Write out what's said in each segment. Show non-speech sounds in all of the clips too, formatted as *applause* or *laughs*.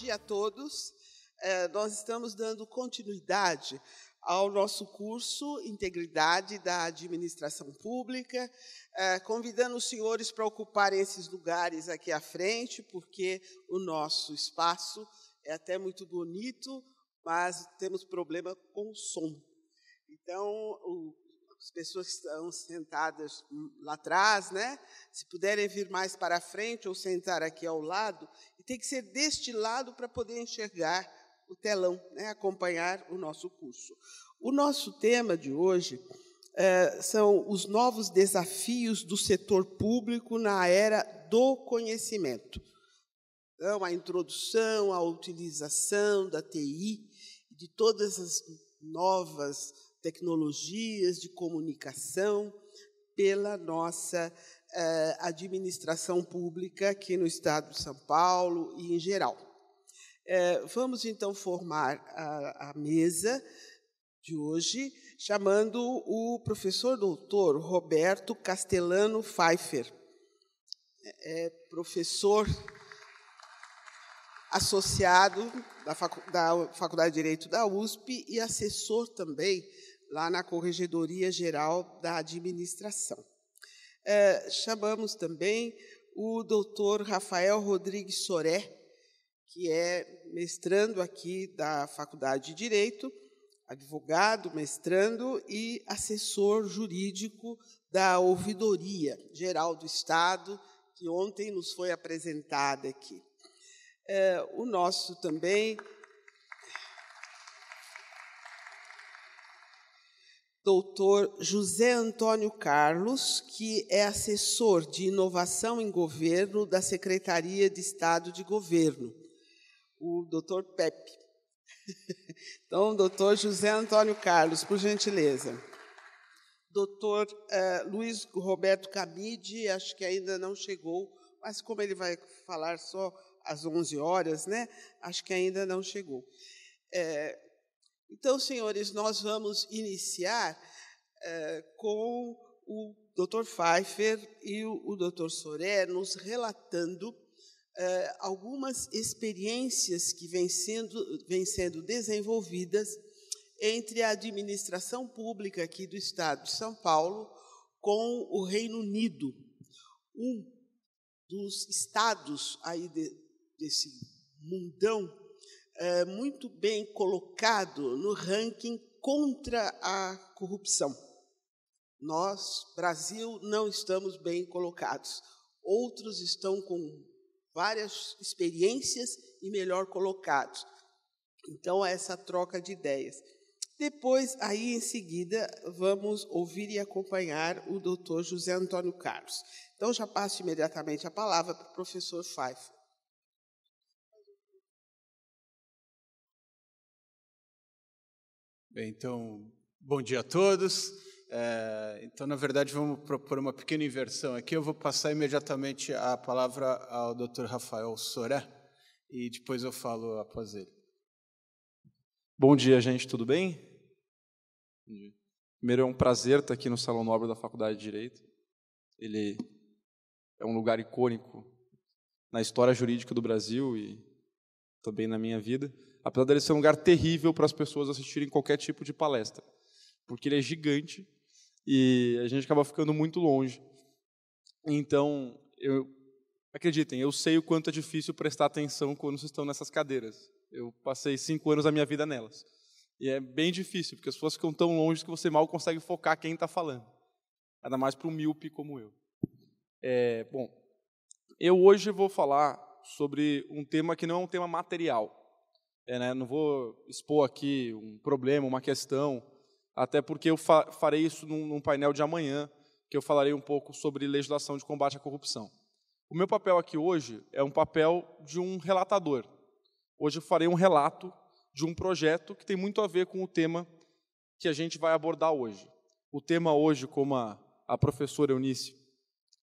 dia a todos. É, nós estamos dando continuidade ao nosso curso Integridade da Administração Pública, é, convidando os senhores para ocuparem esses lugares aqui à frente, porque o nosso espaço é até muito bonito, mas temos problema com o som. Então, o, as pessoas que estão sentadas lá atrás, né? Se puderem vir mais para frente ou sentar aqui ao lado, tem que ser destilado para poder enxergar o telão, né, acompanhar o nosso curso. O nosso tema de hoje é, são os novos desafios do setor público na era do conhecimento. Então, a introdução, a utilização da TI, de todas as novas tecnologias de comunicação pela nossa é, administração pública aqui no estado de São Paulo e em geral. É, vamos então formar a, a mesa de hoje, chamando o professor doutor Roberto Castellano Pfeiffer. É, professor associado da, Faculdade de Direito da USP e assessor também lá na Corregedoria Geral da Administração. É, chamamos também o doutor Rafael Rodrigues Soré, que é mestrando aqui da Faculdade de Direito, advogado, mestrando e assessor jurídico da Ouvidoria Geral do Estado, que ontem nos foi apresentada aqui. É, o nosso também doutor José Antônio Carlos, que é assessor de inovação em governo da Secretaria de Estado de Governo, o doutor Pepe. *laughs* Então, doutor José Antônio Carlos, por gentileza. Doutor eh, Luiz Roberto Camide, acho que ainda não chegou, mas como ele vai falar só às 11 horas, né? acho que ainda não chegou. É, então, senhores, nós vamos iniciar eh, com o Dr. Pfeiffer e o, o Dr. Soré nos relatando eh, algumas experiências que vêm sendo, vêm sendo desenvolvidas entre a administração pública aqui do Estado de São Paulo com o Reino Unido, um dos estados aí de, desse mundão eh, muito bem colocado no ranking contra a corrupção. Nós, Brasil, não estamos bem colocados. Outros estão com várias experiências e melhor colocados. Então, essa troca de ideias. Depois, aí em seguida, vamos ouvir e acompanhar o doutor José Antônio Carlos. Então, já passo imediatamente a palavra para o professor Pfeiffer. Bem, então, bom dia a todos. É, então, na verdade, vamos propor uma pequena inversão aqui. Eu vou passar imediatamente a palavra ao Dr. Rafael Soré e depois eu falo após ele. Bom dia, gente, tudo bem? Bom dia. Primeiro, é um prazer estar aqui no Salão Nobre da Faculdade de Direito. Ele é um lugar icônico na história jurídica do Brasil e também na minha vida apesar dele ser um lugar terrível para as pessoas assistirem qualquer tipo de palestra, porque ele é gigante e a gente acaba ficando muito longe. Então, eu acreditem, eu sei o quanto é difícil prestar atenção quando vocês estão nessas cadeiras. Eu passei cinco anos da minha vida nelas. E é bem difícil, porque as pessoas ficam tão longe que você mal consegue focar quem está falando. Ainda mais para um míope como eu. É, bom, eu hoje vou falar sobre um tema que não é um tema material é, né, não vou expor aqui um problema, uma questão, até porque eu fa farei isso num, num painel de amanhã, que eu falarei um pouco sobre legislação de combate à corrupção. O meu papel aqui hoje é um papel de um relatador. Hoje eu farei um relato de um projeto que tem muito a ver com o tema que a gente vai abordar hoje. O tema hoje, como a, a professora Eunice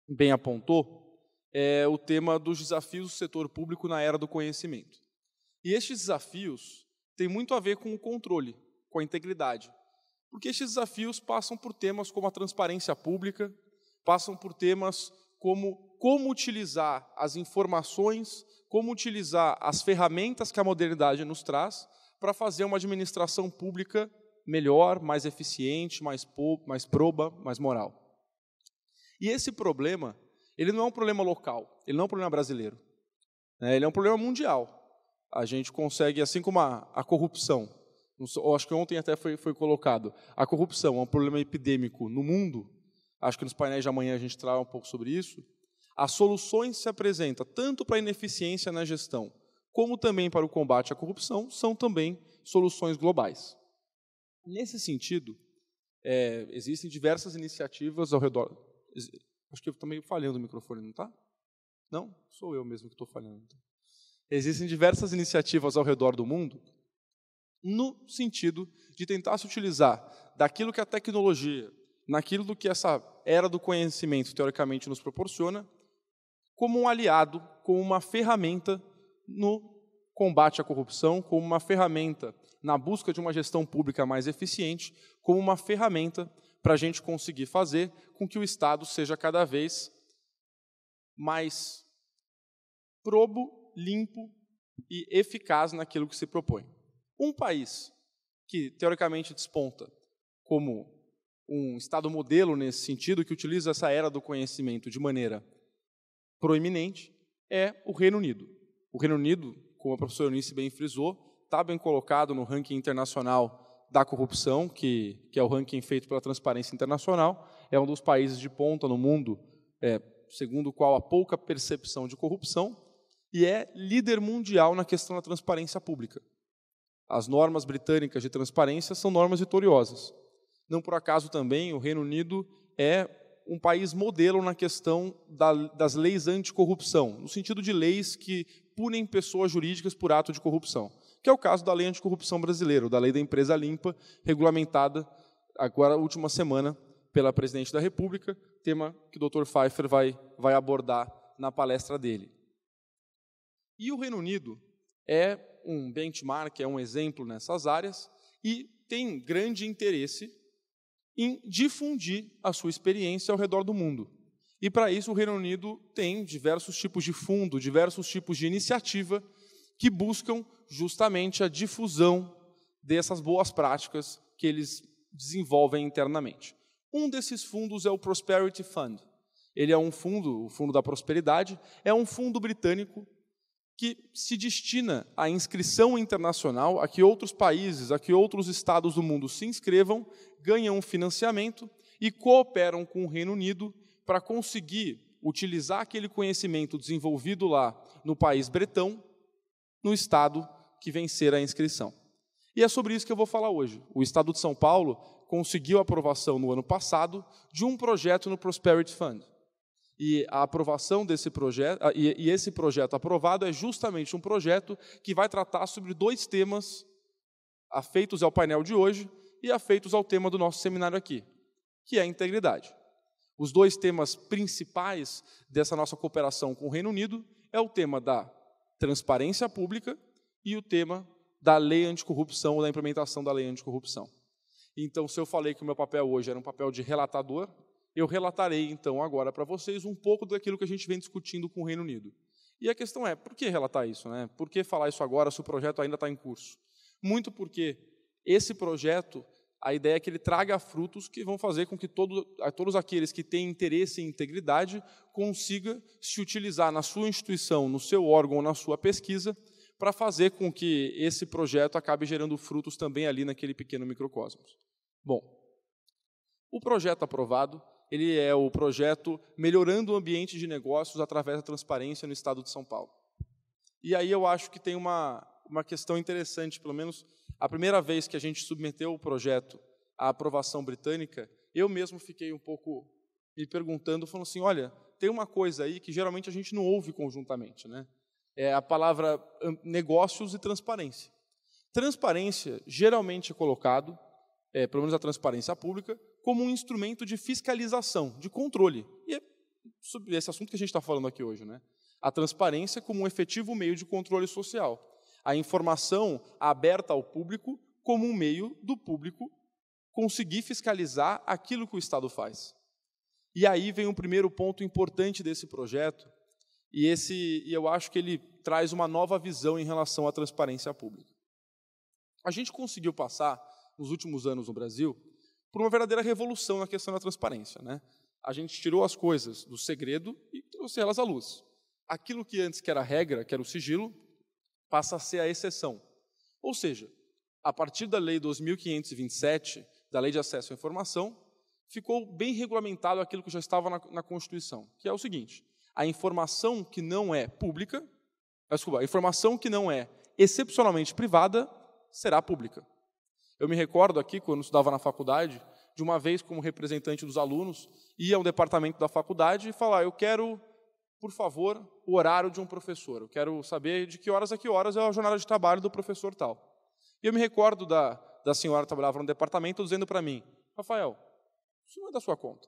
bem apontou, é o tema dos desafios do setor público na era do conhecimento. E estes desafios têm muito a ver com o controle, com a integridade. Porque estes desafios passam por temas como a transparência pública, passam por temas como como utilizar as informações, como utilizar as ferramentas que a modernidade nos traz para fazer uma administração pública melhor, mais eficiente, mais, mais proba, mais moral. E esse problema, ele não é um problema local, ele não é um problema brasileiro, né? ele é um problema mundial a gente consegue, assim como a, a corrupção, eu acho que ontem até foi, foi colocado, a corrupção é um problema epidêmico no mundo, acho que nos painéis de amanhã a gente trará um pouco sobre isso, as soluções que se apresentam tanto para a ineficiência na gestão, como também para o combate à corrupção, são também soluções globais. Nesse sentido, é, existem diversas iniciativas ao redor. Acho que eu estou meio falhando o microfone, não está? Não? Sou eu mesmo que estou falhando. Então. Existem diversas iniciativas ao redor do mundo no sentido de tentar se utilizar daquilo que a tecnologia, naquilo do que essa era do conhecimento teoricamente nos proporciona, como um aliado, como uma ferramenta no combate à corrupção, como uma ferramenta na busca de uma gestão pública mais eficiente, como uma ferramenta para a gente conseguir fazer com que o Estado seja cada vez mais probo limpo e eficaz naquilo que se propõe. Um país que teoricamente desponta como um estado modelo nesse sentido, que utiliza essa era do conhecimento de maneira proeminente, é o Reino Unido. O Reino Unido, como a professora Eunice bem frisou, está bem colocado no ranking internacional da corrupção, que, que é o ranking feito pela Transparência Internacional, é um dos países de ponta no mundo, é, segundo o qual há pouca percepção de corrupção, e é líder mundial na questão da transparência pública. As normas britânicas de transparência são normas vitoriosas. Não por acaso também o Reino Unido é um país modelo na questão da, das leis anticorrupção, no sentido de leis que punem pessoas jurídicas por ato de corrupção, que é o caso da lei anticorrupção brasileira, da lei da empresa limpa, regulamentada agora, última semana, pela presidente da República, tema que o Dr. Pfeiffer vai, vai abordar na palestra dele. E o Reino Unido é um benchmark, é um exemplo nessas áreas e tem grande interesse em difundir a sua experiência ao redor do mundo. E para isso o Reino Unido tem diversos tipos de fundo, diversos tipos de iniciativa que buscam justamente a difusão dessas boas práticas que eles desenvolvem internamente. Um desses fundos é o Prosperity Fund. Ele é um fundo, o Fundo da Prosperidade, é um fundo britânico que se destina à inscrição internacional, a que outros países, a que outros estados do mundo se inscrevam, ganham um financiamento e cooperam com o Reino Unido para conseguir utilizar aquele conhecimento desenvolvido lá no país bretão, no estado que vencer a inscrição. E é sobre isso que eu vou falar hoje. O estado de São Paulo conseguiu aprovação no ano passado de um projeto no Prosperity Fund. E a aprovação desse projeto, e esse projeto aprovado é justamente um projeto que vai tratar sobre dois temas afeitos ao painel de hoje e afeitos ao tema do nosso seminário aqui, que é a integridade. Os dois temas principais dessa nossa cooperação com o Reino Unido é o tema da transparência pública e o tema da lei anticorrupção ou da implementação da lei anticorrupção. Então, se eu falei que o meu papel hoje era um papel de relatador, eu relatarei então agora para vocês um pouco daquilo que a gente vem discutindo com o Reino Unido. E a questão é, por que relatar isso? Né? Por que falar isso agora se o projeto ainda está em curso? Muito porque esse projeto, a ideia é que ele traga frutos que vão fazer com que todo, todos aqueles que têm interesse em integridade consiga se utilizar na sua instituição, no seu órgão, na sua pesquisa, para fazer com que esse projeto acabe gerando frutos também ali naquele pequeno microcosmos. Bom, o projeto aprovado ele é o projeto Melhorando o Ambiente de Negócios através da Transparência no Estado de São Paulo. E aí eu acho que tem uma, uma questão interessante, pelo menos a primeira vez que a gente submeteu o projeto à aprovação britânica, eu mesmo fiquei um pouco me perguntando, falando assim, olha, tem uma coisa aí que geralmente a gente não ouve conjuntamente, né? É a palavra hum, negócios e transparência. Transparência geralmente é colocado, é, pelo menos a transparência pública, como um instrumento de fiscalização, de controle. E é sobre esse assunto que a gente está falando aqui hoje, né? A transparência como um efetivo meio de controle social. A informação aberta ao público como um meio do público conseguir fiscalizar aquilo que o Estado faz. E aí vem o primeiro ponto importante desse projeto, e esse e eu acho que ele traz uma nova visão em relação à transparência pública. A gente conseguiu passar nos últimos anos no Brasil por uma verdadeira revolução na questão da transparência. Né? A gente tirou as coisas do segredo e trouxe elas à luz. Aquilo que antes que era regra, que era o sigilo, passa a ser a exceção. Ou seja, a partir da Lei 2527, da Lei de Acesso à Informação, ficou bem regulamentado aquilo que já estava na, na Constituição, que é o seguinte: a informação que não é pública, ah, desculpa, a informação que não é excepcionalmente privada será pública. Eu me recordo aqui, quando estudava na faculdade, de uma vez como representante dos alunos, ir ao departamento da faculdade e falar: Eu quero, por favor, o horário de um professor. Eu quero saber de que horas a que horas é a jornada de trabalho do professor tal. E eu me recordo da, da senhora que trabalhava no departamento dizendo para mim: Rafael, isso não é da sua conta.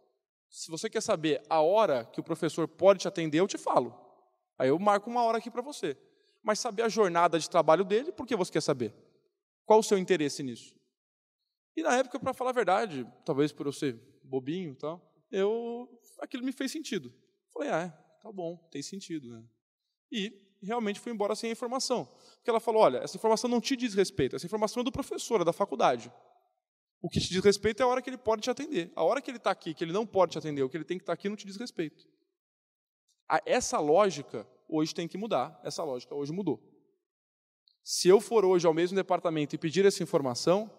Se você quer saber a hora que o professor pode te atender, eu te falo. Aí eu marco uma hora aqui para você. Mas saber a jornada de trabalho dele, por que você quer saber? Qual o seu interesse nisso? E na época, para falar a verdade, talvez por eu ser bobinho e tal, eu, aquilo me fez sentido. Falei, ah, é, tá bom, tem sentido. Né? E realmente fui embora sem a informação. Porque ela falou, olha, essa informação não te diz respeito, essa informação é do professor, é da faculdade. O que te diz respeito é a hora que ele pode te atender. A hora que ele está aqui, que ele não pode te atender, o que ele tem que estar tá aqui, não te diz respeito. Essa lógica hoje tem que mudar. Essa lógica hoje mudou. Se eu for hoje ao mesmo departamento e pedir essa informação,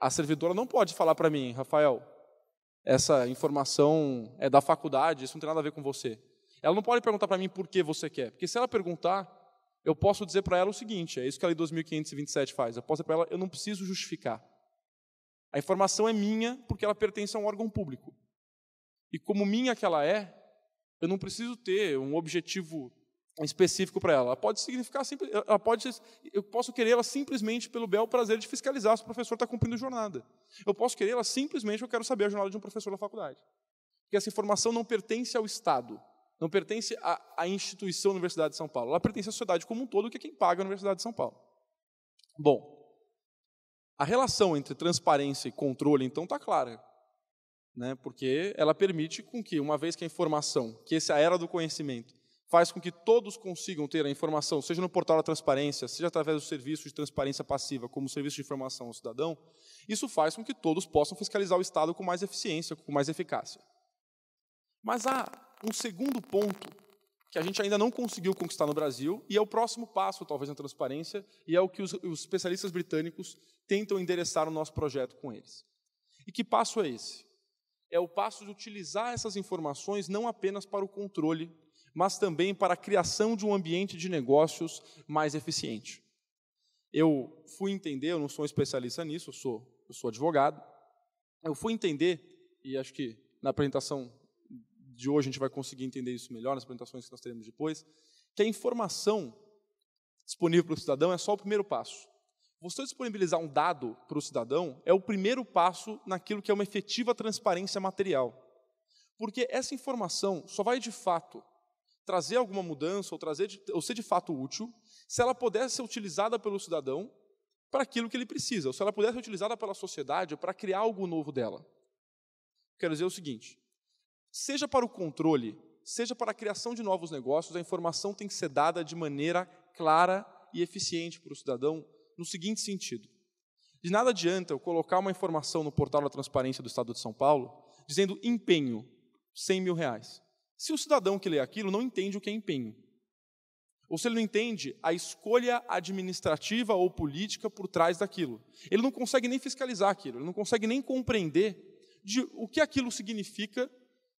a servidora não pode falar para mim, Rafael, essa informação é da faculdade, isso não tem nada a ver com você. Ela não pode perguntar para mim por que você quer, porque se ela perguntar, eu posso dizer para ela o seguinte: é isso que a lei 2527 faz. Eu posso dizer para ela, eu não preciso justificar. A informação é minha porque ela pertence a um órgão público. E como minha que ela é, eu não preciso ter um objetivo específico para ela. Ela pode significar simples, ela pode, eu posso querer ela simplesmente pelo bel prazer de fiscalizar se o professor está cumprindo jornada. Eu posso querer ela simplesmente eu quero saber a jornada de um professor da faculdade. Porque essa informação não pertence ao Estado, não pertence à, à instituição Universidade de São Paulo. Ela pertence à sociedade como um todo, que é quem paga a Universidade de São Paulo. Bom, a relação entre transparência e controle então está clara. Né, porque ela permite com que, uma vez que a informação, que essa era do conhecimento, faz com que todos consigam ter a informação, seja no portal da transparência, seja através do serviço de transparência passiva, como o serviço de informação ao cidadão, isso faz com que todos possam fiscalizar o Estado com mais eficiência, com mais eficácia. Mas há um segundo ponto que a gente ainda não conseguiu conquistar no Brasil, e é o próximo passo, talvez, na transparência, e é o que os, os especialistas britânicos tentam endereçar o nosso projeto com eles. E que passo é esse? É o passo de utilizar essas informações não apenas para o controle mas também para a criação de um ambiente de negócios mais eficiente. Eu fui entender, eu não sou um especialista nisso, eu sou, eu sou advogado, eu fui entender, e acho que na apresentação de hoje a gente vai conseguir entender isso melhor, nas apresentações que nós teremos depois, que a informação disponível para o cidadão é só o primeiro passo. Você disponibilizar um dado para o cidadão é o primeiro passo naquilo que é uma efetiva transparência material. Porque essa informação só vai de fato trazer alguma mudança ou, trazer, ou ser de fato útil, se ela pudesse ser utilizada pelo cidadão para aquilo que ele precisa, ou se ela pudesse ser utilizada pela sociedade para criar algo novo dela. Quero dizer o seguinte: seja para o controle, seja para a criação de novos negócios, a informação tem que ser dada de maneira clara e eficiente para o cidadão, no seguinte sentido. De nada adianta eu colocar uma informação no portal da transparência do Estado de São Paulo dizendo empenho, 100 mil reais se o cidadão que lê aquilo não entende o que é empenho. Ou se ele não entende a escolha administrativa ou política por trás daquilo. Ele não consegue nem fiscalizar aquilo, ele não consegue nem compreender de, o que aquilo significa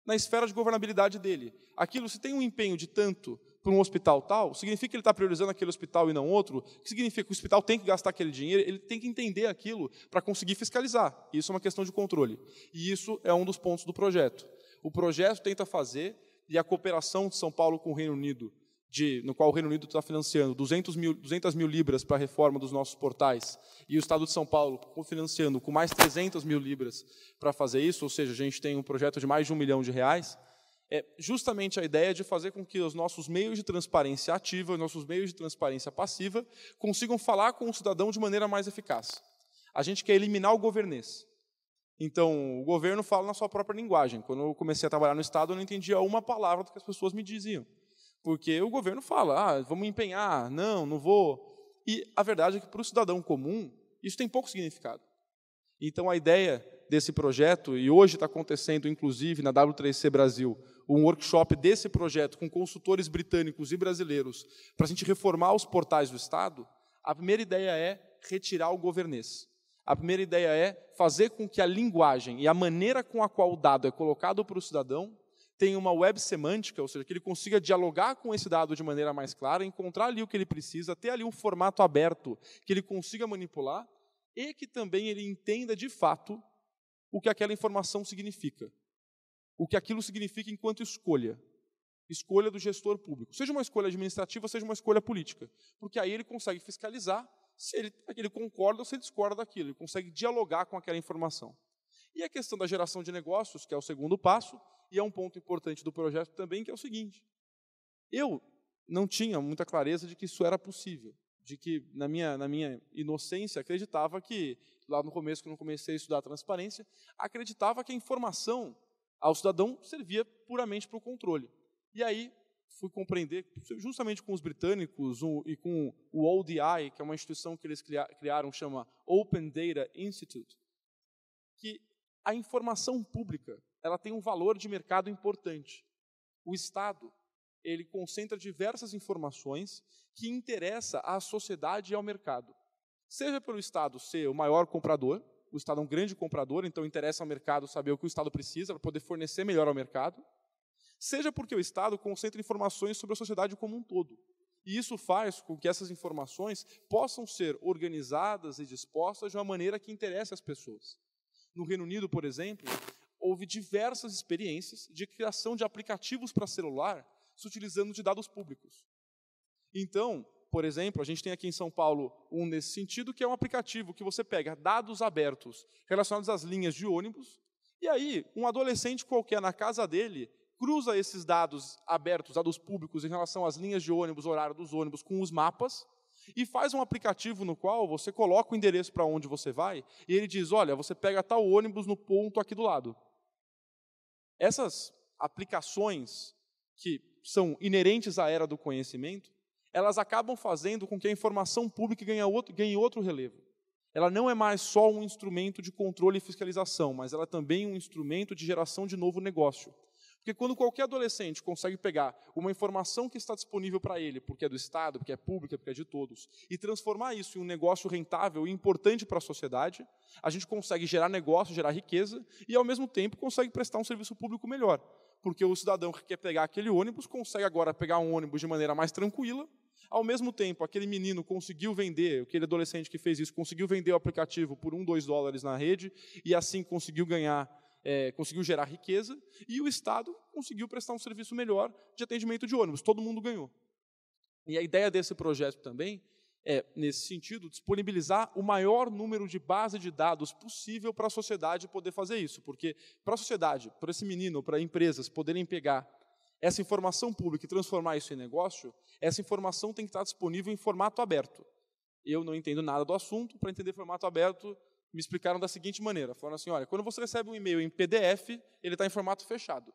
na esfera de governabilidade dele. Aquilo, se tem um empenho de tanto para um hospital tal, significa que ele está priorizando aquele hospital e não outro, que significa que o hospital tem que gastar aquele dinheiro, ele tem que entender aquilo para conseguir fiscalizar. Isso é uma questão de controle. E isso é um dos pontos do projeto. O projeto tenta fazer e a cooperação de São Paulo com o Reino Unido, de, no qual o Reino Unido está financiando 200 mil, 200 mil libras para a reforma dos nossos portais, e o Estado de São Paulo financiando com mais 300 mil libras para fazer isso, ou seja, a gente tem um projeto de mais de um milhão de reais, é justamente a ideia de fazer com que os nossos meios de transparência ativa, os nossos meios de transparência passiva, consigam falar com o cidadão de maneira mais eficaz. A gente quer eliminar o governês. Então, o governo fala na sua própria linguagem. Quando eu comecei a trabalhar no Estado, eu não entendia uma palavra do que as pessoas me diziam. Porque o governo fala, ah, vamos empenhar, não, não vou. E a verdade é que para o cidadão comum, isso tem pouco significado. Então, a ideia desse projeto, e hoje está acontecendo, inclusive, na W3C Brasil, um workshop desse projeto com consultores britânicos e brasileiros, para a gente reformar os portais do Estado, a primeira ideia é retirar o governês. A primeira ideia é fazer com que a linguagem e a maneira com a qual o dado é colocado para o cidadão tenha uma web semântica, ou seja, que ele consiga dialogar com esse dado de maneira mais clara, encontrar ali o que ele precisa, ter ali um formato aberto que ele consiga manipular e que também ele entenda de fato o que aquela informação significa, o que aquilo significa enquanto escolha, escolha do gestor público, seja uma escolha administrativa, seja uma escolha política, porque aí ele consegue fiscalizar se ele, ele concorda ou se ele discorda daquilo, ele consegue dialogar com aquela informação. E a questão da geração de negócios, que é o segundo passo, e é um ponto importante do projeto também, que é o seguinte: eu não tinha muita clareza de que isso era possível, de que, na minha, na minha inocência, acreditava que, lá no começo, quando eu comecei a estudar a transparência, acreditava que a informação ao cidadão servia puramente para o controle. E aí fui compreender, justamente com os britânicos um, e com o ODI, que é uma instituição que eles criaram, chama Open Data Institute, que a informação pública ela tem um valor de mercado importante. O Estado ele concentra diversas informações que interessa à sociedade e ao mercado. Seja pelo Estado ser o maior comprador, o Estado é um grande comprador, então interessa ao mercado saber o que o Estado precisa para poder fornecer melhor ao mercado seja porque o Estado concentra informações sobre a sociedade como um todo. E isso faz com que essas informações possam ser organizadas e dispostas de uma maneira que interesse as pessoas. No Reino Unido, por exemplo, houve diversas experiências de criação de aplicativos para celular se utilizando de dados públicos. Então, por exemplo, a gente tem aqui em São Paulo um nesse sentido, que é um aplicativo que você pega dados abertos relacionados às linhas de ônibus, e aí um adolescente qualquer na casa dele cruza esses dados abertos, dados públicos, em relação às linhas de ônibus, horário dos ônibus, com os mapas, e faz um aplicativo no qual você coloca o endereço para onde você vai, e ele diz: olha, você pega tal ônibus no ponto aqui do lado. Essas aplicações que são inerentes à era do conhecimento, elas acabam fazendo com que a informação pública ganhe outro, ganhe outro relevo. Ela não é mais só um instrumento de controle e fiscalização, mas ela é também um instrumento de geração de novo negócio. Porque quando qualquer adolescente consegue pegar uma informação que está disponível para ele, porque é do Estado, porque é pública, porque é de todos, e transformar isso em um negócio rentável e importante para a sociedade, a gente consegue gerar negócio, gerar riqueza e, ao mesmo tempo, consegue prestar um serviço público melhor. Porque o cidadão que quer pegar aquele ônibus consegue agora pegar um ônibus de maneira mais tranquila, ao mesmo tempo, aquele menino conseguiu vender, aquele adolescente que fez isso, conseguiu vender o aplicativo por um, dois dólares na rede e assim conseguiu ganhar é, conseguiu gerar riqueza e o Estado conseguiu prestar um serviço melhor de atendimento de ônibus. Todo mundo ganhou. E a ideia desse projeto também é, nesse sentido, disponibilizar o maior número de base de dados possível para a sociedade poder fazer isso. Porque para a sociedade, para esse menino, para empresas poderem pegar essa informação pública e transformar isso em negócio, essa informação tem que estar disponível em formato aberto. Eu não entendo nada do assunto, para entender formato aberto, me explicaram da seguinte maneira: falaram assim, olha, quando você recebe um e-mail em PDF, ele está em formato fechado.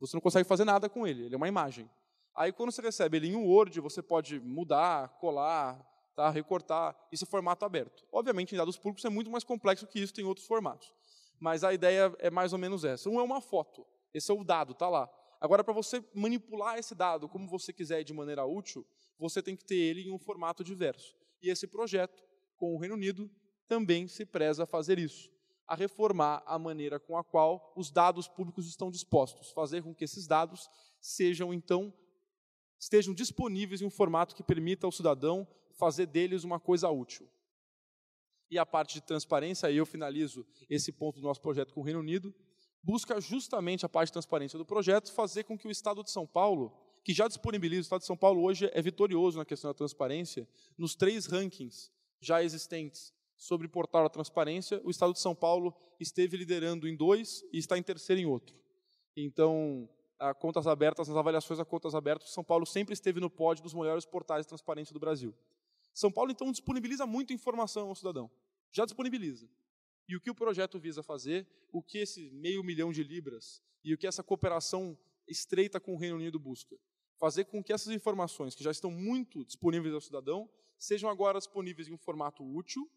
Você não consegue fazer nada com ele, ele é uma imagem. Aí, quando você recebe ele em Word, você pode mudar, colar, tá, recortar, é formato aberto. Obviamente, em dados públicos é muito mais complexo que isso, tem outros formatos. Mas a ideia é mais ou menos essa. Um é uma foto, esse é o dado, está lá. Agora, para você manipular esse dado como você quiser de maneira útil, você tem que ter ele em um formato diverso. E esse projeto, com o Reino Unido, também se preza a fazer isso, a reformar a maneira com a qual os dados públicos estão dispostos, fazer com que esses dados sejam então estejam disponíveis em um formato que permita ao cidadão fazer deles uma coisa útil. E a parte de transparência, aí eu finalizo esse ponto do nosso projeto com o Reino Unido, busca justamente a parte de transparência do projeto fazer com que o Estado de São Paulo, que já disponibiliza, o Estado de São Paulo hoje é vitorioso na questão da transparência, nos três rankings já existentes sobre portal da transparência, o Estado de São Paulo esteve liderando em dois e está em terceiro em outro. Então, a contas abertas, as avaliações a contas abertas, São Paulo sempre esteve no pódio dos melhores portais de transparência do Brasil. São Paulo, então, disponibiliza muita informação ao cidadão. Já disponibiliza. E o que o projeto visa fazer, o que esse meio milhão de libras e o que essa cooperação estreita com o Reino Unido busca? Fazer com que essas informações, que já estão muito disponíveis ao cidadão, sejam agora disponíveis em um formato útil,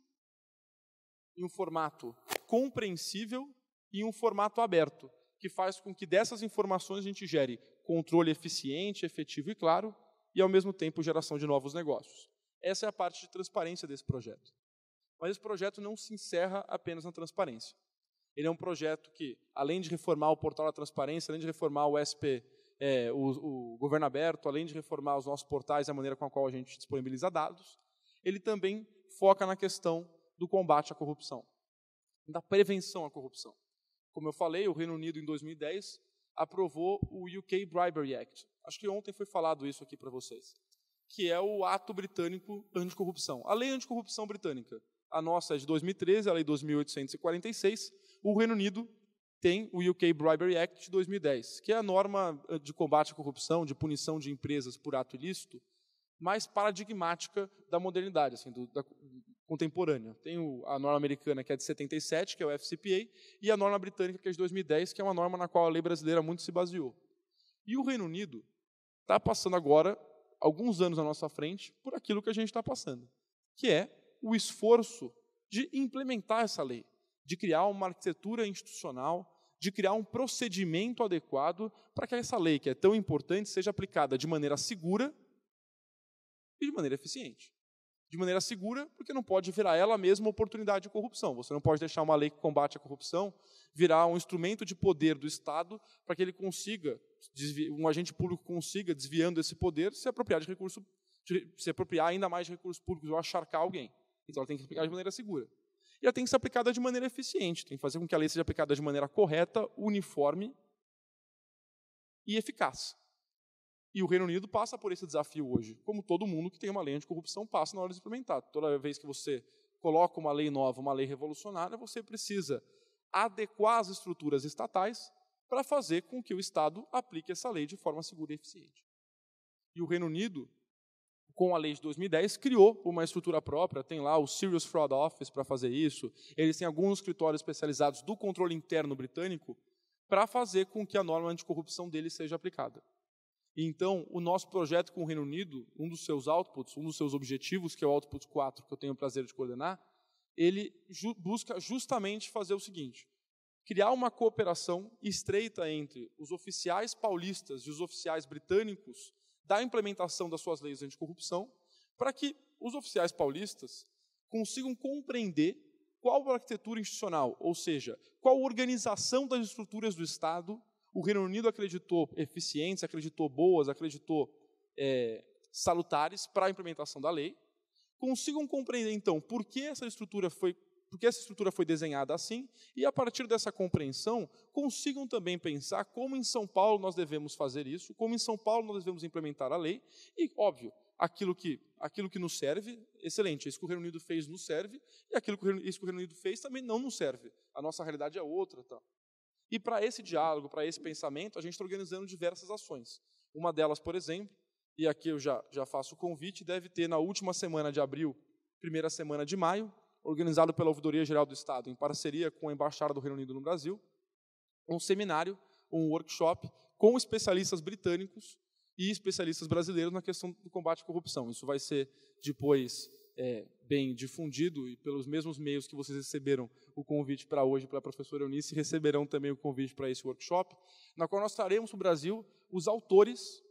em um formato compreensível e em um formato aberto, que faz com que dessas informações a gente gere controle eficiente, efetivo e claro, e ao mesmo tempo geração de novos negócios. Essa é a parte de transparência desse projeto. Mas esse projeto não se encerra apenas na transparência. Ele é um projeto que, além de reformar o portal da transparência, além de reformar o SP, é, o, o governo aberto, além de reformar os nossos portais e a maneira com a qual a gente disponibiliza dados, ele também foca na questão do combate à corrupção, da prevenção à corrupção. Como eu falei, o Reino Unido, em 2010, aprovou o UK Bribery Act. Acho que ontem foi falado isso aqui para vocês, que é o ato britânico anticorrupção. A lei anticorrupção britânica, a nossa é de 2013, a lei 2846, o Reino Unido tem o UK Bribery Act de 2010, que é a norma eh, de combate à corrupção, de punição de empresas por ato ilícito, mais paradigmática da modernidade, assim, do, da, contemporânea. Tem a norma americana, que é de 77, que é o FCPA, e a norma britânica, que é de 2010, que é uma norma na qual a lei brasileira muito se baseou. E o Reino Unido está passando agora, alguns anos à nossa frente, por aquilo que a gente está passando, que é o esforço de implementar essa lei, de criar uma arquitetura institucional, de criar um procedimento adequado para que essa lei, que é tão importante, seja aplicada de maneira segura e de maneira eficiente de maneira segura, porque não pode virar ela mesma oportunidade de corrupção. Você não pode deixar uma lei que combate a corrupção virar um instrumento de poder do Estado para que ele consiga, um agente público consiga, desviando esse poder, se apropriar de recurso, se apropriar ainda mais de recursos públicos ou acharcar alguém. Então ela tem que se aplicar de maneira segura. E ela tem que ser aplicada de maneira eficiente, tem que fazer com que a lei seja aplicada de maneira correta, uniforme e eficaz. E o Reino Unido passa por esse desafio hoje, como todo mundo que tem uma lei anticorrupção passa na hora de implementar. Toda vez que você coloca uma lei nova, uma lei revolucionária, você precisa adequar as estruturas estatais para fazer com que o Estado aplique essa lei de forma segura e eficiente. E o Reino Unido, com a lei de 2010, criou uma estrutura própria, tem lá o Serious Fraud Office para fazer isso, eles têm alguns escritórios especializados do controle interno britânico para fazer com que a norma anticorrupção dele seja aplicada. Então, o nosso projeto com o Reino Unido, um dos seus outputs, um dos seus objetivos, que é o Output 4, que eu tenho o prazer de coordenar, ele ju busca justamente fazer o seguinte: criar uma cooperação estreita entre os oficiais paulistas e os oficiais britânicos da implementação das suas leis anticorrupção, para que os oficiais paulistas consigam compreender qual a arquitetura institucional, ou seja, qual a organização das estruturas do Estado o Reino Unido acreditou eficientes, acreditou boas, acreditou é, salutares para a implementação da lei. Consigam compreender então por que essa estrutura foi que essa estrutura foi desenhada assim, e a partir dessa compreensão, consigam também pensar como em São Paulo nós devemos fazer isso, como em São Paulo nós devemos implementar a lei, e, óbvio, aquilo que, aquilo que nos serve, excelente, é isso que o Reino Unido fez nos serve, e aquilo que o Reino, isso que o Reino Unido fez também não nos serve, a nossa realidade é outra. Tá? E para esse diálogo, para esse pensamento, a gente está organizando diversas ações. Uma delas, por exemplo, e aqui eu já, já faço o convite, deve ter na última semana de abril, primeira semana de maio, organizado pela Ouvidoria Geral do Estado, em parceria com a Embaixada do Reino Unido no Brasil, um seminário, um workshop com especialistas britânicos e especialistas brasileiros na questão do combate à corrupção. Isso vai ser depois é, bem difundido e pelos mesmos meios que vocês receberam o convite para hoje para a professora Eunice, receberão também o convite para esse workshop, na qual nós traremos para o Brasil os autores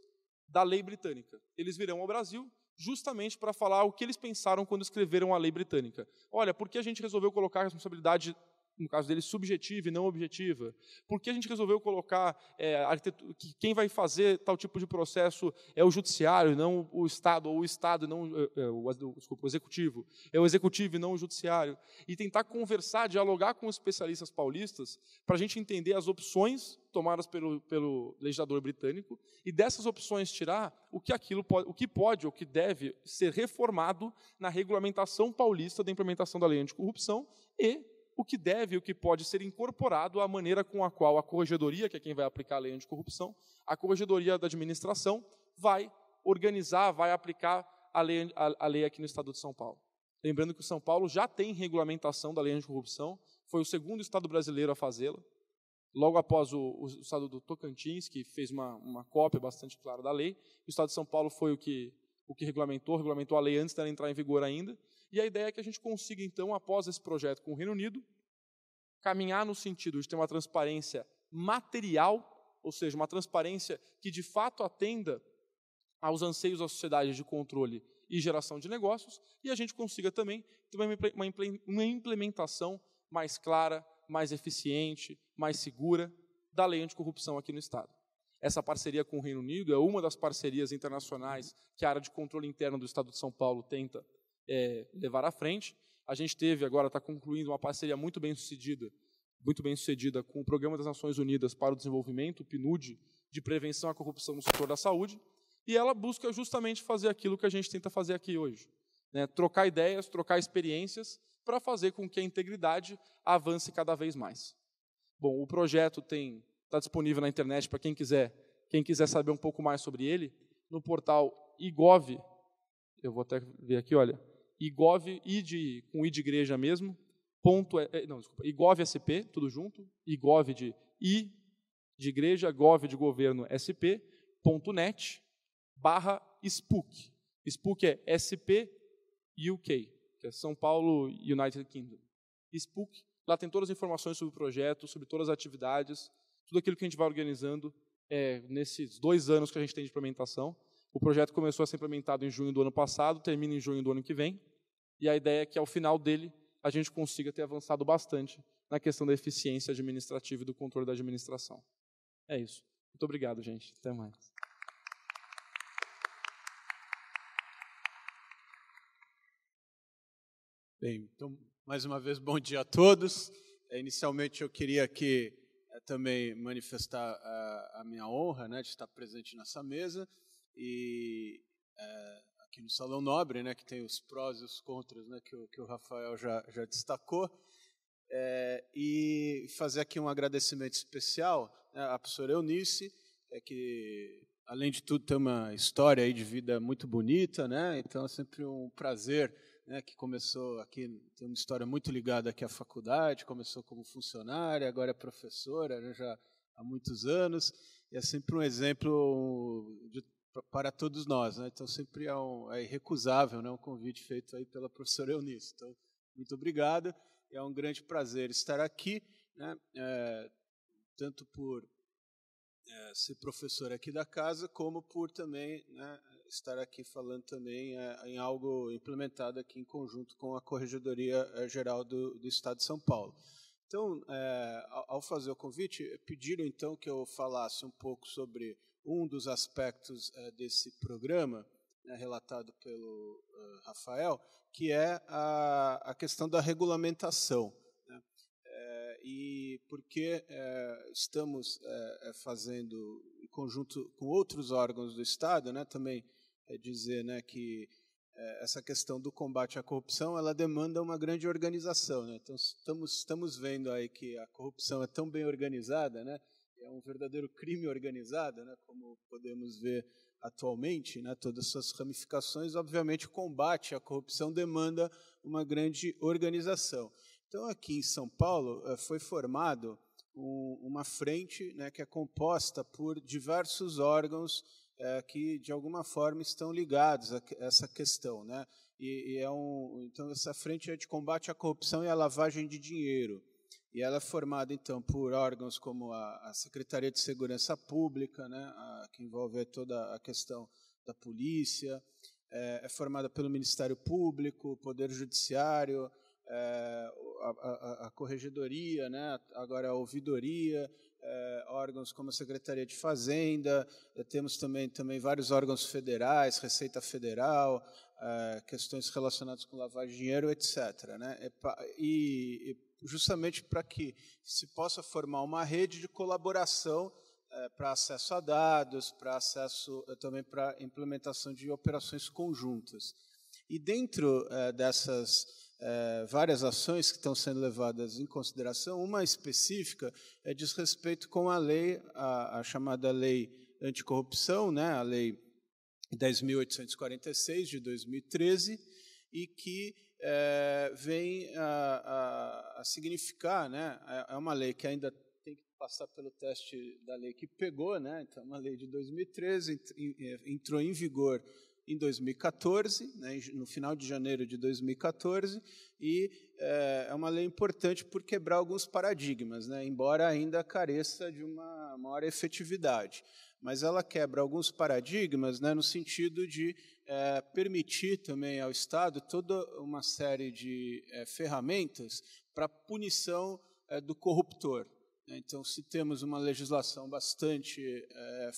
da lei britânica. Eles virão ao Brasil justamente para falar o que eles pensaram quando escreveram a lei britânica. Olha, por que a gente resolveu colocar a responsabilidade no caso dele, subjetiva e não objetiva? Por que a gente resolveu colocar é, que quem vai fazer tal tipo de processo é o judiciário, não o Estado, ou o Estado, não é, é o, desculpa, o executivo, é o executivo e não o judiciário? E tentar conversar, dialogar com os especialistas paulistas para a gente entender as opções tomadas pelo, pelo legislador britânico e dessas opções tirar o que aquilo pode, o que pode ou que deve ser reformado na regulamentação paulista da implementação da lei anticorrupção e o que deve e o que pode ser incorporado à maneira com a qual a corregedoria, que é quem vai aplicar a lei anticorrupção, a corregedoria da administração vai organizar, vai aplicar a lei, a, a lei aqui no Estado de São Paulo. Lembrando que o São Paulo já tem regulamentação da lei anticorrupção, foi o segundo Estado brasileiro a fazê-la, logo após o, o, Estado do Tocantins, que fez uma, uma cópia bastante clara da lei, o Estado de São Paulo foi o que, o que regulamentou, regulamentou a lei antes dela entrar em vigor ainda, e a ideia é que a gente consiga, então, após esse projeto com o Reino Unido, caminhar no sentido de ter uma transparência material, ou seja, uma transparência que de fato atenda aos anseios da sociedade de controle e geração de negócios, e a gente consiga também ter uma implementação mais clara, mais eficiente, mais segura da lei anticorrupção aqui no Estado. Essa parceria com o Reino Unido é uma das parcerias internacionais que a área de controle interno do Estado de São Paulo tenta é, levar à frente. A gente teve agora, está concluindo uma parceria muito bem sucedida, muito bem sucedida com o Programa das Nações Unidas para o Desenvolvimento, o PNUD, de prevenção à corrupção no setor da saúde, e ela busca justamente fazer aquilo que a gente tenta fazer aqui hoje, né? trocar ideias, trocar experiências, para fazer com que a integridade avance cada vez mais. Bom, o projeto tem está disponível na internet para quem quiser, quem quiser saber um pouco mais sobre ele, no portal igov. Eu vou até ver aqui, olha, igov, com i de igreja mesmo, ponto, é, é, não, desculpa, igov sp, tudo junto, igov de i de igreja, gov de governo sp, ponto net, barra spook. Spook é sp UK, que é São Paulo United Kingdom. Spook, lá tem todas as informações sobre o projeto, sobre todas as atividades, tudo aquilo que a gente vai organizando é, nesses dois anos que a gente tem de implementação. O projeto começou a ser implementado em junho do ano passado, termina em junho do ano que vem, e a ideia é que ao final dele a gente consiga ter avançado bastante na questão da eficiência administrativa e do controle da administração. É isso. Muito obrigado, gente. Até mais. Bem, então, mais uma vez, bom dia a todos. É, inicialmente, eu queria aqui é, também manifestar a, minha honra né, de estar presente nessa mesa e é, aqui no Salão Nobre, né, que tem os prós e os contras, né, que, o, que o Rafael já, já destacou. É, e fazer aqui um agradecimento especial né, à professora Eunice, é que, além de tudo, tem uma história aí de vida muito bonita, né? então é sempre um prazer né, que começou aqui, tem uma história muito ligada aqui à faculdade, começou como funcionária, agora é professora né, já há muitos anos, e é sempre um exemplo de para todos nós. Né? Então, sempre é, um, é irrecusável né? um convite feito aí pela professora Eunice. Então, muito obrigado. É um grande prazer estar aqui, né? é, tanto por é, ser professor aqui da casa, como por também né, estar aqui falando também é, em algo implementado aqui em conjunto com a Corregedoria é, Geral do, do Estado de São Paulo. Então, é, ao fazer o convite, pediram então que eu falasse um pouco sobre um dos aspectos eh, desse programa, né, relatado pelo eh, Rafael, que é a, a questão da regulamentação. Né? É, e porque é, estamos é, fazendo, em conjunto com outros órgãos do Estado, né, também dizer né, que essa questão do combate à corrupção ela demanda uma grande organização. Né? Então, estamos, estamos vendo aí que a corrupção é tão bem organizada, né? é um verdadeiro crime organizado, né, como podemos ver atualmente, né, todas suas ramificações, obviamente o combate à corrupção demanda uma grande organização. Então, aqui em São Paulo, eh, foi formado um, uma frente né, que é composta por diversos órgãos é, que, de alguma forma, estão ligados a essa questão. Né? E, e é um, então, essa frente é de combate à corrupção e à lavagem de dinheiro. E ela é formada, então, por órgãos como a, a Secretaria de Segurança Pública, né, a, que envolve toda a questão da polícia, é, é formada pelo Ministério Público, Poder Judiciário, é, a, a, a, Corregedoria, né, agora a Ouvidoria, é, órgãos como a Secretaria de Fazenda, eh, temos também, também vários órgãos federais, Receita Federal, é, questões relacionadas com lavagem de dinheiro, etc. Né? E, e justamente para que se possa formar uma rede de colaboração é, para acesso a dados, para acesso também para implementação de operações conjuntas. E dentro dessas é, várias ações que estão sendo levadas em consideração. Uma específica é diz respeito com a lei, a, a chamada lei anticorrupção, né, a lei 10.846 de 2013, e que é, vem a, a, a, significar, né, é, é uma lei que ainda tem que passar pelo teste da lei que pegou, né, então é uma lei de 2013, é, entrou em vigor em 2014, né, no final de janeiro de 2014, e eh, é, uma lei importante por quebrar alguns paradigmas, né, embora ainda careça de uma maior efetividade. Mas ela quebra alguns paradigmas né, no sentido de é, permitir também ao Estado toda uma série de é, ferramentas para punição é, do corruptor. Né. Então, se temos uma legislação bastante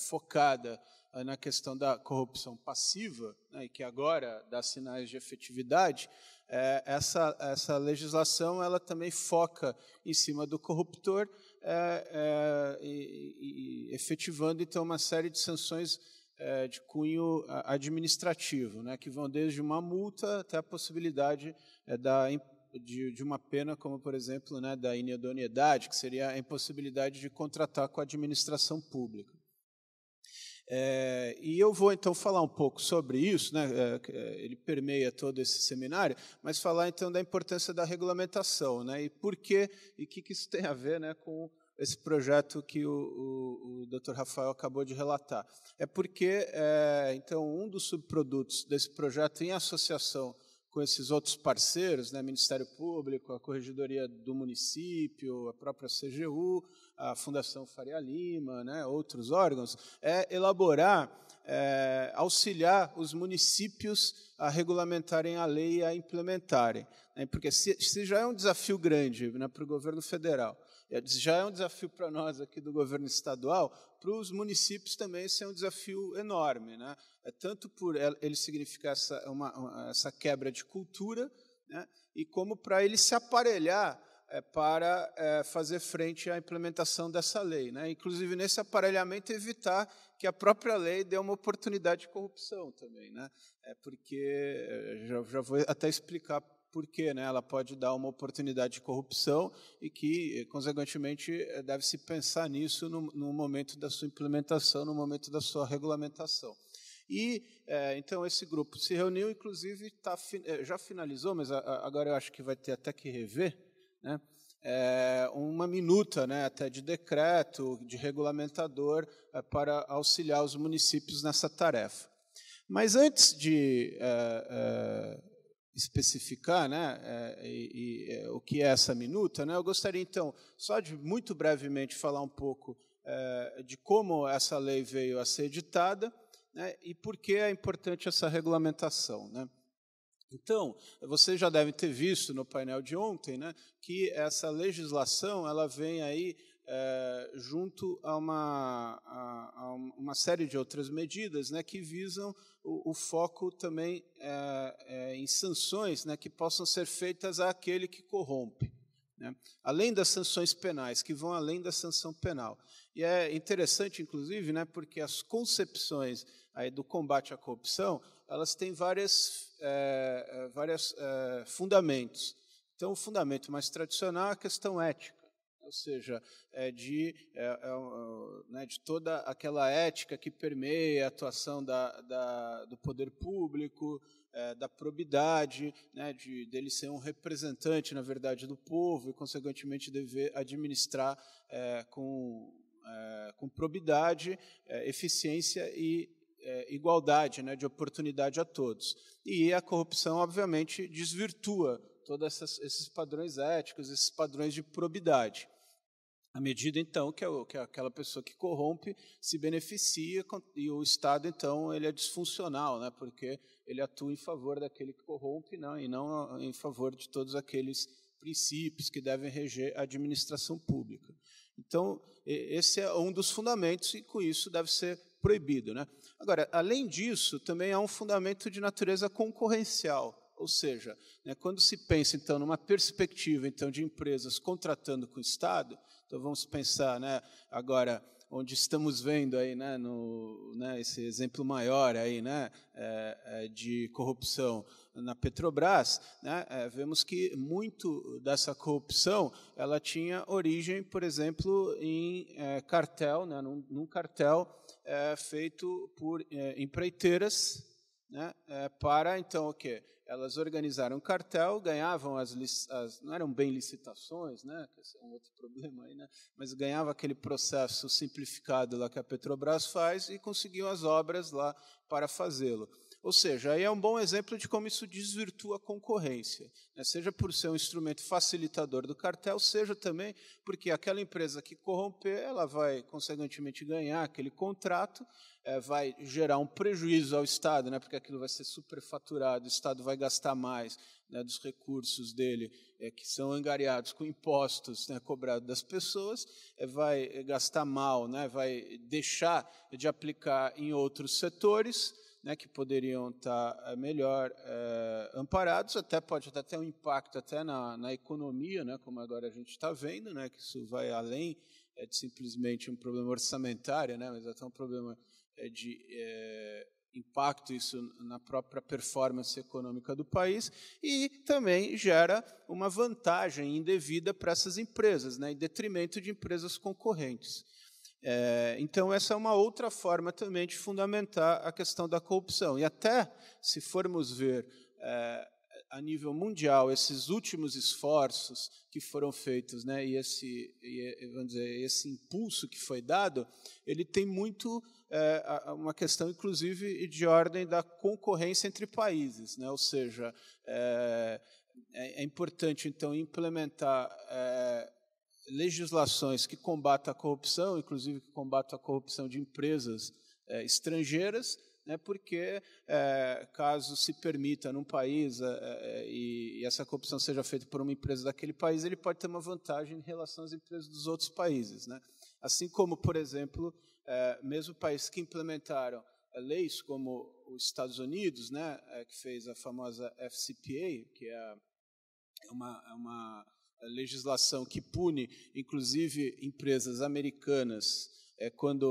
focada eh, na questão da corrupção passiva, né, e que agora dá sinais de efetividade, é, essa, essa legislação ela também foca em cima do corruptor, é, é, e, e efetivando então uma série de sanções de cunho administrativo, né, que vão desde uma multa até a possibilidade da de, de, uma pena, como por exemplo né, da inidoneidade, que seria a impossibilidade de contratar com a administração pública. É, e eu vou então falar um pouco sobre isso, né? É, é, ele permeia todo esse seminário, mas falar então da importância da regulamentação, né? e por que e o que, que, isso tem a ver né, com esse projeto que o, o, o Dr. Rafael acabou de relatar. É porque, é, então, um dos subprodutos desse projeto, em associação com esses outros parceiros, né, Ministério Público, a Corregedoria do Município, a própria CGU, a Fundação Faria Lima, né, outros órgãos, é elaborar, é, auxiliar os municípios a regulamentarem a lei e a implementarem. Né, porque se, se, já é um desafio grande né, para o governo federal, é, já é um desafio para nós aqui do governo estadual, para os municípios também isso é um desafio enorme. Né? É tanto por ele significar essa, uma, essa quebra de cultura, né? e como para ele se aparelhar é, para é, fazer frente à implementação dessa lei. Né? Inclusive, nesse aparelhamento, evitar que a própria lei dê uma oportunidade de corrupção também. Né? É porque, é, já, vou até explicar por né? ela pode dar uma oportunidade de corrupção e que, é, consequentemente, deve-se pensar nisso no, momento da sua implementação, no momento da sua regulamentação. E é, então esse grupo se reuniu, inclusive tá, já finalizou, mas agora eu acho que vai ter até que rever né? É uma minuta né, até de decreto, de regulamentador, é, para auxiliar os municípios nessa tarefa. Mas antes de é, é especificar né, é, e, é, o que é essa minuta, né, eu gostaria então só de muito brevemente falar um pouco de como essa lei veio a ser editada né, e por que é importante essa regulamentação. Né? Então, vocês já devem ter visto no painel de ontem né, que essa legislação ela vem aí é, junto a uma, a, a uma série de outras medidas né, que visam o, o foco também é, é, em sanções né, que possam ser feitas àquele que corrompe. Né? Além das sanções penais, que vão além da sanção penal. E é interessante, inclusive, né, porque as concepções aí do combate à corrupção elas têm várias, é, várias é, fundamentos. Então, o fundamento mais tradicional é a questão ética, ou seja, é de, é, é né, de toda aquela ética que permeia a atuação da, da, do poder público, é, da probidade, né, de dele ser um representante, na verdade, do povo e, consequentemente, dever administrar com, com probidade, eficiência e é, igualdade né, de oportunidade a todos. E a corrupção, obviamente, desvirtua todos esses padrões éticos, esses padrões de probidade. À medida, então, que, a, que aquela pessoa que corrompe se beneficia e o Estado, então, ele é disfuncional, né, porque ele atua em favor daquele que corrompe não, e não ah, em favor de todos aqueles princípios que devem reger a administração pública. Então, esse é um dos fundamentos e, com isso, deve ser proibido. Né? Agora, além disso, também há um fundamento de natureza concorrencial. Ou seja, né, quando se pensa então numa perspectiva então de empresas contratando com o Estado, então vamos pensar, né, agora onde estamos vendo aí, né, no, né, esse exemplo maior aí, né, é, é de corrupção na Petrobras, né, é, vemos que muito dessa corrupção ela tinha origem, por exemplo, em é, cartel, né, num, num cartel é, feito por é, empreiteiras né, é, para, então, o quê? Elas organizaram um cartel, ganhavam as, as, não eram bem licitações, né, que esse é um outro *laughs* problema aí, né, mas ganhava aquele processo simplificado lá que a Petrobras faz e conseguiam as obras lá para fazê-lo. Ou seja, aí é um bom exemplo de como isso desvirtua a concorrência, né? seja por ser um instrumento facilitador do cartel, seja também porque aquela empresa que corromper, ela vai, consequentemente, ganhar aquele contrato, é, vai gerar um prejuízo ao Estado, né? porque aquilo vai ser superfaturado, o Estado vai gastar mais né? dos recursos dele, é, que são angariados com impostos né? cobrados das pessoas, é, vai gastar mal, né? vai deixar de aplicar em outros setores, né, que poderiam estar eh, melhor é, amparados, até pode até ter um impacto até na, na economia, né, como agora a gente está vendo, né, que isso vai além é, de simplesmente um problema orçamentário, né, mas até um problema é, de impacto isso na própria performance econômica do país e também gera uma vantagem indevida para essas empresas, né, em detrimento de empresas concorrentes. É, então, essa é uma outra forma também de fundamentar a questão da corrupção. E até se formos ver é, a nível mundial esses últimos esforços que foram feitos, né, e esse, e, vamos dizer, esse impulso que foi dado, ele tem muito é, uma questão, inclusive, de ordem da concorrência entre países, né, ou seja, é, é, é importante então implementar é, legislações que combatam a corrupção, inclusive que combatam a corrupção de empresas é, estrangeiras, né, porque é, caso se permita num país é, e, e, essa corrupção seja feita por uma empresa daquele país, ele pode ter uma vantagem em relação às empresas dos outros países. Né? Assim como, por exemplo, mesmo países que implementaram leis como os Estados Unidos, né, que fez a famosa FCPA, que é, é uma, é uma legislação que pune, inclusive, empresas americanas é, quando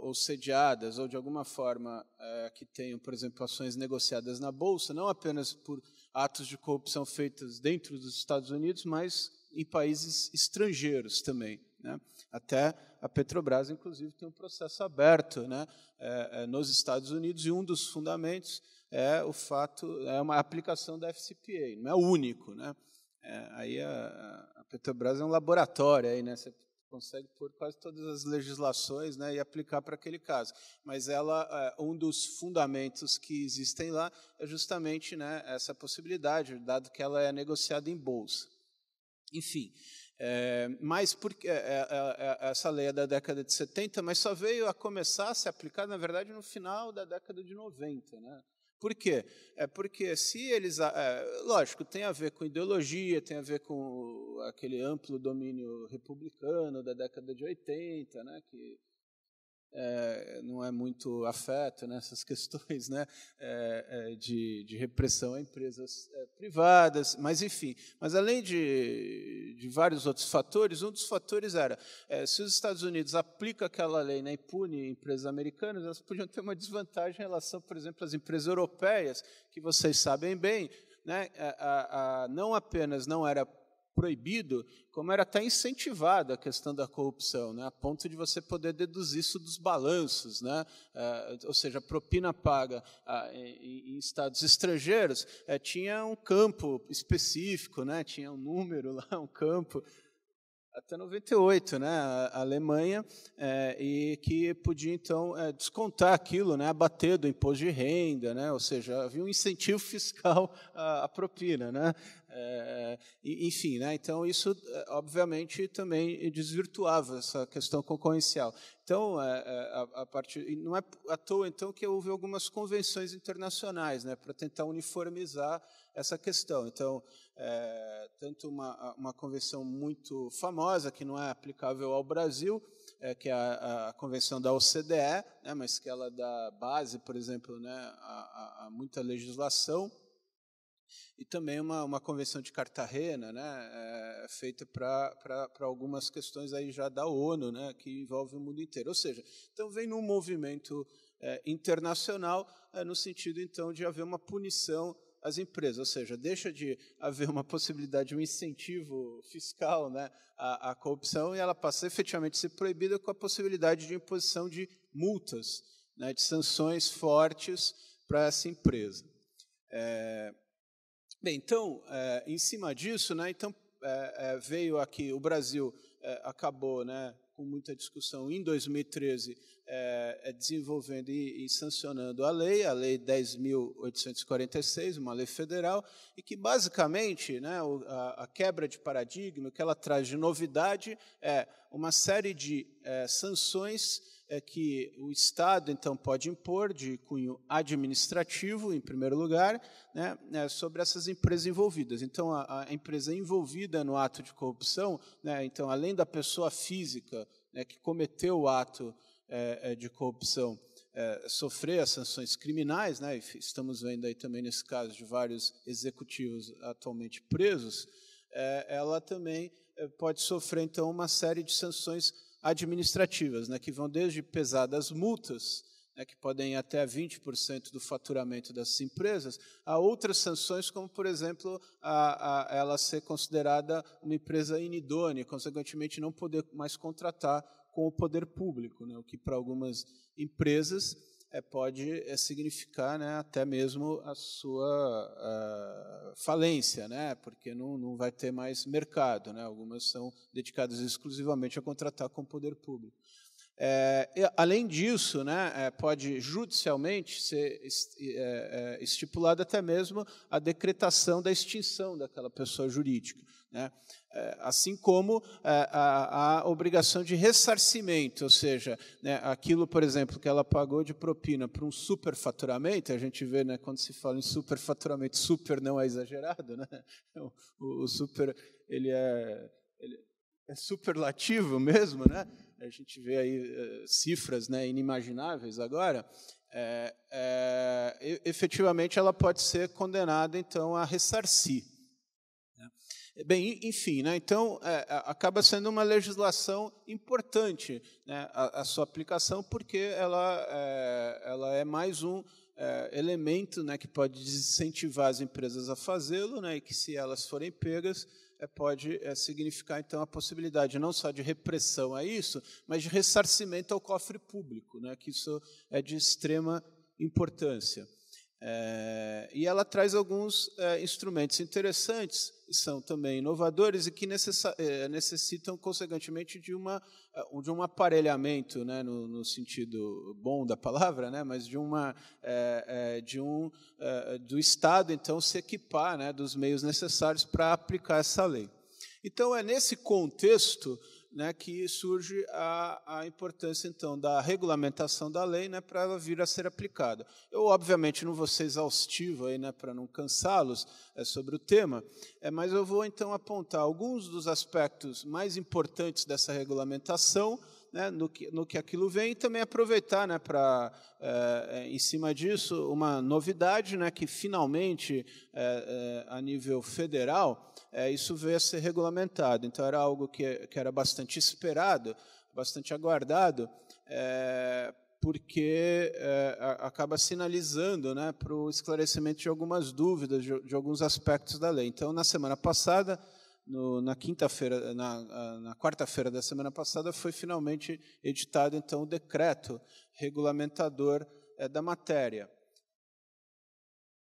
ou sediadas ou de alguma forma é, que tenham, por exemplo, ações negociadas na bolsa, não apenas por atos de corrupção feitos dentro dos Estados Unidos, mas em países estrangeiros também. Né? Até a Petrobras, inclusive, tem um processo aberto né, é, é nos Estados Unidos e um dos fundamentos é o fato é uma aplicação da FCPA, não é o único, né? É, aí a, a, Petrobras é um laboratório aí, né? Você consegue pôr quase todas as legislações né, e aplicar para aquele caso. Mas ela, é, um dos fundamentos que existem lá é justamente né, essa possibilidade, dado que ela é negociada em bolsa. Enfim, é, mas porque é é, é, é, essa lei é da década de 70, mas só veio a começar a ser aplicada, na verdade, no final da década de 90. Né? Por quê? É porque se eles. É, lógico, tem a ver com ideologia, tem a ver com aquele amplo domínio republicano da década de 80, né, que é, não é muito afeto nessas né, *laughs* questões né, é, é, de, de, repressão a empresas é, privadas, mas enfim. Mas além de, de, vários outros fatores, um dos fatores era é, se os Estados Unidos aplicam aquela lei né, e pune empresas americanas, elas podiam ter uma desvantagem em relação, por exemplo, às empresas europeias, que vocês sabem bem, né, a, a, a, não apenas não era proibido, como era até incentivada a questão da corrupção, né? a ponto de você poder deduzir isso dos balanços, né? Eh, ou seja, a propina paga ah, em, em, estados estrangeiros eh, tinha um campo específico, né? tinha um número *laughs* lá, um campo até 98, né, a Alemanha, é, e que podia então é, descontar aquilo, né, abater do imposto de renda, né, ou seja, havia um incentivo *laughs* fiscal à, à propina, né, é, enfim, né, então isso é, obviamente também desvirtuava essa questão concorrencial. Então, é, é, a, a partir, não é à toa então que houve algumas convenções internacionais, né, para tentar uniformizar essa questão. Então, é, tanto uma, uma convenção muito famosa, que não é aplicável ao Brasil, é, que é a, a, convenção da OCDE, né, mas que ela dá base, por exemplo, né, a, a, a muita legislação, e também uma, uma convenção de Cartagena, né, é, feita para algumas questões aí já da ONU, né, que envolve o mundo inteiro. Ou seja, então vem num movimento é, internacional é, no sentido então de haver uma punição as empresas, ou seja, deixa de haver uma possibilidade de um incentivo fiscal né, à, à corrupção e ela passa efetivamente a ser proibida com a possibilidade de imposição de multas, né, de sanções fortes para essa empresa. É, bem, então, é, em cima disso, né, então, é, é veio aqui, o Brasil é, acabou né, com muita discussão em 2013 é, é, desenvolvendo e, e, sancionando a lei, a Lei 10.846, uma lei federal, e que basicamente né, a, a, quebra de paradigma, o que ela traz de novidade é uma série de é, sanções é, que o Estado então pode impor de cunho administrativo, em primeiro lugar, né, é, sobre essas empresas envolvidas. Então, a, a empresa envolvida no ato de corrupção, né, então além da pessoa física né, que cometeu o ato é, é, de corrupção é, sofrer as sanções criminais, né? estamos vendo aí também nesse caso de vários executivos atualmente presos, é, ela também é, pode sofrer então uma série de sanções administrativas, né? que vão desde pesadas multas, né? que podem ir até 20% do faturamento dessas empresas, a outras sanções, como por exemplo a, a ela ser considerada uma empresa inidônea, consequentemente não poder mais contratar com o poder público, né, o que para algumas empresas é, pode é, significar né, até mesmo a sua a falência, né, porque não, não vai ter mais mercado. Né, algumas são dedicadas exclusivamente a contratar com o poder público. É, além disso, né, é, pode judicialmente ser é, é, estipulada até mesmo a decretação da extinção daquela pessoa jurídica. Né? assim como a, a, a, obrigação de ressarcimento, ou seja, né, aquilo, por exemplo, que ela pagou de propina para um superfaturamento, a gente vê né, quando se fala em superfaturamento, super não é exagerado, né? o, o super ele é, ele é superlativo mesmo, né? a gente vê aí eh, cifras né, inimagináveis agora, é, é, efetivamente ela pode ser condenada então a ressarcir. Né. Bem, enfim, né, então é, acaba sendo uma legislação importante né, a, a, sua aplicação, porque ela é, ela é mais um é, elemento né, que pode desincentivar as empresas a fazê-lo, né, e que se elas forem pegas, é, pode é, significar, então, a possibilidade não só de repressão a isso, mas de ressarcimento ao cofre público, né, que isso é de extrema importância. É, e ela traz alguns é, instrumentos interessantes são também inovadores e que eh, necessitam, consequentemente, de, uma, eh, de um aparelhamento, né, no, no sentido bom da palavra, né, mas de, uma, é, de um, é, do Estado, então, se equipar né, dos meios necessários para aplicar essa lei. Então, é nesse contexto né, que surge a, a, importância, então, da regulamentação da lei né, para ela vir a ser aplicada. Eu, obviamente, não vou ser exaustivo aí, né, para não cansá-los é, sobre o tema, é, mas eu vou, então, apontar alguns dos aspectos mais importantes dessa regulamentação né, no, que, no que aquilo vem e também aproveitar né, para, é, eh, eh, em cima disso, uma novidade né, que finalmente, é, é, a nível federal, isso veio a ser regulamentado. Então, era algo que, que era bastante esperado, bastante aguardado, porque acaba sinalizando né, para o esclarecimento de algumas dúvidas, de, de alguns aspectos da lei. Então, na semana passada no, na quinta-feira, na, na quarta-feira da semana passada, foi finalmente editado então o decreto regulamentador é, da matéria.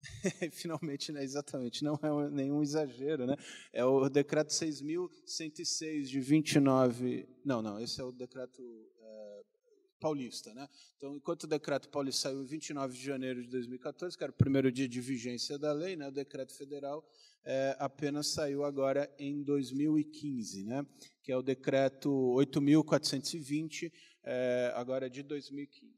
*laughs* finalmente, né, exatamente, não é nenhum exagero, né? É o decreto 6.106 de 29. Não, não, esse é o decreto é, paulista. Né? Então, enquanto o decreto paulista saiu em 29 de janeiro de 2014, que era o primeiro dia de vigência da lei, né, o decreto federal é, apenas saiu agora em 2015, né, que é o decreto 8.420, é, agora de 2015.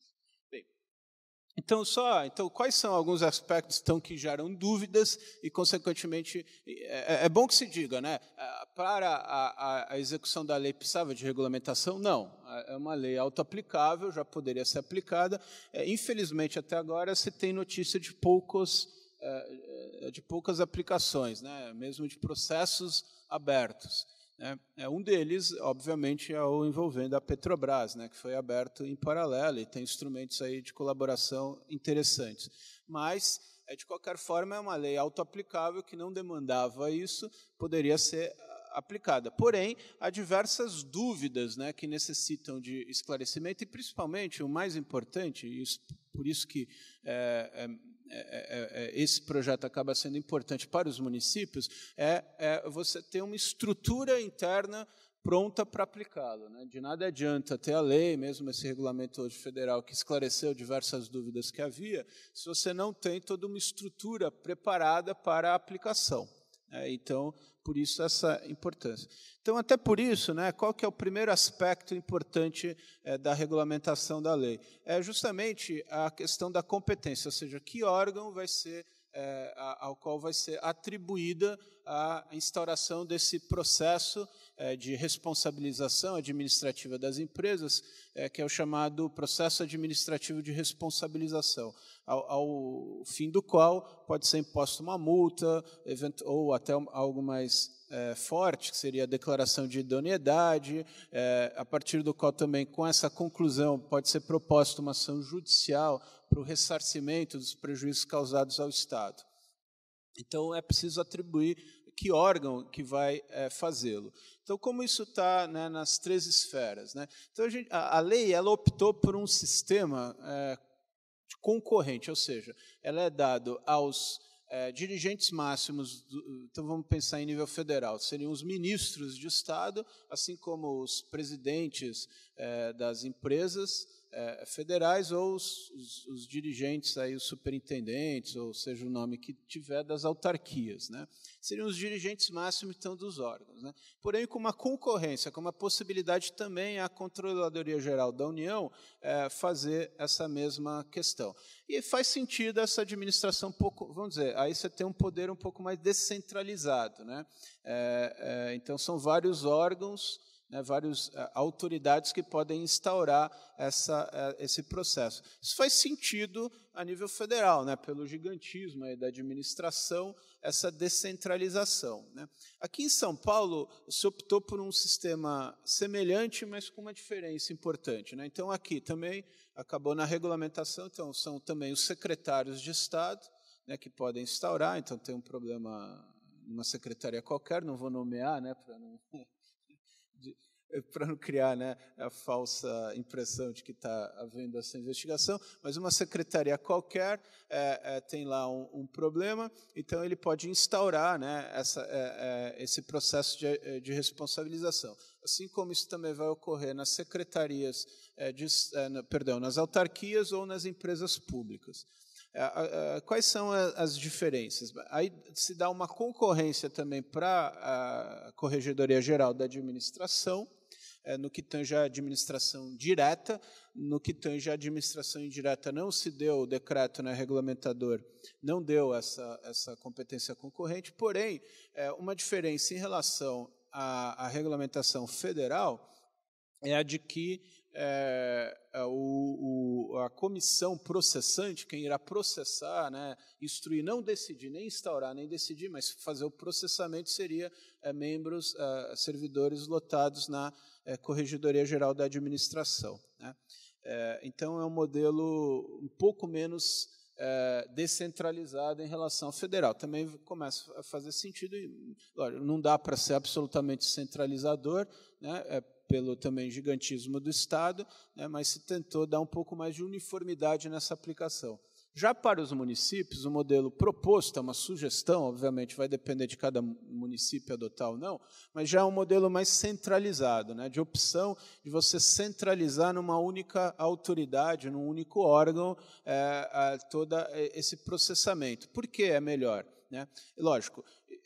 Então, só, então, quais são alguns aspectos então, que geram dúvidas e, consequentemente, é, é, é bom que se diga, né? É, para a, a, a, execução da lei precisava de regulamentação? Não. É, é uma lei autoaplicável, já poderia ser aplicada. É, infelizmente, até agora, se tem notícia de poucos é, de poucas aplicações, né? mesmo de processos abertos. É, é, um deles, obviamente, é o envolvendo a Petrobras, né, que foi aberto em paralelo e tem instrumentos aí de colaboração interessantes. Mas, é, de qualquer forma, é uma lei autoaplicável que não demandava isso, poderia ser ah, aplicada. Porém, há diversas dúvidas né, que necessitam de esclarecimento e, principalmente, o mais importante, e por isso que é, é é, é, é, esse projeto acaba sendo importante para os municípios, é, você ter uma estrutura interna pronta para aplicá-lo. Né? De nada adianta ter a lei, mesmo esse regulamento hoje federal que esclareceu diversas dúvidas que havia, se você não tem toda uma estrutura preparada para a aplicação. Né? Então, por isso essa importância. Então, até por isso, né, qual que é o primeiro aspecto importante é, da regulamentação da lei? É justamente a questão da competência, ou seja, que órgão vai ser é, ao qual vai ser atribuída a instauração desse processo é, de responsabilização administrativa das empresas, é, que é o chamado processo administrativo de responsabilização, ao, fim do qual pode ser imposta uma multa ou até algo mais é, forte, que seria a declaração de idoneidade, a partir do qual também, com essa conclusão, pode ser proposta uma ação judicial para o ressarcimento dos prejuízos causados ao Estado. Então, é preciso atribuir que órgão que vai é, fazê-lo. Então, como isso está né, nas três esferas? Né? Então, a, gente, a, a, lei ela optou por um sistema é, concorrente, ou seja, ela é dado aos é, dirigentes máximos, do, então vamos pensar em nível federal, seriam os ministros de Estado, assim como os presidentes é, das empresas, é, federais ou os, os, os, dirigentes, aí, os superintendentes, ou seja o nome que tiver, das autarquias. Né? Seriam os dirigentes máximos, então, dos órgãos. Né? Porém, com uma concorrência, com uma possibilidade também a Controladoria Geral da União é, fazer essa mesma questão. E faz sentido essa administração um pouco, vamos dizer, aí você tem um poder um pouco mais descentralizado. Né? É, é então, são vários órgãos né, várias eh, autoridades que podem instaurar essa, eh, esse processo. Isso faz sentido a nível federal, né, pelo gigantismo da administração, essa descentralização. Né. Aqui em São Paulo, se optou por um sistema semelhante, mas com uma diferença importante. Né. Então, aqui também acabou na regulamentação, então são também os secretários de Estado né, que podem instaurar, então tem um problema numa secretaria qualquer, não vou nomear, né, para não eh, *laughs* para não criar né, a falsa impressão de que está havendo essa investigação, mas uma secretaria qualquer é, é, tem lá um, um, problema, então ele pode instaurar né, essa, é, esse processo de, de, responsabilização. Assim como isso também vai ocorrer nas secretarias, de, perdão, nas autarquias ou nas empresas públicas. É, quais são as diferenças? Aí se dá uma concorrência também para a Corregedoria Geral da Administração, é, no que tange à administração direta. No que tange à administração indireta, não se deu o decreto né, regulamentador, não deu essa, essa competência concorrente, porém, é, uma diferença em relação à, à regulamentação federal é a de que é, é, o, o, a comissão processante, quem irá processar, né, instruir, não decidir, nem instaurar, nem decidir, mas fazer o processamento seria é, membros, é, servidores lotados na é, Corregedoria Geral da Administração. Né? É, então, é um modelo um pouco menos descentralizado em relação ao federal. Também começa a fazer sentido, e, não dá para ser absolutamente centralizador, né, pelo também gigantismo do Estado, né, mas se tentou dar um pouco mais de uniformidade nessa aplicação. Já para os municípios, o modelo proposto é uma sugestão, obviamente vai depender de cada município adotar ou não, mas já é um modelo mais centralizado, né, de opção de você centralizar numa única autoridade, num único órgão, é, eh, todo eh, esse processamento. Por que é melhor? Né? Lógico,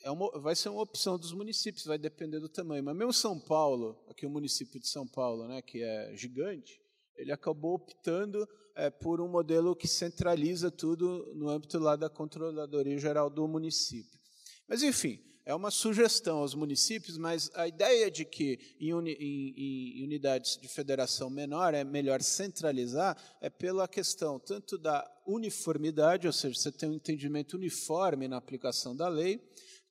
é uma, vai ser uma opção dos municípios, vai depender do tamanho. Mas mesmo São Paulo, aqui o município de São Paulo, né, que é gigante, ele acabou optando é, por um modelo que centraliza tudo no âmbito lá da controladoria geral do município. Mas, enfim, é uma sugestão aos municípios, mas a ideia de que em, uni, em, em unidades de federação menor é melhor centralizar é pela questão tanto da uniformidade, ou seja, você tem um entendimento uniforme na aplicação da lei,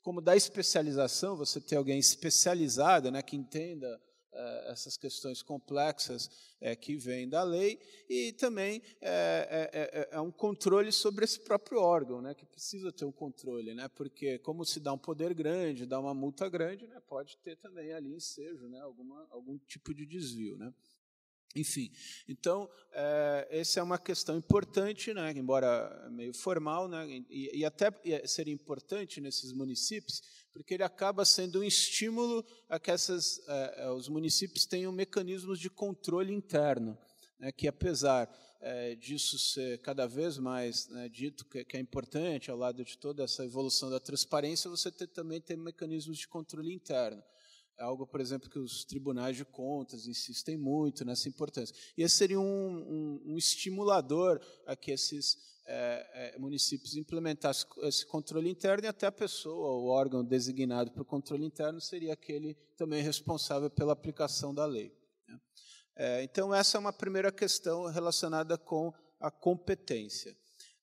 como da especialização, você ter alguém especializado, né, que entenda eh, essas questões complexas eh, que vêm da lei, e também eh, é, um controle sobre esse próprio órgão, né, que precisa ter um controle, né, porque como se dá um poder grande, dá uma multa grande, né, pode ter também ali ensejo, né, alguma, algum tipo de desvio. Né. Enfim, então, é, essa é uma questão importante, né, embora meio formal, né, e, e até eh, seria importante nesses municípios, porque ele acaba sendo um estímulo a que essas, é, os municípios tenham mecanismos de controle interno, né, que apesar é, disso ser cada vez mais né, dito que, que, é importante, ao lado de toda essa evolução da transparência, você ter, também tem mecanismos de controle interno. É algo, por exemplo, que os tribunais de contas insistem muito nessa importância. E esse seria um, um, um estimulador a que esses é, é, municípios implementassem esse controle interno e até a pessoa, o órgão designado para o controle interno, seria aquele também responsável pela aplicação da lei. Né? É, então, essa é uma primeira questão relacionada com a competência.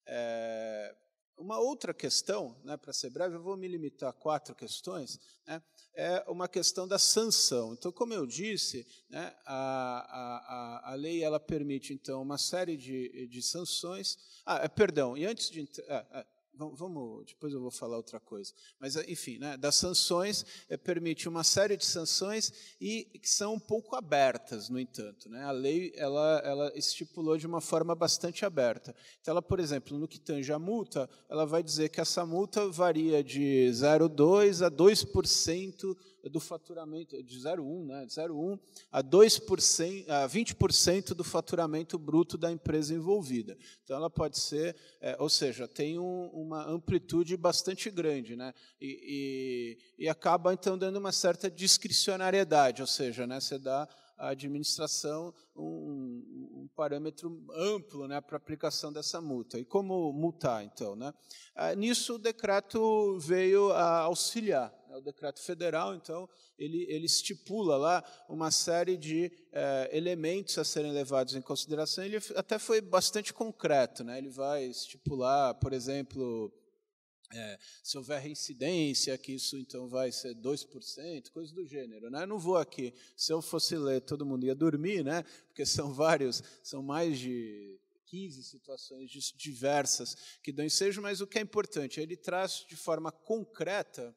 É, uma outra questão, né, para ser breve, eu vou me limitar a quatro questões, né, é uma questão da sanção. Então, como eu disse, né, a, a, a lei ela permite, então, uma série de, de sanções. Ah, é, perdão, e antes de. Ah, Vamos, depois eu vou falar outra coisa. Mas, eh, enfim, né, das sanções, é, permite uma série de sanções e que são um pouco abertas, no entanto. Né? A lei ela, ela estipulou de uma forma bastante aberta. Então, ela, por exemplo, no que tange a multa, ela vai dizer que essa multa varia de 0,2% a 2% é do faturamento, de 0,1, né? De 0,1 a 2%, a 20% do faturamento bruto da empresa envolvida. Então ela pode ser, é, ou seja, tem um, uma amplitude bastante grande, né? E, e, e acaba então dando uma certa discricionariedade, ou seja, né? Você dá à administração um, um, parâmetro amplo né, para aplicação dessa multa. E como multar, então? Né? Ah, nisso, o decreto veio a auxiliar é o decreto federal, então ele, ele estipula lá uma série de é, elementos a serem levados em consideração. Ele até foi bastante concreto, né? ele vai estipular, por exemplo, é, se houver reincidência, que isso então vai ser 2%, coisas do gênero. Né? Não vou aqui, se eu fosse ler, todo mundo ia dormir, né? porque são *laughs* vários, são mais de 15 situações diversas que dão ensejo, mas o que é importante, ele traz de forma concreta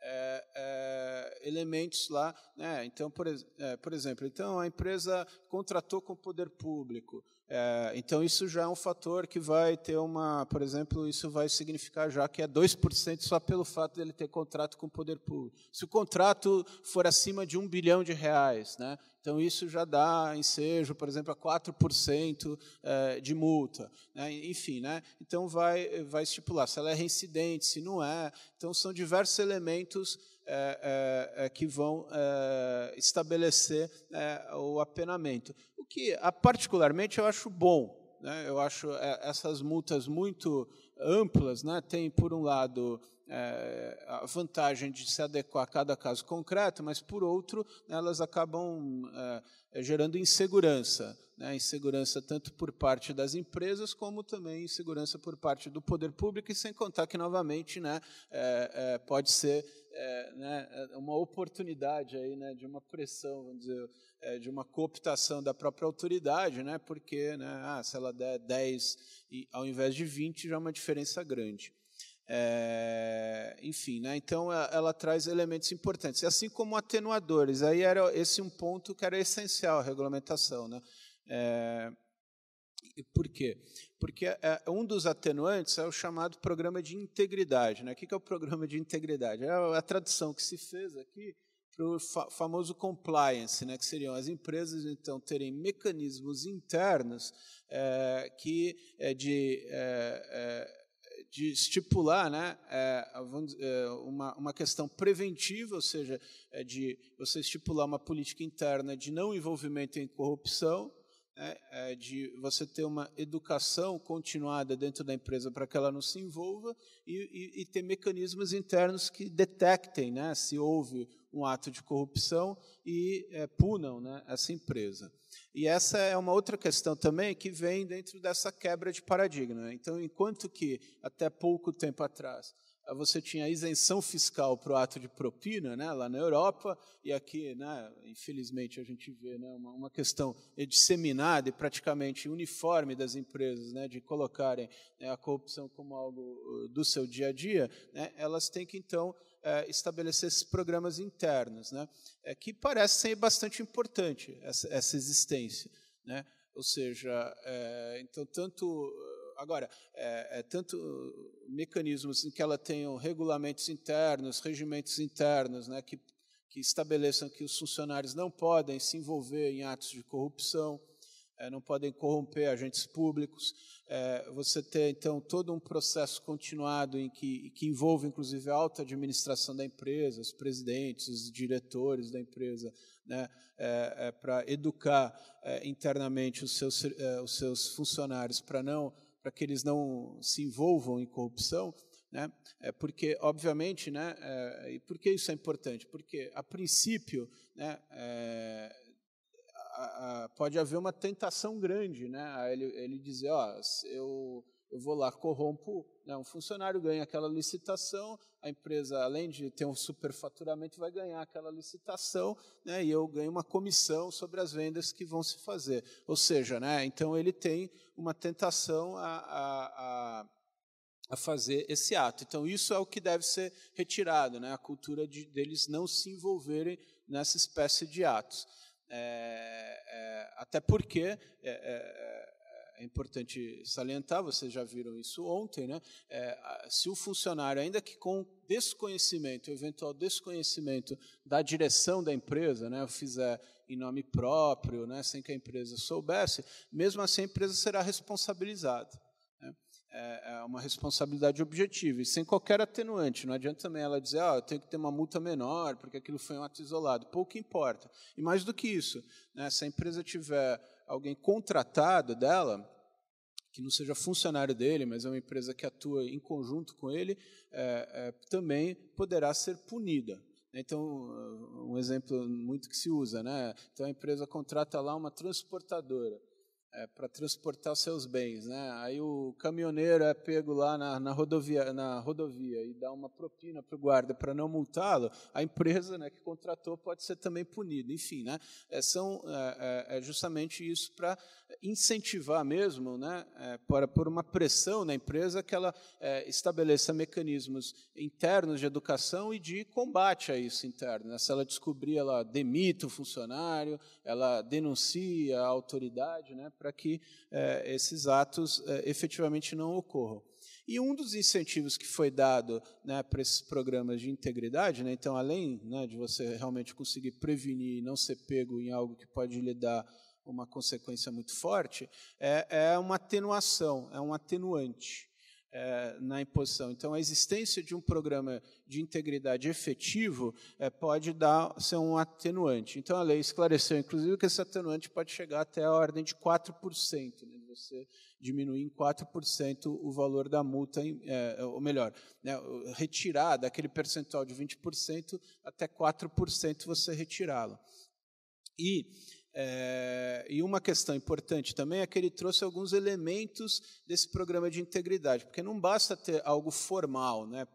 é, é, elementos lá. Né? Então, por, é, por exemplo, então a empresa contratou com o poder público, é, então, isso já é um fator que vai ter uma. Por exemplo, isso vai significar já que é 2% só pelo fato dele ter contrato com o poder público. Se o contrato for acima de um bilhão de reais, né, então isso já dá ensejo, por exemplo, a 4% é, de multa. Né, enfim, né, então vai, vai estipular se ela é reincidente, se não é. Então, são diversos elementos é, é, que vão estabelecer o apenamento. O que, ah, particularmente, eu acho bom. Né? Eu acho essas multas muito amplas, né? tem, por um lado, é, a vantagem de se adequar a cada caso concreto, mas, por outro, elas acabam é, gerando insegurança né, insegurança tanto por parte das empresas como também insegurança por parte do poder público, e sem contar que, novamente, né, é, é, pode ser é, né, é uma oportunidade aí, né, de uma pressão, vamos dizer, é, de uma cooptação da própria autoridade, né, porque né, ah, se ela der 10 ao invés de 20, já é uma diferença grande. É, enfim, né? então é, ela traz elementos importantes, assim como atenuadores. Aí era esse um ponto que era essencial a regulamentação, né? É, por quê? Porque é, é, um dos atenuantes é o chamado programa de integridade. Né? O que é o programa de integridade? É a tradução que se fez aqui para o fa famoso compliance, né? que seriam as empresas então terem mecanismos internos é, que é, de, é, é de estipular né, é, uma, uma questão preventiva, ou seja, de você estipular uma política interna de não envolvimento em corrupção, né, é, de você ter uma educação continuada dentro da empresa para que ela não se envolva e, e, e ter mecanismos internos que detectem né, se houve um ato de corrupção e é, punam né, essa empresa. E essa é uma outra questão também que vem dentro dessa quebra de paradigma. Né. Então, enquanto que até pouco tempo atrás você tinha isenção fiscal para o ato de propina, né, lá na Europa, e aqui, né, infelizmente, a gente vê né, uma, uma questão disseminada e praticamente uniforme das empresas, né, de colocarem né, a corrupção como algo uh, do seu dia a dia, né, elas têm que, então, é, estabelecer esses programas internos, né, é, que parece ser bastante importante essa, essa existência. Né, ou seja, é, então, tanto. Uh, agora, tanto mecanismos em que ela tenha regulamentos internos, regimentos internos, né, que, que estabeleçam que os funcionários não podem se envolver em atos de corrupção, é, não podem corromper agentes públicos. É, você ter, então, todo um processo continuado em que, que envolve, inclusive, a alta administração da empresa, os presidentes, os diretores da empresa, né, é, é para educar é, internamente os seus, é, os seus funcionários para não para que eles não se envolvam em corrupção, né? É porque, obviamente, né? É, e por que isso é importante? Porque, a princípio, né? É, a, a, pode haver uma tentação grande, né? A ele, ele dizer, ó, eu eu vou lá, corrompo, né, um funcionário ganha aquela licitação, a empresa, além de ter um superfaturamento, vai ganhar aquela licitação, né, e eu ganho uma comissão sobre as vendas que vão se fazer. Ou seja, né, então ele tem uma tentação a, a, a a fazer esse ato. Então, isso é o que deve ser retirado, né? a cultura de, deles não se envolverem nessa espécie de atos. É, é, até porque é, é, é é importante salientar, vocês já viram isso ontem, né? É, se o funcionário, ainda que com desconhecimento, eventual desconhecimento da direção da empresa, né, fizer em nome próprio, né, sem que a empresa soubesse, mesmo assim a empresa será responsabilizada. Né? É, é uma responsabilidade objetiva e sem qualquer atenuante. Não adianta também ela dizer, ah, eu tenho que ter uma multa menor porque aquilo foi um ato isolado. Pouco importa. E mais do que isso, né, se a empresa tiver alguém contratado dela, que não seja funcionário dele, mas é uma empresa que atua em conjunto com ele, é, é, também poderá ser punida. Então, um exemplo muito que se usa, né? Então a empresa contrata lá uma transportadora é, para transportar seus bens, né? Aí o caminhoneiro é pego lá na, na rodovia, na rodovia e dá uma propina para o guarda para não multá-lo. A empresa, né, que contratou pode ser também punida. Enfim, né? É, são é, é, é justamente isso para incentivar mesmo, né? É, para por uma pressão na empresa que ela é, estabeleça mecanismos internos de educação e de combate a isso interno. Né? Se ela descobrir, ela demite o funcionário, ela denuncia a autoridade, né? para que é, esses atos é, efetivamente não ocorram. E um dos incentivos que foi dado né, para esses programas de integridade, né, então, além né, de você realmente conseguir prevenir e não ser pego em algo que pode lhe dar uma consequência muito forte, é, é uma atenuação, é um atenuante é, na imposição. Então, a existência de um programa de integridade efetivo é, pode dar, ser um atenuante. Então, a lei esclareceu, inclusive, que esse atenuante pode chegar até a ordem de 4%. Né? Você diminuir em 4% o valor da multa, em, é, ou melhor, né, retirar daquele percentual de 20%, até 4% você retirá-lo. E é, e uma questão importante também é que ele trouxe alguns elementos desse programa de integridade, porque não basta ter algo formal, né?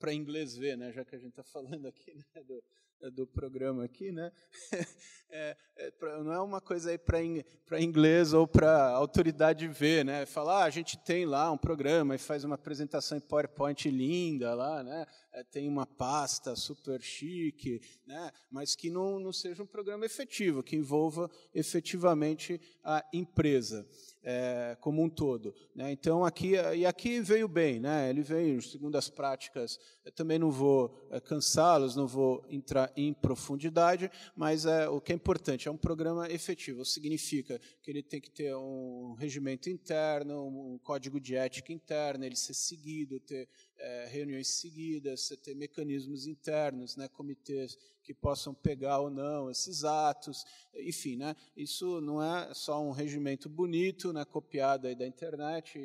Para inglês ver, né? Já que a gente está falando aqui né? do, do programa aqui, né? *laughs* É, é, pra, não é uma coisa aí para in, pra inglês ou para autoridade ver, né? Falar, ah, a gente tem lá um programa e faz uma apresentação em PowerPoint linda lá, né? É, tem uma pasta super chique, né? Mas que não, não seja um programa efetivo, que envolva efetivamente a empresa é, como um todo. Né? Então aqui e aqui veio bem, né? Ele veio segundo as práticas. Eu também não vou é, cansá-los, não vou entrar em profundidade, mas é o que é importante é um programa efetivo. Significa que ele tem que ter um regimento interno, um código de ética interno, ele ser seguido, ter é, reuniões seguidas, você ter mecanismos internos, né, comitês que possam pegar ou não esses atos, enfim, né, isso não é só um regimento bonito, né, copiado aí da internet,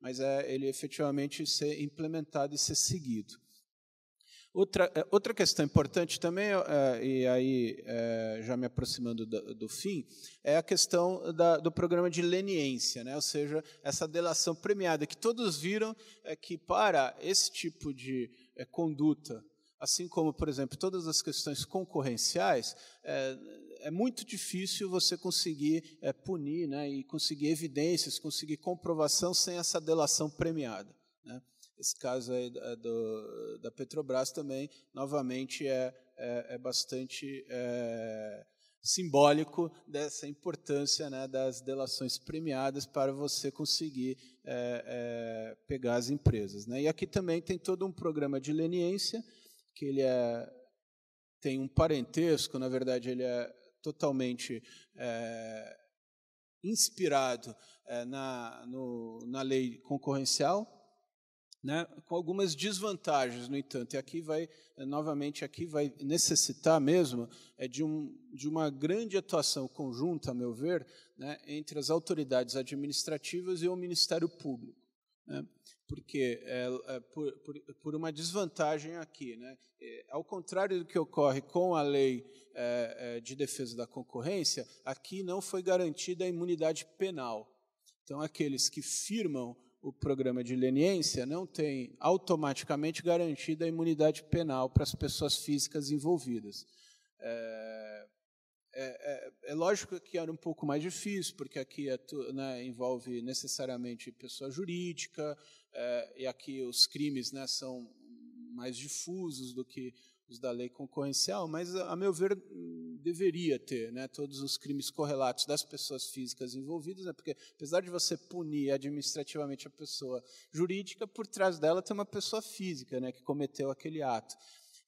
mas é ele efetivamente ser implementado e ser seguido. Outra, é, outra questão importante também, é, e aí é, já me aproximando do, fim, é a questão da, do programa de leniência, né? ou seja, essa delação premiada, que todos viram que para esse tipo de conduta, assim como, por exemplo, todas as questões concorrenciais, é, é muito difícil você conseguir é, punir né? e conseguir evidências, conseguir comprovação sem essa delação premiada. Né? Esse caso aí da, do, da Petrobras também, novamente, é, é, é bastante é, simbólico dessa importância né, das delações premiadas para você conseguir é, é, pegar as empresas. Né? E aqui também tem todo um programa de leniência, que ele é, tem um parentesco, na verdade, ele é totalmente é, inspirado é, na, no, na lei concorrencial né, com algumas desvantagens, no entanto, e aqui vai eh, novamente aqui vai necessitar mesmo é de, um, de uma grande atuação conjunta, a meu ver, né, entre as autoridades administrativas e o Ministério Público, né, porque é, é, por, por, por, uma desvantagem aqui, né, é, ao contrário do que ocorre com a lei de defesa da concorrência, aqui não foi garantida a imunidade penal. Então, aqueles que firmam o programa de leniência não tem automaticamente garantida a imunidade penal para as pessoas físicas envolvidas. É, é, é, é lógico que era um pouco mais difícil, porque aqui é né, envolve necessariamente pessoa jurídica, é, e aqui os crimes né, são mais difusos do que os da lei concorrencial, mas, a meu ver, deveria ter né, todos os crimes correlatos das pessoas físicas envolvidas, né, porque apesar de você punir administrativamente a pessoa jurídica, por trás dela tem uma pessoa física né, que cometeu aquele ato.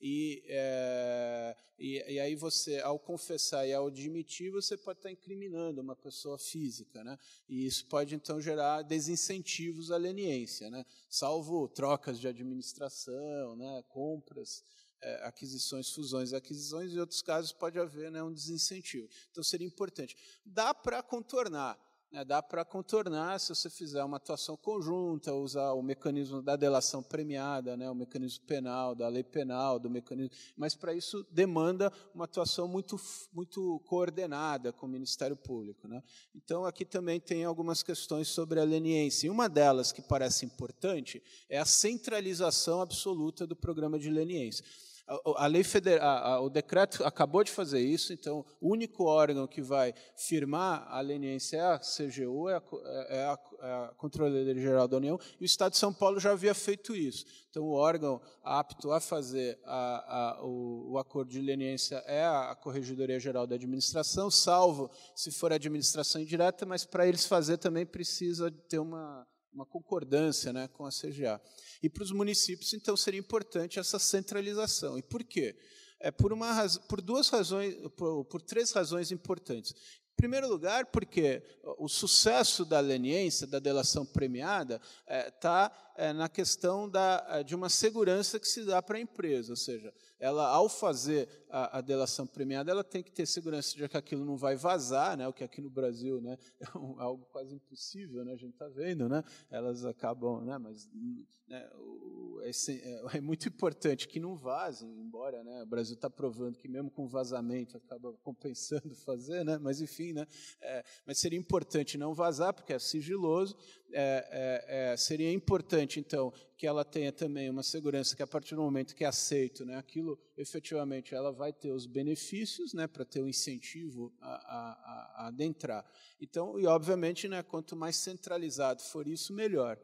E, é, e, e, aí você, ao confessar e ao admitir, você pode estar incriminando uma pessoa física, né? E isso pode então gerar desincentivos à leniência, né? Salvo trocas de administração, né? Compras é, aquisições, fusões, aquisições, e em outros casos pode haver né, um desincentivo. Então seria importante. Dá para contornar. Né, dá para contornar se você fizer uma atuação conjunta, usar o mecanismo da delação premiada, né, o mecanismo penal, da lei penal, do mecanismo. Mas para isso demanda uma atuação muito, muito coordenada com o Ministério Público. Né. Então aqui também tem algumas questões sobre a leniência. E uma delas que parece importante é a centralização absoluta do programa de leniência. A, lei federal, a, a, o decreto acabou de fazer isso, então o único órgão que vai firmar a leniência é a CGU, é, é, é a, é a, a Controladoria Geral da União, e o Estado de São Paulo já havia feito isso. Então o órgão apto a fazer o, o acordo de leniência é a Corregedoria Geral da Administração, salvo se for administração indireta, mas para eles fazer também precisa ter uma uma concordância né, com a CGA. E para os municípios, então, seria importante essa centralização. E por quê? É por, uma, por duas razões, por, por três razões importantes. Em primeiro lugar, porque o sucesso da leniência, da delação premiada, está é, tá, é, na questão da, é, de uma segurança que se dá para a empresa, ou seja, ela, ao fazer a, a, delação premiada, ela tem que ter segurança de que aquilo não vai vazar, né? o que aqui no Brasil né? *laughs* é um, algo quase impossível, né? a gente está vendo, né? elas acabam, né? mas né? O, é, é, *laughs* é, muito importante que não vazem, embora né? o Brasil está provando que mesmo com vazamento acaba compensando *laughs* fazer, né? mas enfim, né? É, mas seria importante não vazar, porque é sigiloso, é, é, é, seria importante, então, que ela tenha também uma segurança que a partir do momento que é aceito, né? aquilo efetivamente ela vai ter os benefícios né, para ter o incentivo a, a, a, adentrar. Então, e obviamente, né, quanto mais centralizado for isso, melhor.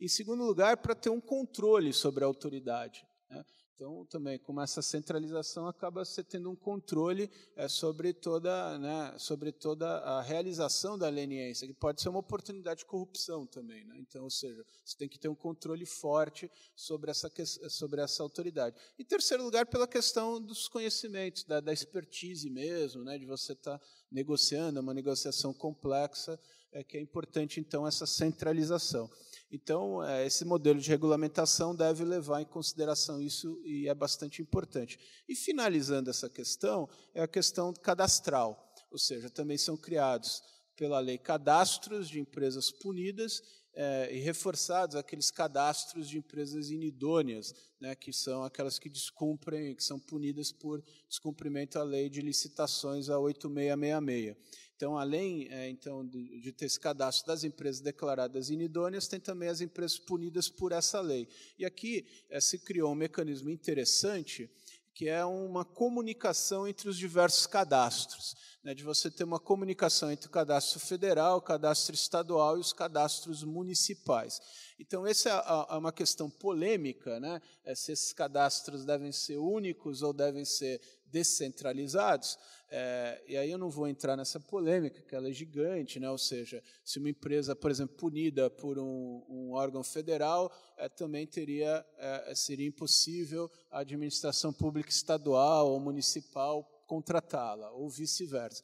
Em segundo lugar, para ter um controle sobre a autoridade. Né? Então, também, como essa centralização acaba se tendo um controle é, sobre, toda, né, sobre toda a realização da leniência, que pode ser uma oportunidade de corrupção também. Né? Então, ou seja, você tem que ter um controle forte sobre essa, sobre essa autoridade. Em terceiro lugar, pela questão dos conhecimentos, da, da expertise mesmo, né, de você estar tá negociando, é uma negociação complexa, é que é importante, então, essa centralização. Então, é, esse modelo de regulamentação deve levar em consideração isso e é bastante importante. E finalizando essa questão, é a questão cadastral, ou seja, também são criados pela lei cadastros de empresas punidas é, e reforçados aqueles cadastros de empresas inidôneas, né, que são aquelas que descumprem, que são punidas por descumprimento à lei de licitações a 8666. Então, além é, então de, de, ter esse cadastro das empresas declaradas inidôneas, tem também as empresas punidas por essa lei. E aqui é, se criou um mecanismo interessante, que é uma comunicação entre os diversos cadastros, né, de você ter uma comunicação entre o cadastro federal, o cadastro estadual e os cadastros municipais. Então, essa é, é uma questão polêmica, né? É, se esses cadastros devem ser únicos ou devem ser descentralizados, é, e aí eu não vou entrar nessa polêmica, que ela é gigante, né? ou seja, se uma empresa, por exemplo, punida por um, um órgão federal, é, também teria, é, é seria impossível a administração pública estadual ou municipal contratá-la, ou vice-versa.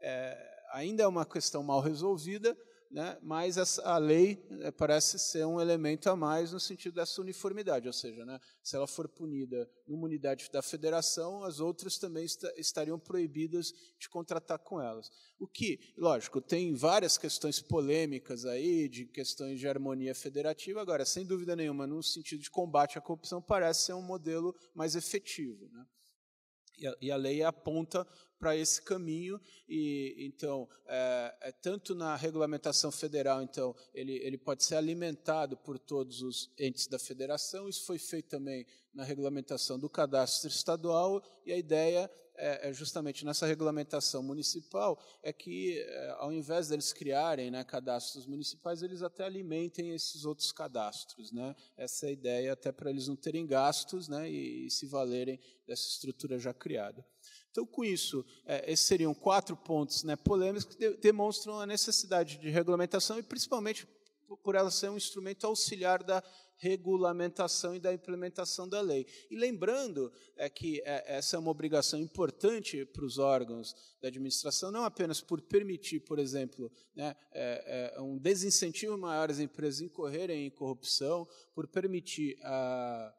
É, ainda é uma questão mal resolvida, né? mas a lei eh, parece ser um elemento a mais no sentido dessa uniformidade, ou seja, né, se ela for punida numa unidade da federação, as outras também estariam proibidas de contratar com elas. O que, lógico, tem várias questões polêmicas aí, de questões de harmonia federativa, agora, sem dúvida nenhuma, no sentido de combate à corrupção, parece ser um modelo mais efetivo. Né? e a lei aponta para esse caminho e então é, é, tanto na regulamentação federal então ele, ele pode ser alimentado por todos os entes da federação isso foi feito também na regulamentação do cadastro estadual e a ideia é, é justamente nessa regulamentação municipal é que é, ao invés deles criarem né, cadastros municipais eles até alimentem esses outros cadastros né essa é a ideia até para eles não terem gastos né e, e se valerem dessa estrutura já criada então, com isso, é, esses seriam quatro pontos né, polêmicos que de, demonstram a necessidade de regulamentação e, principalmente, por ela ser um instrumento auxiliar da regulamentação e da implementação da lei. E lembrando é que é, essa é uma obrigação importante para os órgãos da administração, não apenas por permitir, por exemplo, né, é, é um desincentivo maior às empresas incorrerem em corrupção, por permitir a ah,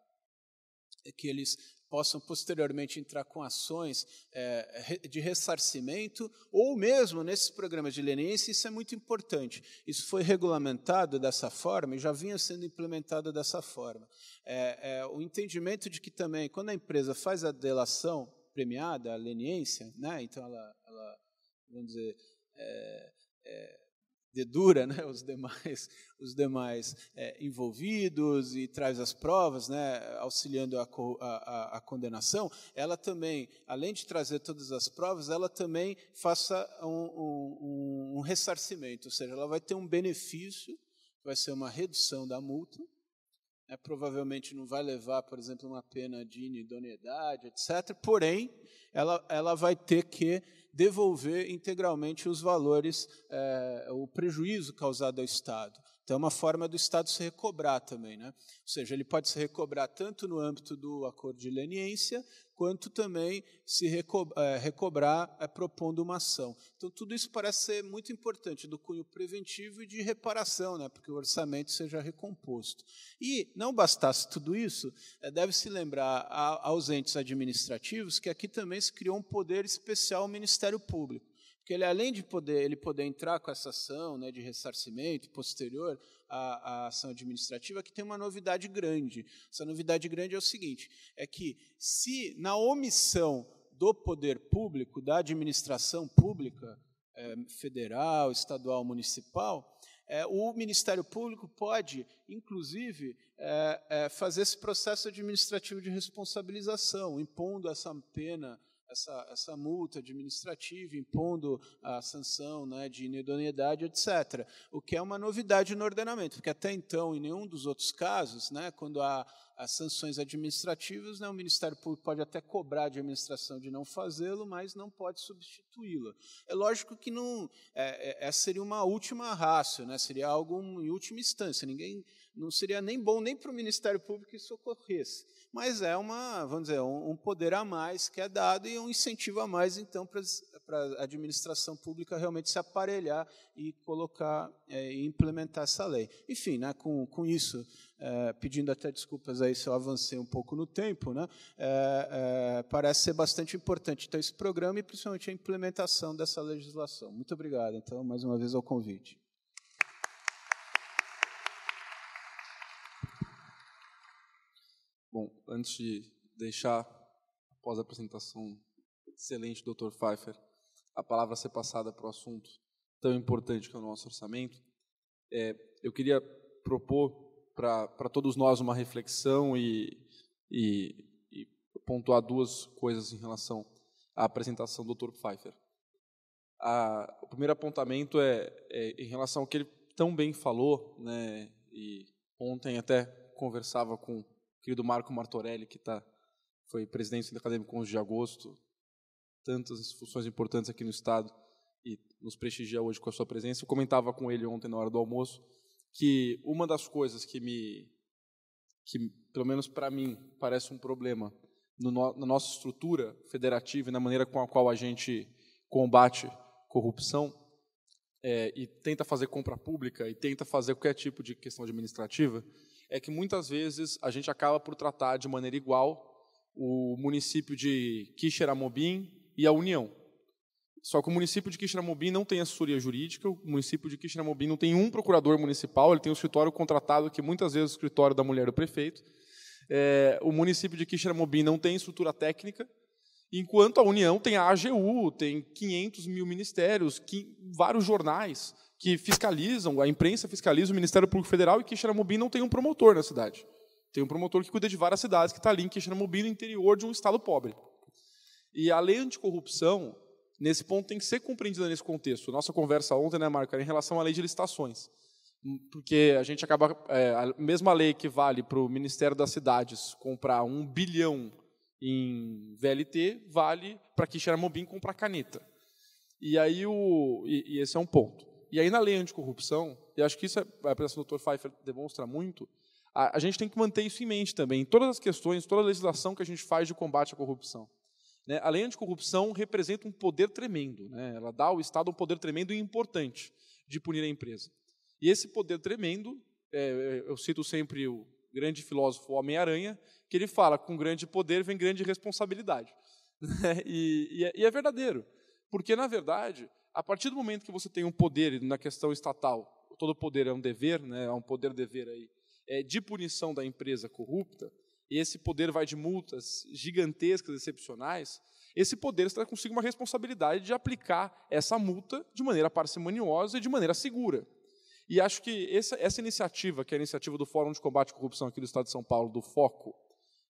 que eles possam posteriormente entrar com ações é, de ressarcimento, ou mesmo nesses programas de leniência, isso é muito importante. Isso foi regulamentado dessa forma e já vinha sendo implementado dessa forma. É, é, o entendimento de que também, quando a empresa faz a delação premiada, a leniência, né, então ela, ela, vamos dizer, é, é, dedura né, os demais, *laughs* os demais é, envolvidos e traz as provas, né, auxiliando a, a, a, condenação, ela também, além de trazer todas as provas, ela também faça um, um, um ressarcimento, ou seja, ela vai ter um benefício, vai ser uma redução da multa, né, provavelmente não vai levar, por exemplo, uma pena de inidoneidade, etc. Porém, ela, ela vai ter que devolver integralmente os valores, é, o prejuízo causado ao Estado. Então, é uma forma do Estado se recobrar também. Né? Ou seja, ele pode se recobrar tanto no âmbito do acordo de leniência, quanto também se eh, recobrar, recobrar eh, propondo uma ação. Então, tudo isso parece ser muito importante, do cunho preventivo e de reparação, né? porque o orçamento seja recomposto. E, não bastasse tudo isso, eh, deve-se lembrar aos entes administrativos que aqui também se criou um poder especial ao Ministério Público. Porque ele, além de poder, ele poder entrar com essa ação né, de ressarcimento posterior à, à ação administrativa, que tem uma novidade grande. Essa novidade grande é o seguinte: é que se na omissão do poder público, da administração pública, é, federal, estadual, municipal, é, o Ministério Público pode, inclusive, é, é, fazer esse processo administrativo de responsabilização, impondo essa pena essa, essa multa administrativa, impondo a sanção né, de inidoneidade, etc. O que é uma novidade no ordenamento, porque até então, em nenhum dos outros casos, né, quando há as sanções administrativas, né, o Ministério Público pode até cobrar de administração de não fazê-lo, mas não pode substituí-lo. É lógico que não, é, é, essa seria uma última raça, né, seria algo em última instância. Ninguém não seria nem bom nem para o Ministério Público que isso ocorresse mas é uma, vamos dizer, um, poder a mais que é dado e um incentivo a mais, então, para a administração pública realmente se aparelhar e colocar é, e implementar essa lei. Enfim, né, com, com isso, é, pedindo até desculpas aí se eu avancei um pouco no tempo, né, é, é parece ser bastante importante então, esse programa e principalmente a implementação dessa legislação. Muito obrigado, então, mais uma vez ao convite. Bom, antes de deixar, após a apresentação excelente do Dr. Pfeiffer, a palavra ser passada para o assunto tão importante que é o nosso orçamento, é, eu queria propor para todos nós uma reflexão e, e, e, pontuar duas coisas em relação à apresentação do Dr. Pfeiffer. A, o primeiro apontamento é, é, em relação ao que ele tão bem falou, né, e ontem até conversava com querido Marco Martorelli, que tá, foi presidente da Acadêmico 11 de agosto, tantas funções importantes aqui no Estado e nos prestigia hoje com a sua presença. Eu comentava com ele ontem na hora do almoço que uma das coisas que me que pelo menos para mim parece um problema no, na nossa estrutura federativa e na maneira com a qual a gente combate corrupção é, e tenta fazer compra pública e tenta fazer qualquer tipo de questão administrativa é que muitas vezes a gente acaba por tratar de maneira igual o município de Quixeramobim e a União. Só que o município de Quixeramobim não tem assessoria jurídica, o município de Quixeramobim não tem um procurador municipal, ele tem um escritório contratado, que muitas vezes é o escritório da mulher do prefeito. É, o município de Quixeramobim não tem estrutura técnica, enquanto a União tem a AGU, tem 500 mil ministérios, vários jornais que fiscalizam, a imprensa fiscaliza o Ministério Público Federal e Quixeramobim não tem um promotor na cidade. Tem um promotor que cuida de várias cidades, que está ali em Quixeramobim, no interior de um estado pobre. E a lei anticorrupção, nesse ponto, tem que ser compreendida nesse contexto. Nossa conversa ontem, né, Marco, era em relação à lei de licitações. Porque a gente acaba. É, a mesma lei que vale para o Ministério das Cidades comprar um bilhão em VLT, vale para Quixeramobim comprar caneta. E aí o. e, e esse é um ponto. E aí, na lei anticorrupção, e acho que isso é, a apresentação do Dr. Pfeiffer demonstra muito, a, a, gente tem que manter isso em mente também, em todas as questões, toda a legislação que a gente faz de combate à corrupção. Né? A lei anticorrupção representa um poder tremendo, né? ela dá ao Estado um poder tremendo e importante de punir a empresa. E esse poder tremendo, é, é eu cito sempre o grande filósofo Homem-Aranha, que ele fala: com grande poder vem grande responsabilidade. *laughs* Né? e, e, é, e é verdadeiro, porque, na verdade, a partir do momento que você tem um poder, na questão estatal, todo poder é um dever, né, é um poder-dever aí, é, de punição da empresa corrupta, e esse poder vai de multas gigantescas, excepcionais, esse poder está consigo uma responsabilidade de aplicar essa multa de maneira parcimoniosa e de maneira segura. E acho que essa, essa iniciativa, que é a iniciativa do Fórum de Combate à Corrupção aqui do Estado de São Paulo, do FOCO,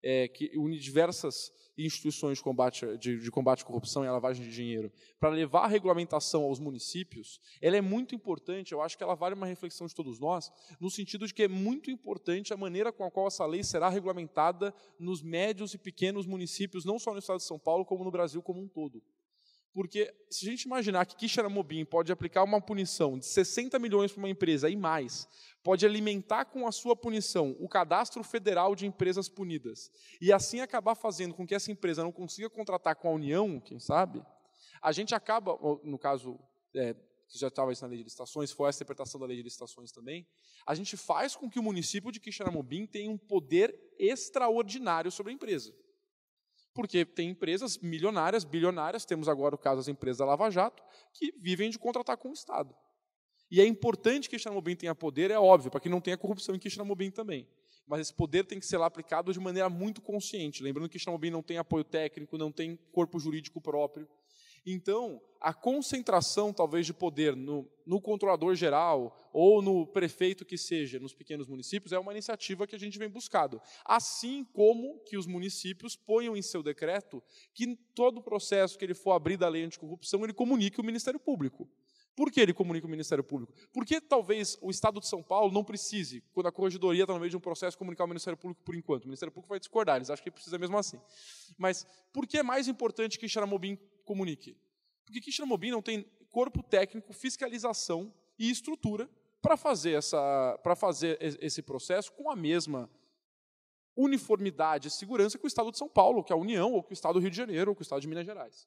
é, que une diversas instituições de combate, de, de combate à corrupção e à lavagem de dinheiro, para levar a regulamentação aos municípios, ela é muito importante, eu acho que ela vale uma reflexão de todos nós, no sentido de que é muito importante a maneira com a qual essa lei será regulamentada nos médios e pequenos municípios, não só no estado de São Paulo, como no Brasil como um todo. Porque se a gente imaginar que Kixaramobim pode aplicar uma punição de 60 milhões para uma empresa e mais, pode alimentar com a sua punição o cadastro federal de empresas punidas e assim acabar fazendo com que essa empresa não consiga contratar com a União, quem sabe, a gente acaba, no caso, é, que já estava isso na lei de licitações, foi essa interpretação da lei de licitações também, a gente faz com que o município de Quixaramobim tenha um poder extraordinário sobre a empresa. Porque tem empresas milionárias, bilionárias, temos agora o caso das empresas da Lava Jato, que vivem de contratar com o Estado. E é importante que Xanamobim tenha poder, é óbvio, para que não tenha corrupção em Xanamobim também. Mas esse poder tem que ser lá aplicado de maneira muito consciente. Lembrando que Xanamobim não tem apoio técnico, não tem corpo jurídico próprio. Então, a concentração, talvez, de poder no, no, controlador geral ou no prefeito que seja, nos pequenos municípios, é uma iniciativa que a gente vem buscando. Assim como que os municípios ponham em seu decreto que todo processo que ele for abrir da lei anticorrupção, ele comunique o Ministério Público. Por que ele comunica o Ministério Público? Porque talvez o Estado de São Paulo não precise, quando a corregedoria está no meio de um processo, comunicar ao Ministério Público por enquanto. O Ministério Público vai discordar, eles acham que precisa mesmo assim. Mas por que é mais importante que Xaramobim comunique. Porque Kixinamobim não tem corpo técnico, fiscalização e estrutura para fazer, essa, fazer esse processo com a mesma uniformidade e segurança que o Estado de São Paulo, que é a União, ou que o Estado do Rio de Janeiro, ou que o Estado de Minas Gerais.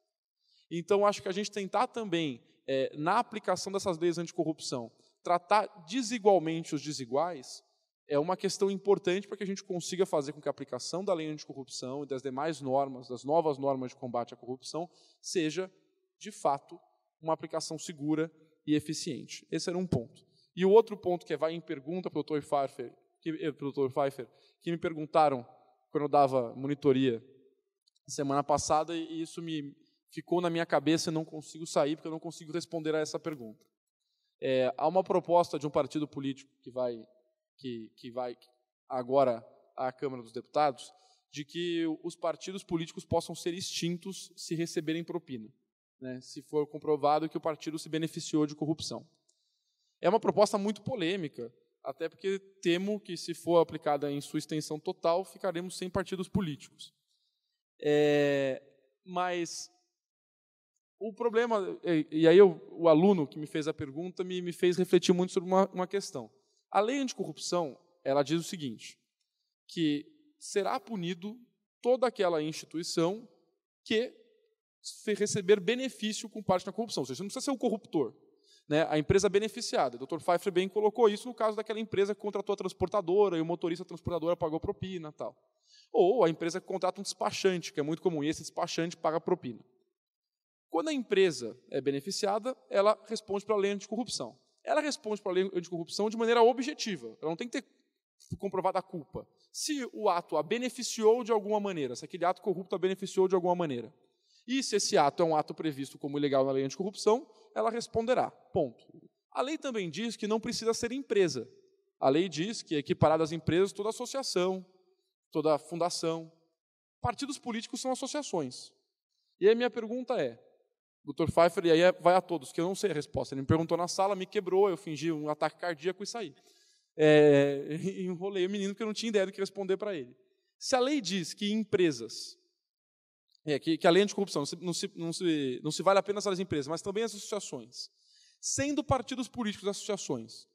Então, acho que a gente tentar também, é, na aplicação dessas leis anticorrupção, tratar desigualmente os desiguais é uma questão importante para que a gente consiga fazer com que a aplicação da lei anticorrupção e das demais normas, das novas normas de combate à corrupção, seja, de fato, uma aplicação segura e eficiente. Esse era um ponto. E o outro ponto que é, vai em pergunta para o Dr. Pfeiffer, que, eh, o Dr. Pfeiffer, que me perguntaram quando eu dava monitoria semana passada, e isso me ficou na minha cabeça e não consigo sair, porque eu não consigo responder a essa pergunta. É, há uma proposta de um partido político que vai que, que vai agora à Câmara dos Deputados, de que os partidos políticos possam ser extintos se receberem propina, né, se for comprovado que o partido se beneficiou de corrupção. É uma proposta muito polêmica, até porque temo que, se for aplicada em sua extensão total, ficaremos sem partidos políticos. É, mas o problema, e aí eu, o aluno que me fez a pergunta me, me fez refletir muito sobre uma, uma questão. A lei anticorrupção, ela diz o seguinte, que será punido toda aquela instituição que receber benefício com parte da corrupção. Ou seja, você não precisa ser o corruptor. Né? A empresa beneficiada. O Dr. Pfeiffer bem colocou isso no caso daquela empresa que contratou a transportadora e o motorista transportadora pagou propina tal. Ou a empresa que contrata um despachante, que é muito comum, e esse despachante paga propina. Quando a empresa é beneficiada, ela responde pela lei anticorrupção ela responde para a lei anticorrupção de maneira objetiva. Ela não tem que ter comprovado a culpa. Se o ato a beneficiou de alguma maneira, se aquele ato corrupto a beneficiou de alguma maneira. E se esse ato é um ato previsto como ilegal na lei anticorrupção, ela responderá. Ponto. A lei também diz que não precisa ser empresa. A lei diz que é equiparada às empresas toda associação, toda fundação. Partidos políticos são associações. E a minha pergunta é: Dr. Pfeiffer, e aí é, vai a todos, que eu não sei a resposta. Ele me perguntou na sala, me quebrou, eu fingi um ataque cardíaco e saí. É, *laughs* enrolei o menino que eu não tinha ideia do que responder para ele. Se a lei diz que empresas, é, que, que, a lei é anticorrupção não se, não, se, não, se, não se vale apenas as empresas, mas também as associações, sendo partidos políticos associações,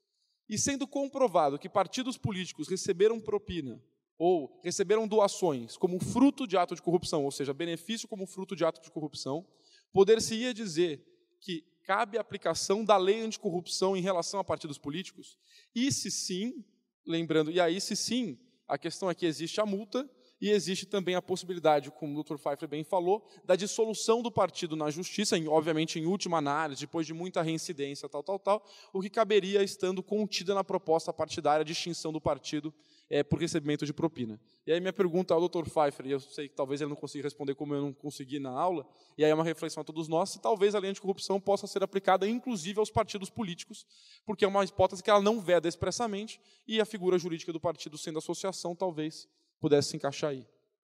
e sendo comprovado que partidos políticos receberam propina ou receberam doações como fruto de ato de corrupção, ou seja, benefício como fruto de ato de corrupção, poder-se-ia dizer que cabe a aplicação da lei anticorrupção em relação a partidos políticos? E se sim, lembrando, e aí se sim, a questão é que existe a multa e existe também a possibilidade, como o Dr. Pfeiffer bem falou, da dissolução do partido na justiça, em, obviamente em última análise, depois de muita reincidência, tal, tal, tal, o que caberia estando contida na proposta partidária de extinção do partido é, por recebimento de propina. E aí minha pergunta ao Dr. Pfeiffer, e eu sei que talvez ele não consiga responder como eu não consegui na aula, e aí é uma reflexão a todos nós, se talvez a lei corrupção possa ser aplicada inclusive aos partidos políticos, porque é uma hipótese que ela não veda expressamente, e a figura jurídica do partido sendo associação talvez pudesse se encaixar aí.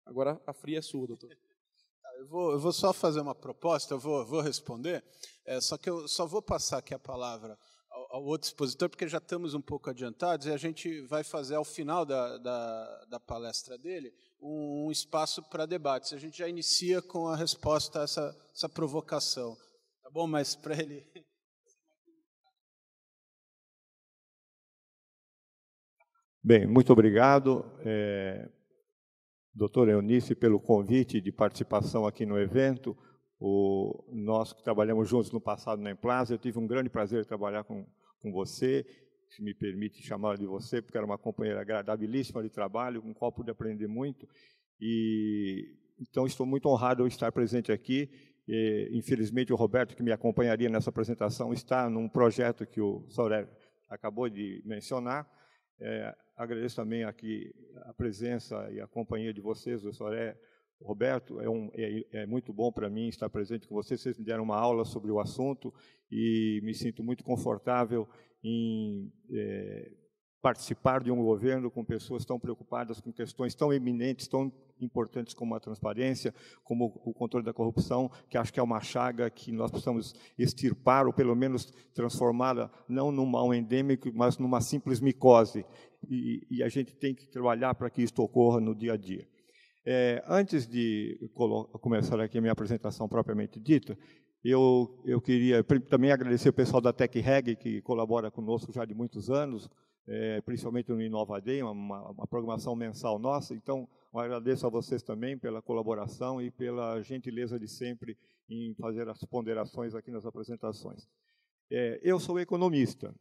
Agora a fria é sua, doutor. Tá, eu vou, eu vou só fazer uma proposta, eu vou, vou responder, é, só que eu só vou passar aqui a palavra ao outro expositor, porque já estamos um pouco adiantados, e a gente vai fazer, ao final da, da, da palestra dele, um, um espaço para debates. A gente já inicia com a resposta a essa, essa provocação. Tá bom? Mas para ele. Bem, muito obrigado, é, doutora Eunice, pelo convite de participação aqui no evento. O, nós que trabalhamos juntos no passado na Emplaza, eu tive um grande prazer de trabalhar com com você, se me permite chamar de você, porque era uma companheira agradabilíssima de trabalho, com qual pude aprender muito. E então estou muito honrado de estar presente aqui. E, infelizmente o Roberto que me acompanharia nessa apresentação está num projeto que o Sauré acabou de mencionar. É, agradeço também aqui a presença e a companhia de vocês, o Sauré Roberto é, um, é, é muito bom para mim estar presente com vocês. Vocês me deram uma aula sobre o assunto e me sinto muito confortável em é, participar de um governo com pessoas tão preocupadas com questões tão eminentes, tão importantes como a transparência, como o controle da corrupção, que acho que é uma chaga que nós precisamos extirpar ou pelo menos transformá-la não num mal endêmico, mas numa simples micose. E, e a gente tem que trabalhar para que isso ocorra no dia a dia. É, antes de começar aqui a minha apresentação propriamente dita, eu, eu queria também agradecer o pessoal da TechReg, que colabora conosco já de muitos anos, é, principalmente no Inova uma, uma programação mensal nossa. Então, agradeço a vocês também pela colaboração e pela gentileza de sempre em fazer as ponderações aqui nas apresentações. É, eu sou economista,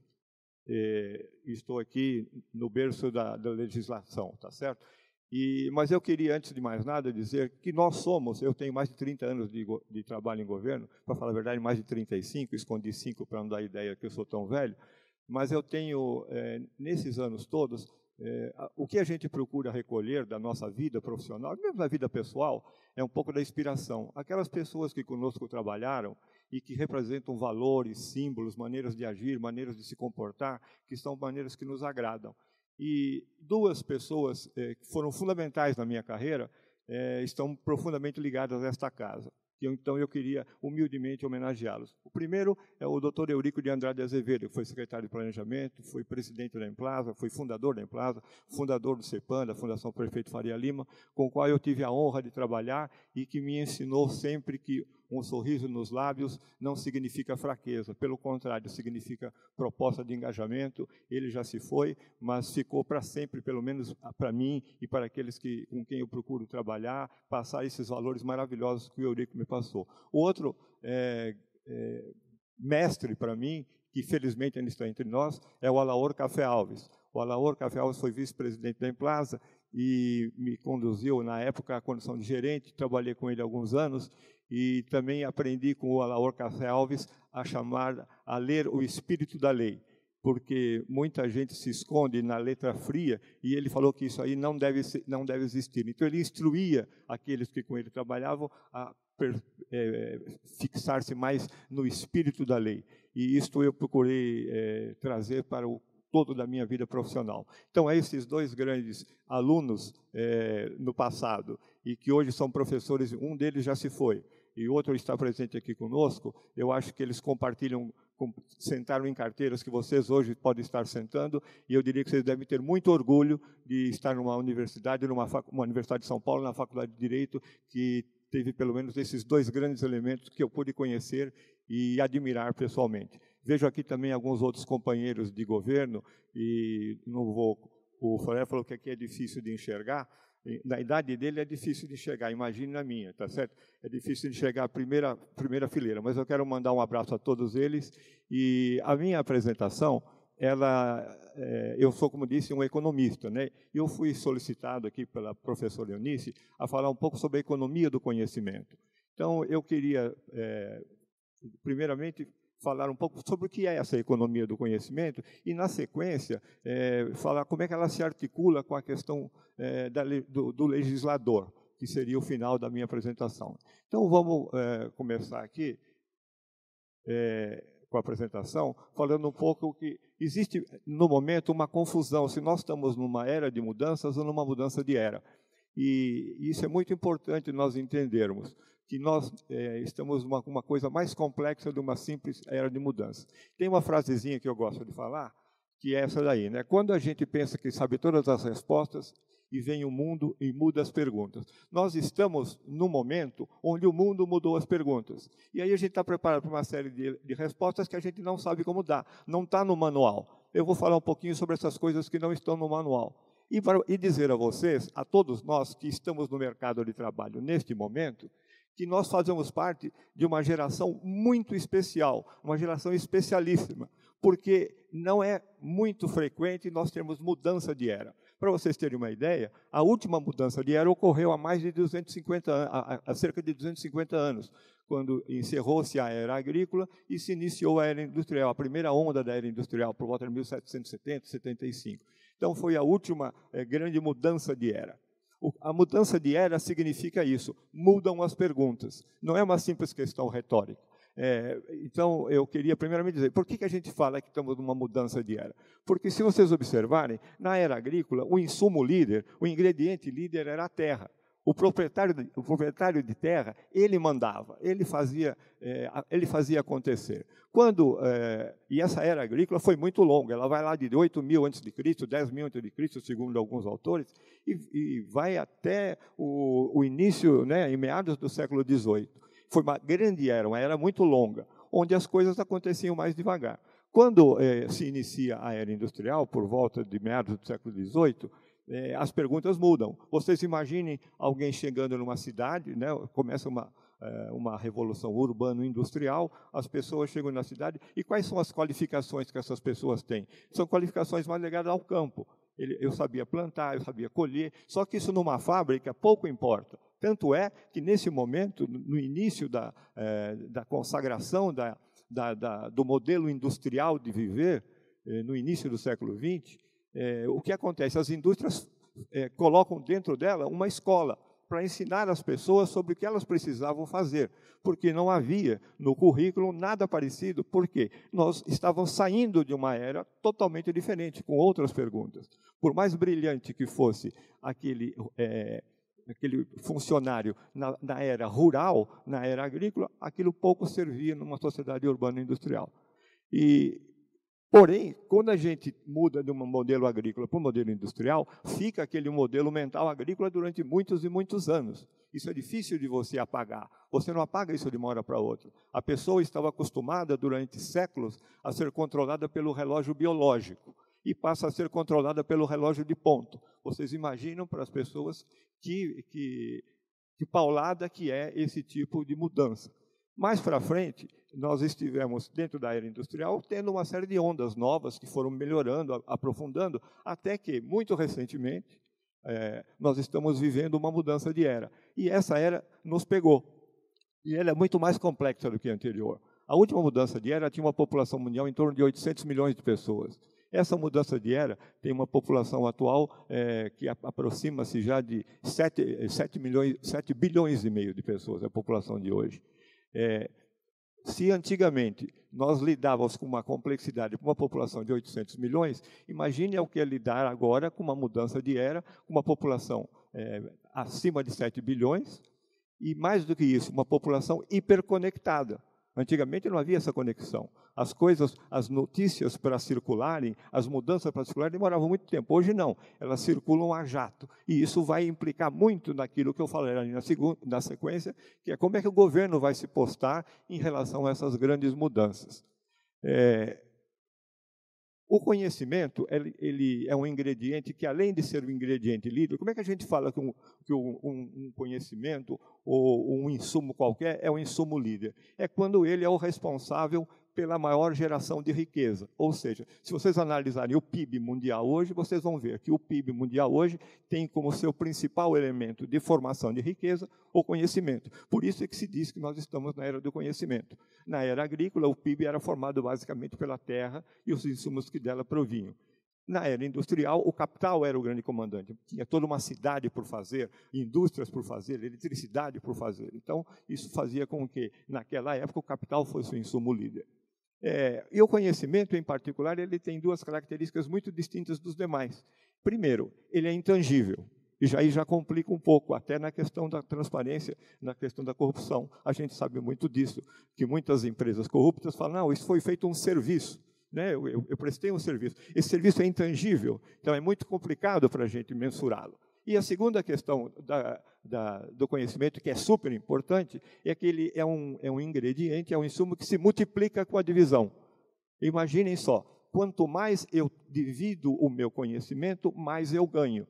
é, estou aqui no berço da, da legislação, tá certo? E, mas eu queria, antes de mais nada, dizer que nós somos, eu tenho mais de 30 anos de, de trabalho em governo, para falar a verdade, mais de 35, escondi 5 para não dar ideia que eu sou tão velho, mas eu tenho, é, nesses anos todos, é, o que a gente procura recolher da nossa vida profissional, mesmo da vida pessoal, é um pouco da inspiração. Aquelas pessoas que conosco trabalharam e que representam valores, símbolos, maneiras de agir, maneiras de se comportar, que são maneiras que nos agradam. E duas pessoas é, que foram fundamentais na minha carreira é, estão profundamente ligadas a esta casa. então eu queria humildemente homenageá-los. O primeiro é o Dr. Eurico de Andrade Azevedo, que foi secretário de Planejamento, foi presidente da Emplasa, foi fundador da Emplasa, fundador do CEPAN, da Fundação Prefeito Faria Lima, com o qual eu tive a honra de trabalhar e que me ensinou sempre que um sorriso nos lábios não significa fraqueza, pelo contrário, significa proposta de engajamento. Ele já se foi, mas ficou para sempre, pelo menos para mim e para aqueles que, com quem eu procuro trabalhar, passar esses valores maravilhosos que o Eurico me passou. outro é, é, mestre para mim, que felizmente ainda está entre nós, é o Alaor Café Alves. O Alaor Café Alves foi vice-presidente da Emplaza e me conduziu na época à condição de gerente, trabalhei com ele alguns anos e também aprendi com o Alaor Café Alves a chamar, a ler o espírito da lei, porque muita gente se esconde na letra fria e ele falou que isso aí não deve, não deve existir. Então ele instruía aqueles que com ele trabalhavam a é, fixar-se mais no espírito da lei. E isto eu procurei é, trazer para o todo da minha vida profissional. Então, é esses dois grandes alunos é, no passado e que hoje são professores, um deles já se foi, e outro está presente aqui conosco, eu acho que eles compartilham, sentaram em carteiras que vocês hoje podem estar sentando, e eu diria que vocês devem ter muito orgulho de estar numa universidade, numa uma universidade de São Paulo, na Faculdade de Direito, que teve pelo menos esses dois grandes elementos que eu pude conhecer e admirar pessoalmente. Vejo aqui também alguns outros companheiros de governo, e não vou. O Floré falou que aqui é difícil de enxergar, na idade dele é difícil de chegar, imagine na minha, tá certo? É difícil de chegar à primeira, primeira fileira, mas eu quero mandar um abraço a todos eles. E a minha apresentação, ela, é, eu sou, como disse, um economista, né? Eu fui solicitado aqui pela professora Eunice a falar um pouco sobre a economia do conhecimento. Então, eu queria, é, primeiramente, falar um pouco sobre o que é essa economia do conhecimento e, na sequência, é, falar como é que ela se articula com a questão é, da, do, do, legislador, que seria o final da minha apresentação. Então, vamos é, começar aqui é, com a apresentação, falando um pouco que existe, no momento, uma confusão se nós estamos numa era de mudanças ou numa mudança de era. E isso é muito importante nós entendermos que nós é, estamos uma, uma coisa mais complexa de uma simples era de mudança. Tem uma frasezinha que eu gosto de falar, que é essa daí, né? Quando a gente pensa que sabe todas as respostas e vem o mundo e muda as perguntas. Nós estamos no momento onde o mundo mudou as perguntas. E aí a gente está preparado para uma série de, de respostas que a gente não sabe como dar, não está no manual. Eu vou falar um pouquinho sobre essas coisas que não estão no manual. E, para, e dizer a vocês, a todos nós que estamos no mercado de trabalho neste momento, que nós fazemos parte de uma geração muito especial, uma geração especialíssima, porque não é muito frequente nós termos mudança de era. Para vocês terem uma ideia, a última mudança de era ocorreu há mais de 250 há cerca de 250 anos, quando encerrou-se a era agrícola e se iniciou a era industrial, a primeira onda da era industrial, por volta de 1770, 75. Então foi a última eh, grande mudança de era. A mudança de era significa isso, mudam as perguntas. Não é uma simples questão retórica. É, então, eu queria primeiramente dizer, por que, que a gente fala que estamos numa mudança de era? Porque, se vocês observarem, na era agrícola, o insumo líder, o ingrediente líder era a terra. O proprietário, de, o proprietário de terra, ele mandava, ele fazia, é, ele fazia acontecer. Quando, é, e essa era agrícola foi muito longa, ela vai lá de 8 mil antes de Cristo, 10 mil antes de Cristo, segundo alguns autores, e, e vai até o, o início, né, em meados do século XVIII. Foi uma grande era, uma era muito longa, onde as coisas aconteciam mais devagar. Quando é, se inicia a era industrial, por volta de meados do século XVIII, é, as perguntas mudam. Vocês imaginem alguém chegando numa cidade, né, começa uma, é, uma revolução urbano-industrial, as pessoas chegam na cidade, e quais são as qualificações que essas pessoas têm? São qualificações mais ligadas ao campo. Ele, eu sabia plantar, eu sabia colher, só que isso numa fábrica pouco importa. Tanto é que, nesse momento, no início da, é, da consagração da, da, da, do modelo industrial de viver, é, no início do século XX, é, o que acontece? As indústrias é, colocam dentro dela uma escola para ensinar as pessoas sobre o que elas precisavam fazer, porque não havia no currículo nada parecido, porque nós estávamos saindo de uma era totalmente diferente, com outras perguntas. Por mais brilhante que fosse aquele, é, aquele funcionário na, na era rural, na era agrícola, aquilo pouco servia numa sociedade urbana industrial. E Porém, quando a gente muda de um modelo agrícola para um modelo industrial, fica aquele modelo mental agrícola durante muitos e muitos anos. Isso é difícil de você apagar. Você não apaga isso de uma hora para outra. A pessoa estava acostumada durante séculos a ser controlada pelo relógio biológico e passa a ser controlada pelo relógio de ponto. Vocês imaginam para as pessoas que, que, que paulada que é esse tipo de mudança. Mais para frente, nós estivemos dentro da era industrial tendo uma série de ondas novas que foram melhorando, aprofundando, até que, muito recentemente, é, nós estamos vivendo uma mudança de era. E essa era nos pegou. E ela é muito mais complexa do que a anterior. A última mudança de era tinha uma população mundial em torno de 800 milhões de pessoas. Essa mudança de era tem uma população atual é, que aproxima-se já de 7, 7, milhões, 7 bilhões e meio de pessoas, a população de hoje. É, se antigamente nós lidávamos com uma complexidade, com uma população de 800 milhões, imagine o que é lidar agora com uma mudança de era, com uma população é, acima de 7 bilhões, e mais do que isso, uma população hiperconectada. Antigamente não havia essa conexão. As coisas, as notícias para circularem, as mudanças para circularem demoravam muito tempo. Hoje não, elas circulam a jato. E isso vai implicar muito naquilo que eu falei ali na, segunda, na sequência, que é como é que o governo vai se postar em relação a essas grandes mudanças. É, o conhecimento ele, ele, é um ingrediente que, além de ser um ingrediente líder, como é que a gente fala que um, que um, um conhecimento ou um insumo qualquer é um insumo líder? É quando ele é o responsável pela maior geração de riqueza. Ou seja, se vocês analisarem o PIB mundial hoje, vocês vão ver que o PIB mundial hoje tem como seu principal elemento de formação de riqueza o conhecimento. Por isso é que se diz que nós estamos na era do conhecimento. Na era agrícola, o PIB era formado basicamente pela terra e os insumos que dela provinham. Na era industrial, o capital era o grande comandante. Tinha toda uma cidade por fazer, indústrias por fazer, eletricidade por fazer. Então, isso fazia com que, naquela época, o capital fosse o insumo líder. É, e o conhecimento, em particular, ele tem duas características muito distintas dos demais. Primeiro, ele é intangível. E já, aí já complica um pouco, até na questão da transparência, na questão da corrupção. A gente sabe muito disso, que muitas empresas corruptas falam, não, isso foi feito um serviço. Né? Eu, eu, eu prestei um serviço. Esse serviço é intangível, então é muito complicado para a gente mensurá-lo. E a segunda questão da, da, do conhecimento, que é super importante, é que ele é um, é um ingrediente, é um insumo que se multiplica com a divisão. Imaginem só, quanto mais eu divido o meu conhecimento, mais eu ganho.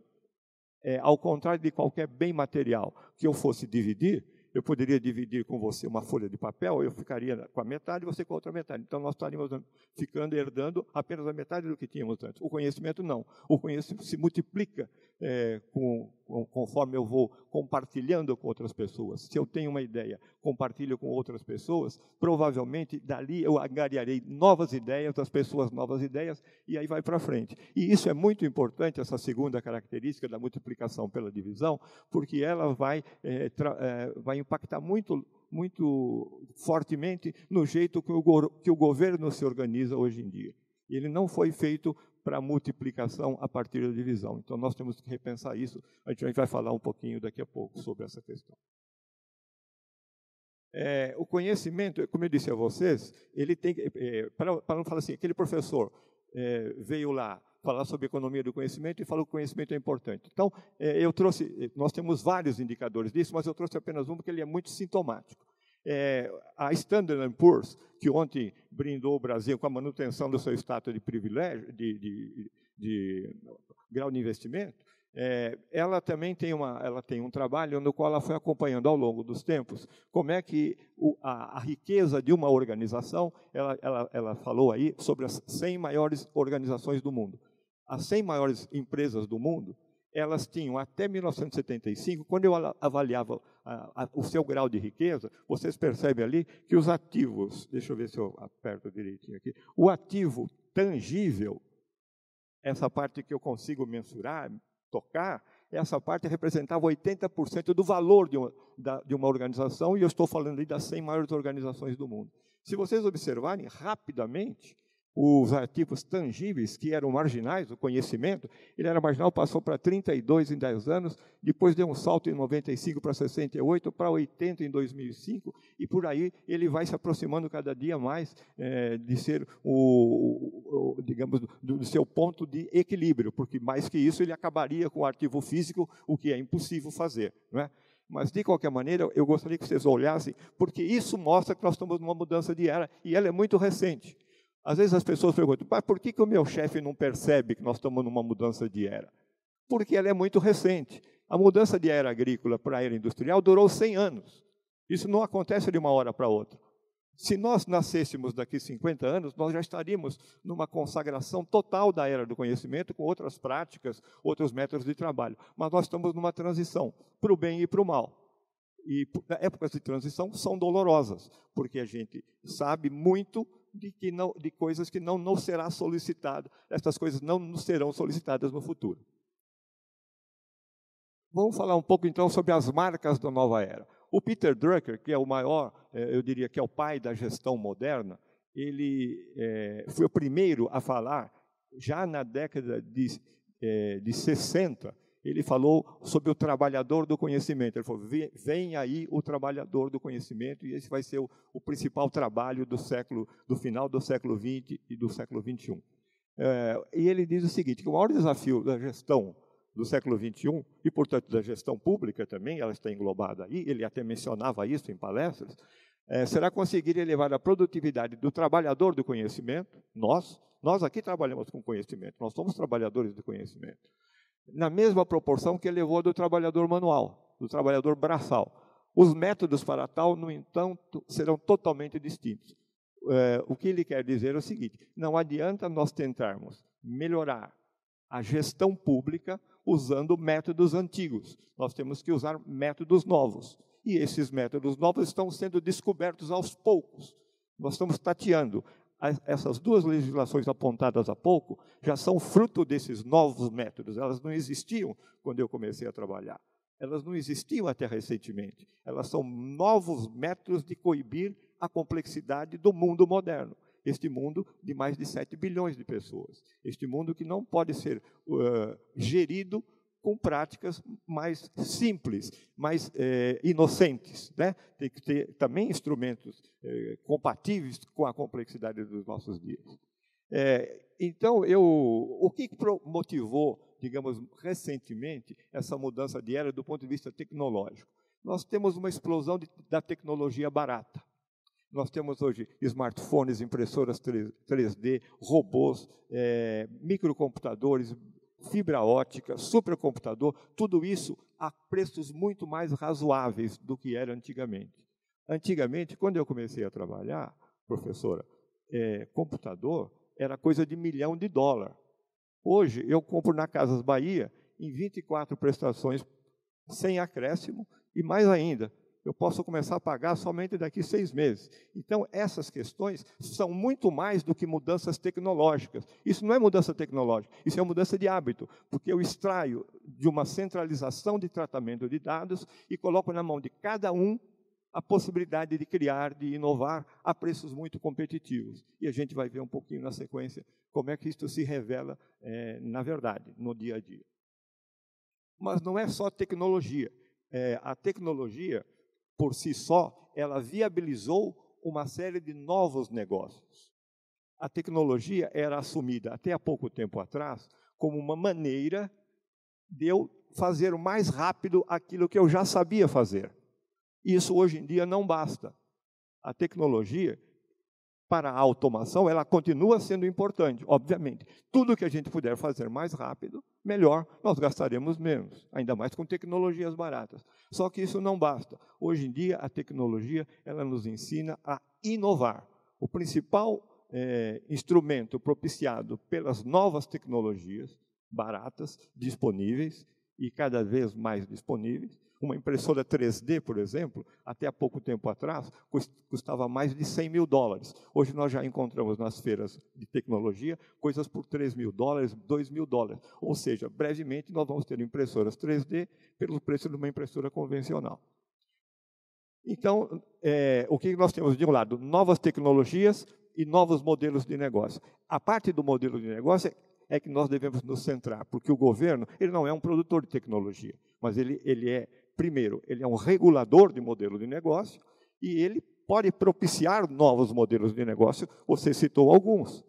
É, ao contrário de qualquer bem material que eu fosse dividir, eu poderia dividir com você uma folha de papel, eu ficaria com a metade e você com a outra metade. Então nós estaríamos ficando herdando apenas a metade do que tínhamos antes. O conhecimento não. O conhecimento se multiplica é, com, conforme eu vou compartilhando com outras pessoas. Se eu tenho uma ideia, compartilho com outras pessoas, provavelmente dali eu agariarei novas ideias, das pessoas novas ideias, e aí vai para frente. E isso é muito importante, essa segunda característica da multiplicação pela divisão, porque ela vai, é, é, vai impactar muito muito fortemente no jeito que o, que o governo se organiza hoje em dia. Ele não foi feito para multiplicação a partir da divisão. Então nós temos que repensar isso. A gente vai falar um pouquinho daqui a pouco sobre essa questão. É, o conhecimento, como eu disse a vocês, ele tem é, para, para não falar assim, aquele professor é, veio lá falar sobre economia do conhecimento e falou que o conhecimento é importante. Então, é, eu trouxe, nós temos vários indicadores disso, mas eu trouxe apenas um porque ele é muito sintomático. É, a Standard Poor's, que ontem brindou o Brasil com a manutenção do seu status de privilégio, de, de, de grau de investimento, é, ela também tem, uma, ela tem um trabalho no qual ela foi acompanhando ao longo dos tempos como é que o, a, a, riqueza de uma organização, ela, ela, ela falou aí sobre as 100 maiores organizações do mundo. As 100 maiores empresas do mundo elas tinham até 1975, quando eu avaliava a, a, o seu grau de riqueza, vocês percebem ali que os ativos, deixa eu ver se eu aperto direitinho aqui, o ativo tangível, essa parte que eu consigo mensurar, tocar, essa parte representava 80% do valor de uma, da, de uma organização, e eu estou falando ali das 100 maiores organizações do mundo. Se vocês observarem rapidamente, os ativos tangíveis, que eram marginais, o conhecimento, ele era marginal, passou para 32 em 10 anos, depois deu um salto em 95 para 68, para 80 em 2005, e por aí ele vai se aproximando cada dia mais é, de ser o, o digamos, do, do, seu ponto de equilíbrio, porque mais que isso ele acabaria com o arquivo físico, o que é impossível fazer, não é? Mas, de qualquer maneira, eu gostaria que vocês olhassem, porque isso mostra que nós estamos numa mudança de era, e ela é muito recente. Às vezes as pessoas perguntam, mas por que, que o meu chefe não percebe que nós estamos numa mudança de era? Porque ela é muito recente. A mudança de era agrícola para a era industrial durou 100 anos. Isso não acontece de uma hora para outra. Se nós nascêssemos daqui 50 anos, nós já estaríamos numa consagração total da era do conhecimento, com outras práticas, outros métodos de trabalho. Mas nós estamos numa transição para o bem e para o mal. E épocas de transição são dolorosas, porque a gente sabe muito, de, que não, de coisas que não nos será solicitado. Estas coisas não nos serão solicitadas no futuro. Vamos falar um pouco então sobre as marcas da nova era. O Peter Drucker, que é o maior, eh, eu diria que é o pai da gestão moderna, ele é, foi o primeiro a falar, já na década de, é, de 60, ele falou sobre o trabalhador do conhecimento. Ele falou: vem aí o trabalhador do conhecimento, e esse vai ser o, o principal trabalho do século, do final do século XX e do século XXI. É, e ele diz o seguinte: que o maior desafio da gestão do século XXI, e portanto da gestão pública também, ela está englobada aí, ele até mencionava isso em palestras, é, será conseguir elevar a produtividade do trabalhador do conhecimento, nós, nós aqui trabalhamos com conhecimento, nós somos trabalhadores do conhecimento, na mesma proporção que elevou a do trabalhador manual, do trabalhador braçal. Os métodos para tal, no entanto, serão totalmente distintos. É, o que ele quer dizer é o seguinte: não adianta nós tentarmos melhorar a gestão pública usando métodos antigos. Nós temos que usar métodos novos. E esses métodos novos estão sendo descobertos aos poucos. Nós estamos tateando essas duas legislações apontadas há pouco já são fruto desses novos métodos. Elas não existiam quando eu comecei a trabalhar. Elas não existiam até recentemente. Elas são novos métodos de coibir a complexidade do mundo moderno. Este mundo de mais de 7 bilhões de pessoas. Este mundo que não pode ser uh, gerido com práticas mais simples, mais é, inocentes. Né? Tem que ter também instrumentos é, compatíveis com a complexidade dos nossos dias. É, então, eu, o que motivou, digamos, recentemente, essa mudança de era do ponto de vista tecnológico? Nós temos uma explosão de, da tecnologia barata. Nós temos hoje smartphones, impressoras 3, d robôs, microcomputadores, fibra ótica, supercomputador, tudo isso a preços muito mais razoáveis do que era antigamente. Antigamente, quando eu comecei a trabalhar, professora, é, computador era coisa de milhão de dólar. Hoje, eu compro na Casas Bahia em 24 prestações sem acréscimo e mais ainda, eu posso começar a pagar somente daqui seis meses. Então, essas questões são muito mais do que mudanças tecnológicas. Isso não é mudança tecnológica, isso é mudança de hábito, porque eu extraio de uma centralização de tratamento de dados e coloco na mão de cada um a possibilidade de criar, de inovar a preços muito competitivos. E a gente vai ver um pouquinho na sequência como é que isso se revela é, na verdade, no dia a dia. Mas não é só tecnologia. É, a tecnologia por si só, ela viabilizou uma série de novos negócios. A tecnologia era assumida até há pouco tempo atrás como uma maneira de eu fazer mais rápido aquilo que eu já sabia fazer. Isso hoje em dia não basta. A tecnologia para a automação, ela continua sendo importante, obviamente. Tudo que a gente puder fazer mais rápido, melhor, nós gastaremos menos, ainda mais com tecnologias baratas. Só que isso não basta. Hoje em dia, a tecnologia ela nos ensina a inovar. O principal é, instrumento propiciado pelas novas tecnologias baratas, disponíveis e cada vez mais disponíveis, uma impressora 3D, por exemplo, até há pouco tempo atrás, custava mais de 100 mil dólares. Hoje nós já encontramos nas feiras de tecnologia coisas por 3 mil dólares, 2 mil dólares. Ou seja, brevemente nós vamos ter impressoras 3D pelo preço de uma impressora convencional. Então, é, o que nós temos de um lado? Novas tecnologias e novos modelos de negócio. A parte do modelo de negócio é que nós devemos nos centrar, porque o governo ele não é um produtor de tecnologia, mas ele, ele é primeiro, ele é um regulador de modelo de negócio e ele pode propiciar novos modelos de negócio. Você citou alguns.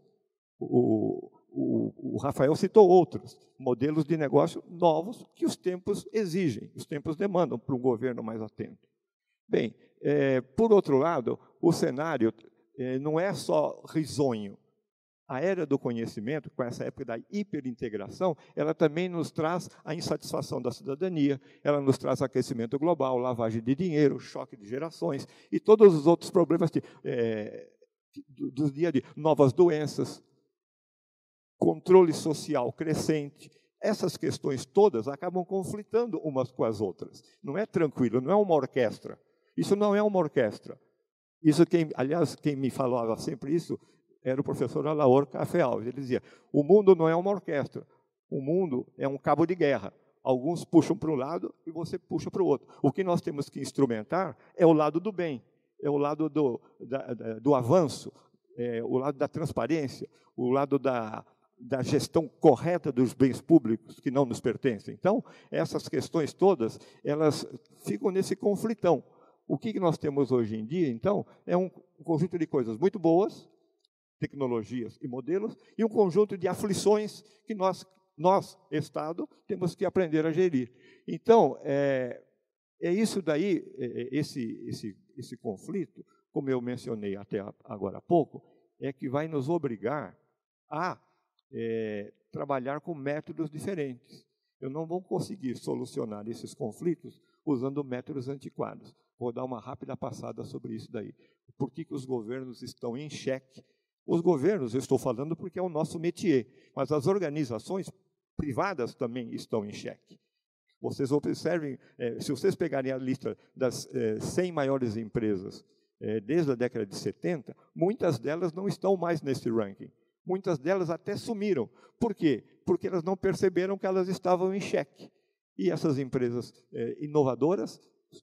O, o, o, Rafael citou outros. Modelos de negócio novos que os tempos exigem, os tempos demandam para um governo mais atento. Bem, é, por outro lado, o cenário é, não é só risonho. A era do conhecimento, com essa época da hiperintegração, ela também nos traz a insatisfação da cidadania, ela nos traz aquecimento global, lavagem de dinheiro, choque de gerações e todos os outros problemas de, é, do, do dia a dia. Novas doenças, controle social crescente. Essas questões todas acabam conflitando umas com as outras. Não é tranquilo, não é uma orquestra. Isso não é uma orquestra. Isso quem, aliás, quem me falava sempre isso era o professor Alaor Café Alves. Ele dizia: o mundo não é uma orquestra, o mundo é um cabo de guerra. Alguns puxam para um lado e você puxa para o outro. O que nós temos que instrumentar é o lado do bem, é o lado do, da, da, do avanço, é o lado da transparência, o lado da, da gestão correta dos bens públicos que não nos pertencem. Então, essas questões todas, elas ficam nesse conflitão. O que nós temos hoje em dia, então, é um conjunto de coisas muito boas, tecnologias e modelos e um conjunto de aflições que nós, nós Estado, temos que aprender a gerir. Então, é, é isso daí, é, é esse, esse, esse conflito, como eu mencionei até agora há pouco, é que vai nos obrigar a é, trabalhar com métodos diferentes. Eu não vou conseguir solucionar esses conflitos usando métodos antiquados. Vou dar uma rápida passada sobre isso daí. Por que, que os governos estão em xeque os governos, eu estou falando porque é o nosso métier, mas as organizações privadas também estão em xeque. Vocês observem, é, se vocês pegarem a lista das 100 é, maiores empresas é, desde a década de 70, muitas delas não estão mais nesse ranking. Muitas delas até sumiram. Por quê? Porque elas não perceberam que elas estavam em xeque. E essas empresas inovadoras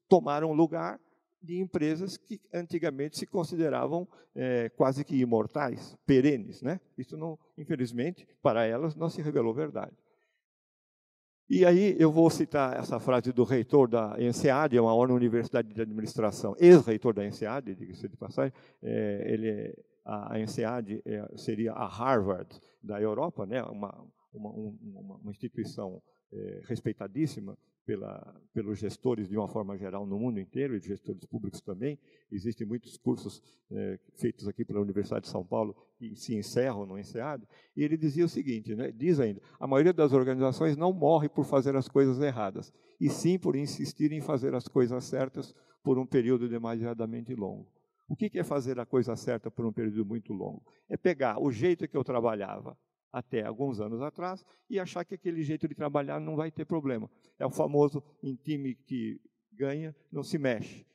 tomaram lugar de empresas que antigamente se consideravam é, quase que imortais, perenes. Né? Isso, não, infelizmente, para elas não se revelou verdade. E aí eu vou citar essa frase do reitor da ENSEAD, é uma hora universidade de administração, ex-reitor da ENSEAD, diga-se de passagem, é, ele, é, a ENSEAD é, seria a Harvard da Europa, né? uma, uma, uma instituição é, respeitadíssima pela, pelos gestores de uma forma geral no mundo inteiro e de gestores públicos também. Existem muitos cursos é, feitos aqui pela Universidade de São Paulo que se encerram no encerrado. E ele dizia o seguinte, né, diz ainda, a maioria das organizações não morre por fazer as coisas erradas, e sim por insistir em fazer as coisas certas por um período demasiadamente longo. O que é fazer a coisa certa por um período muito longo? É pegar o jeito que eu trabalhava, até alguns anos atrás e achar que aquele jeito de trabalhar não vai ter problema. É o famoso em time que ganha, não se mexe.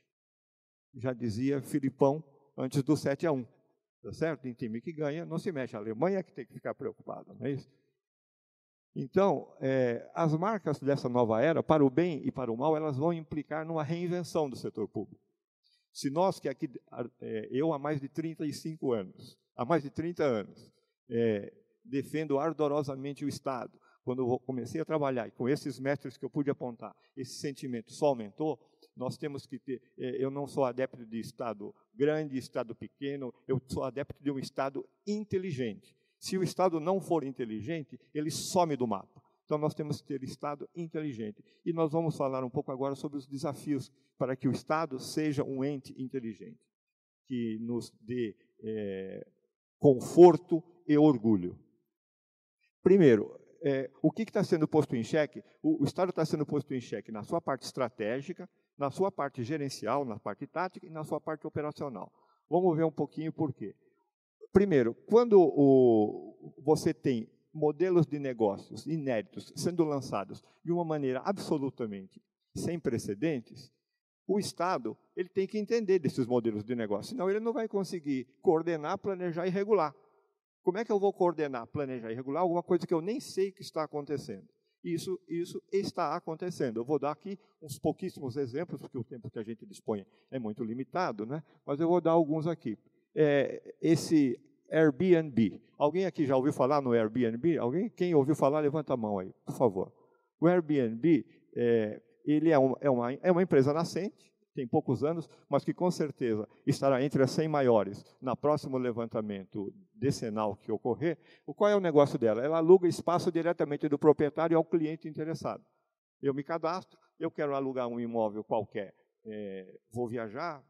Já dizia Filipão antes do 7 a 1. Tá certo? Em time que ganha, não se mexe. A Alemanha é que tem que ficar preocupada, não é isso? Então, é, as marcas dessa nova era, para o bem e para o mal, elas vão implicar numa reinvenção do setor público. Se nós, que aqui, é, eu há mais de 35 anos, há mais de 30 anos, é, defendo ardorosamente o Estado. Quando eu comecei a trabalhar e com esses mestres que eu pude apontar, esse sentimento só aumentou. Nós temos que ter. É, eu não sou adepto de Estado grande, Estado pequeno, eu sou adepto de um Estado inteligente. Se o Estado não for inteligente, ele some do mapa. Então, nós temos que ter Estado inteligente. E nós vamos falar um pouco agora sobre os desafios para que o Estado seja um ente inteligente, que nos dê é, conforto e orgulho. Primeiro, é, o que está sendo posto em xeque? O, o Estado está sendo posto em xeque na sua parte estratégica, na sua parte gerencial, na parte tática e na sua parte operacional. Vamos ver um pouquinho por quê. Primeiro, quando o, você tem modelos de negócios inéditos sendo lançados de uma maneira absolutamente sem precedentes, o Estado ele tem que entender desses modelos de negócio, senão ele não vai conseguir coordenar, planejar e regular. Como é que eu vou coordenar, planejar e regular alguma coisa que eu nem sei que está acontecendo? Isso, isso está acontecendo. Eu vou dar aqui uns pouquíssimos exemplos, porque o tempo que a gente dispõe é muito limitado, né? mas eu vou dar alguns aqui. É, esse Airbnb. Alguém aqui já ouviu falar no Airbnb? Alguém? Quem ouviu falar, levanta a mão aí, por favor. O Airbnb é, ele é, é, uma, é uma empresa nascente, tem poucos anos, mas que com certeza estará entre as 100 maiores na próximo levantamento decenal que ocorrer, qual é o negócio dela? Ela aluga espaço diretamente do proprietário ao cliente interessado. Eu me cadastro, eu quero alugar um imóvel qualquer, é, vou viajar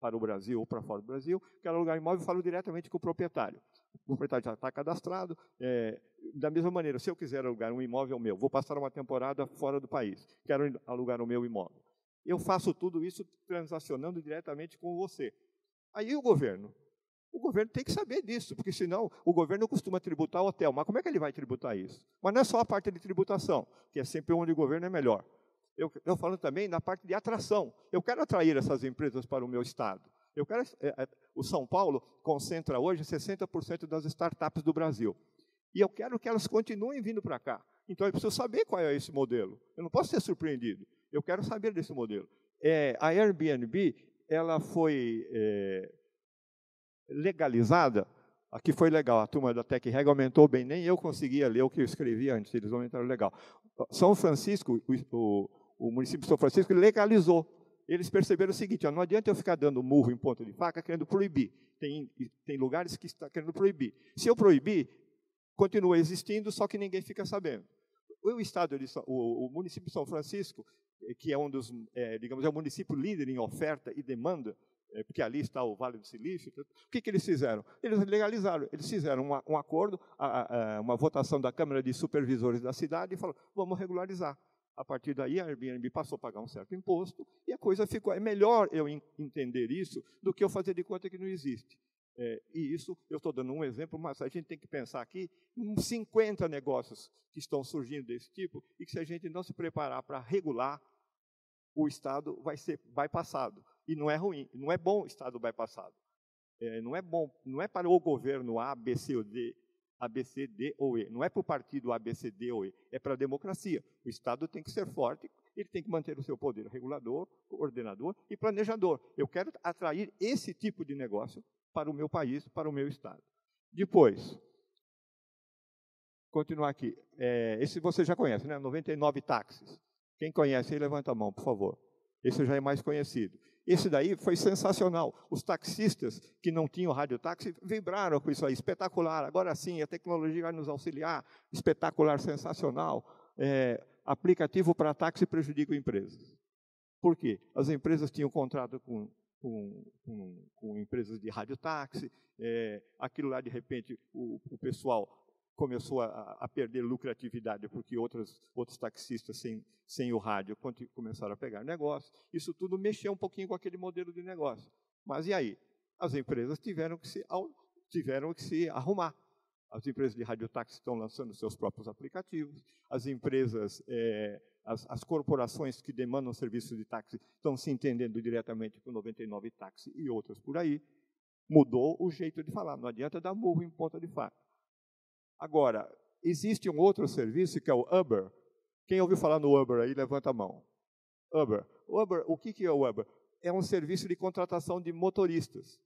para o Brasil ou para fora do Brasil, quero alugar imóvel, falo diretamente com o proprietário. O proprietário já está cadastrado. É, da mesma maneira, se eu quiser alugar um imóvel meu, vou passar uma temporada fora do país, quero alugar o meu imóvel. Eu faço tudo isso transacionando diretamente com você. Aí o governo o governo tem que saber disso, porque senão o governo costuma tributar o hotel. Mas como é que ele vai tributar isso? Mas não é só a parte de tributação, que é sempre onde o governo é melhor. Eu, eu falo também na parte de atração. Eu quero atrair essas empresas para o meu estado. Eu quero, é, é, o São Paulo concentra hoje 60% das startups do Brasil. E eu quero que elas continuem vindo para cá. Então eu preciso saber qual é esse modelo. Eu não posso ser surpreendido. Eu quero saber desse modelo. É, a Airbnb ela foi é, legalizada, aqui foi legal, a turma da TecReg aumentou bem, nem eu conseguia ler o que eu escrevi antes, eles aumentaram legal. São Francisco, o, o município de São Francisco legalizou. Eles perceberam o seguinte: ó, não adianta eu ficar dando murro em ponto de faca querendo proibir. Tem, tem lugares que está querendo proibir. Se eu proibir, continua existindo, só que ninguém fica sabendo. O estado, de, o, o município de São Francisco, eh, que é um dos, é, digamos, é o município líder em oferta e demanda é, porque ali está o Vale do Silício. Então, o que, que eles fizeram? Eles legalizaram, eles fizeram uma, um acordo, a, a, uma votação da Câmara de Supervisores da cidade e falaram: vamos regularizar. A partir daí, a Airbnb passou a pagar um certo imposto e a coisa ficou. É melhor eu entender isso do que eu fazer de conta que não existe. É, e isso, eu estou dando um exemplo, mas a gente tem que pensar aqui em 50 negócios que estão surgindo desse tipo e que, se a gente não se preparar para regular, o Estado vai, ser, vai passado e não é ruim, não é bom o Estado bypassado. É, não é bom, não é para o governo A, B, C ou D, A, B, C, D ou E. Não é para o partido A, B, C, D ou E. É para a democracia. O Estado tem que ser forte, ele tem que manter o seu poder regulador, ordenador e planejador. Eu quero atrair esse tipo de negócio para o meu país, para o meu Estado. Depois, continuar aqui. É, esse você já conhece, né? 99 táxis. Quem conhece, levanta a mão, por favor. Esse já é mais conhecido. Esse daí foi sensacional. Os taxistas que não tinham radiotáxi vibraram com isso aí. Espetacular. Agora sim, a tecnologia vai nos auxiliar. Espetacular, sensacional. É, aplicativo para táxi prejudica empresas. Por quê? As empresas tinham contrato com, com, com, com empresas de radiotáxi, é, aquilo lá, de repente, o, o pessoal começou a, a, perder lucratividade, porque outros, outros taxistas sem, sem o rádio começaram a pegar negócio. Isso tudo mexeu um pouquinho com aquele modelo de negócio. Mas e aí? As empresas tiveram que se, tiveram que se arrumar. As empresas de radiotáxi estão lançando seus próprios aplicativos, as empresas, é, as, as, corporações que demandam serviços de táxi estão se entendendo diretamente com 99 Táxi e outras por aí. Mudou o jeito de falar, não adianta dar murro em ponta de faca. Agora, existe um outro serviço que é o Uber. Quem ouviu falar no Uber aí, levanta a mão. Uber. Uber, o que é o Uber? É um serviço de contratação de motoristas.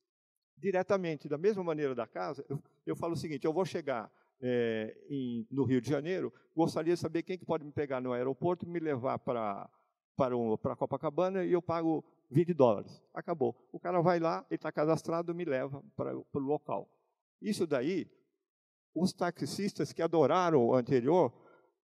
Diretamente, da mesma maneira da casa, eu, eu falo o seguinte: eu vou chegar é, em, no Rio de Janeiro, gostaria de saber quem que pode me pegar no aeroporto e me levar para para, um, para Copacabana e eu pago 20 dólares. Acabou. O cara vai lá, ele está cadastrado, me leva para o local. Isso daí os taxistas que adoraram o anterior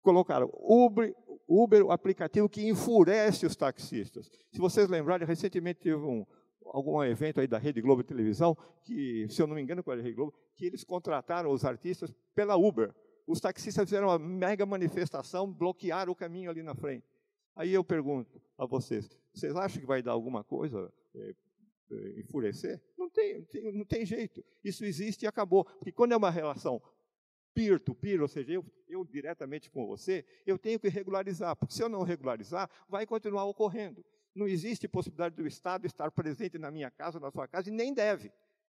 colocaram Uber, Uber, o aplicativo que enfurece os taxistas. Se vocês lembrarem, recentemente teve um, algum evento aí da Rede Globo Televisão, que, se eu não me engano, com é a Rede Globo, que eles contrataram os artistas pela Uber. Os taxistas fizeram uma mega manifestação, bloquearam o caminho ali na frente. Aí eu pergunto a vocês, vocês acham que vai dar alguma coisa? É, é, enfurecer? Não tem, não tem, não tem jeito. Isso existe e acabou. Porque quando é uma relação peer-to-peer, ou seja, eu, eu diretamente com você, eu tenho que regularizar, porque se eu não regularizar, vai continuar ocorrendo. Não existe possibilidade do Estado estar presente na minha casa, na sua casa, e nem deve.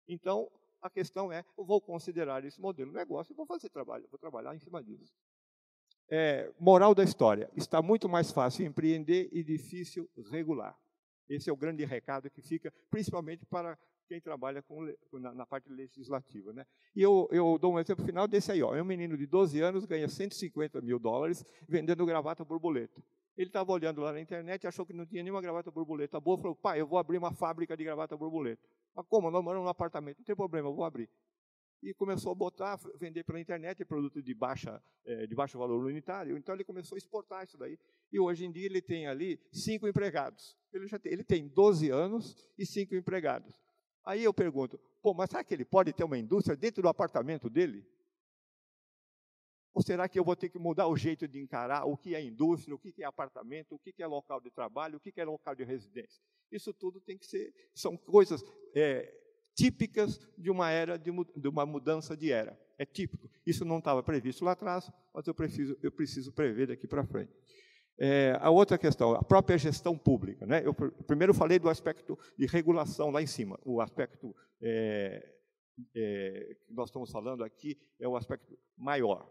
Então, a questão é, eu vou considerar esse modelo de negócio e vou fazer trabalho, vou trabalhar em cima disso. É, moral da história: está muito mais fácil empreender e difícil regular. Esse é o grande recado que fica, principalmente para quem trabalha com, na, na, parte legislativa. Né? E eu, eu dou um exemplo final desse aí. Ó. É um menino de 12 anos, ganha 150 mil dólares vendendo gravata borboleta. Ele estava olhando lá na internet, achou que não tinha nenhuma gravata borboleta boa, falou, pai, eu vou abrir uma fábrica de gravata borboleta. Mas como? Nós moramos num apartamento, não tem problema, eu vou abrir. E começou a botar, vender pela internet produto de, baixa, é, de baixo valor unitário. Então ele começou a exportar isso daí. E hoje em dia ele tem ali cinco empregados. Ele, já tem, ele tem 12 anos e cinco empregados. Aí eu pergunto, pô, mas será que ele pode ter uma indústria dentro do apartamento dele? Ou será que eu vou ter que mudar o jeito de encarar o que é indústria, o que é apartamento, o que é local de trabalho, o que é local de residência? Isso tudo tem que ser, são coisas é, típicas de uma era, de, de, uma mudança de era. É típico. Isso não estava previsto lá atrás, mas eu preciso, eu preciso prever daqui para frente. É, a outra questão, a própria gestão pública. Né? Eu primeiro falei do aspecto de regulação lá em cima, o aspecto é, é, que nós estamos falando aqui é o aspecto maior,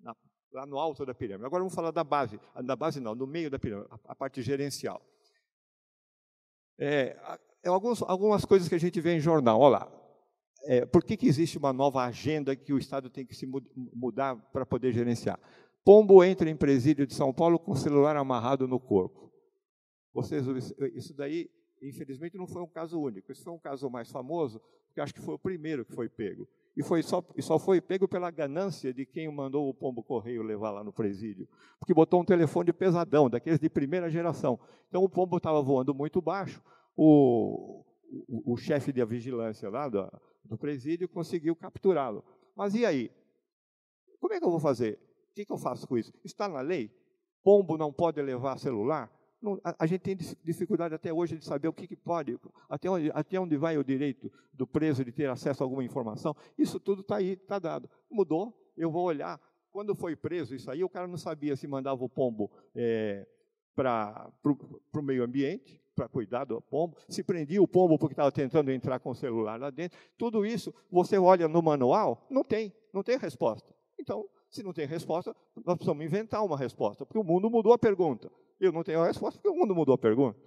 na, lá no alto da pirâmide. Agora vamos falar da base, da base não, no meio da pirâmide, a, a parte gerencial. É, é alguns, algumas coisas que a gente vê em jornal, olha lá. É, por que, que existe uma nova agenda que o Estado tem que se mudar para poder gerenciar? Pombo entra em presídio de São Paulo com o celular amarrado no corpo. Vocês, isso daí, infelizmente, não foi um caso único. Isso foi um caso mais famoso, porque acho que foi o primeiro que foi pego. E foi só, só foi pego pela ganância de quem mandou o pombo correio levar lá no presídio, porque botou um telefone pesadão, daqueles de primeira geração. Então o pombo estava voando muito baixo, o, o, o chefe da vigilância lá do, do presídio conseguiu capturá-lo. Mas e aí? Como é que eu vou fazer? O que, que eu faço com isso? Está na lei? Pombo não pode levar celular? Não, a, a, gente tem dificuldade até hoje de saber o que, que pode, até onde, até onde vai o direito do preso de ter acesso a alguma informação. Isso tudo está aí, está dado. Mudou, eu vou olhar. Quando foi preso isso aí, o cara não sabia se mandava o pombo é, para o meio ambiente, para cuidar do pombo, se prendia o pombo porque estava tentando entrar com o celular lá dentro. Tudo isso, você olha no manual, não tem, não tem resposta. Então, se não tem resposta, nós precisamos inventar uma resposta, porque o mundo mudou a pergunta. Eu não tenho a resposta porque o mundo mudou a pergunta.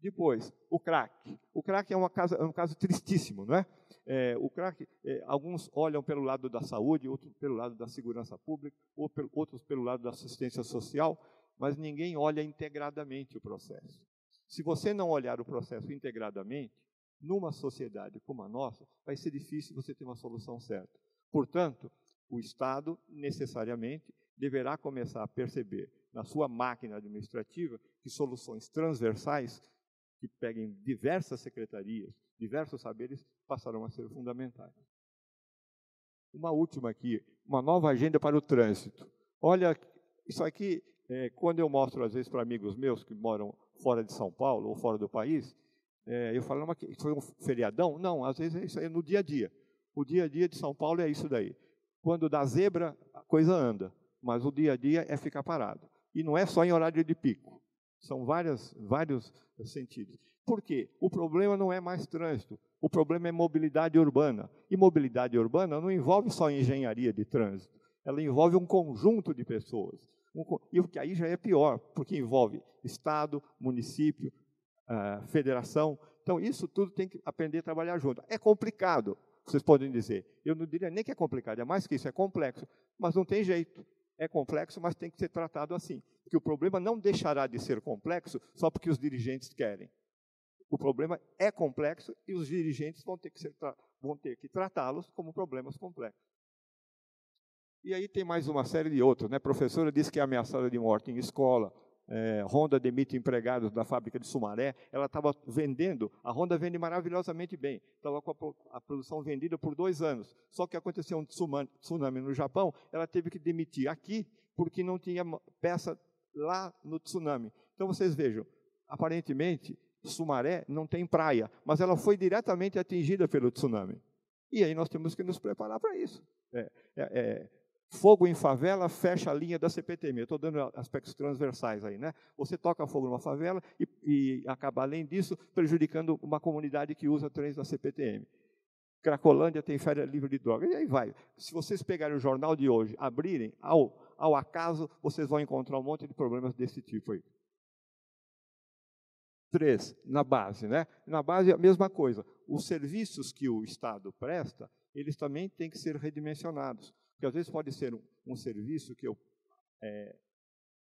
Depois, o crack. O crack é, uma casa, é um caso tristíssimo, não é? é o crack, é, alguns olham pelo lado da saúde, outros pelo lado da segurança pública, ou pelo, outros pelo lado da assistência social, mas ninguém olha integradamente o processo. Se você não olhar o processo integradamente, numa sociedade como a nossa, vai ser difícil você ter uma solução certa. Portanto, o Estado necessariamente deverá começar a perceber na sua máquina administrativa que soluções transversais que peguem diversas secretarias, diversos saberes, passarão a ser fundamentais. Uma última aqui, uma nova agenda para o trânsito. Olha, isso aqui, é, quando eu mostro às vezes para amigos meus que moram fora de São Paulo ou fora do país, é, eu falo, mas foi um feriadão? Não, às vezes é isso é no dia a dia. O dia a dia de São Paulo é isso daí. Quando dá zebra, a coisa anda, mas o dia a dia é ficar parado. E não é só em horário de pico, são várias, vários sentidos. Por quê? O problema não é mais trânsito, o problema é mobilidade urbana. E mobilidade urbana não envolve só engenharia de trânsito, ela envolve um conjunto de pessoas. e o que aí já é pior, porque envolve Estado, município, ah, federação. Então, isso tudo tem que aprender a trabalhar junto. É complicado, vocês podem dizer. Eu não diria nem que é complicado, é mais que isso, é complexo. Mas não tem jeito. É complexo, mas tem que ser tratado assim. Porque o problema não deixará de ser complexo só porque os dirigentes querem. O problema é complexo e os dirigentes vão ter que, vão ter que tratá-los como problemas complexos. E aí tem mais uma série de outros. Né? A professora disse que é ameaçada de morte em escola, é, Honda demite empregados da fábrica de Sumaré, ela estava vendendo, a Honda vende maravilhosamente bem, estava com a, a, produção vendida por dois anos. Só que aconteceu um tsunami no Japão, ela teve que demitir aqui, porque não tinha peça lá no tsunami. Então vocês vejam, aparentemente, Sumaré não tem praia, mas ela foi diretamente atingida pelo tsunami. E aí nós temos que nos preparar para isso. É, é, é Fogo em favela fecha a linha da CPTM. Eu estou dando aspectos transversais aí, né? Você toca fogo numa favela e, e acaba, além disso, prejudicando uma comunidade que usa trens da CPTM. Cracolândia tem férias livre de drogas E aí vai. Se vocês pegarem o jornal de hoje, abrirem, ao, ao acaso, vocês vão encontrar um monte de problemas desse tipo aí. Três, na base, né? Na base a mesma coisa. Os serviços que o Estado presta, eles também têm que ser redimensionados. Porque às vezes pode ser um, um serviço que eu é,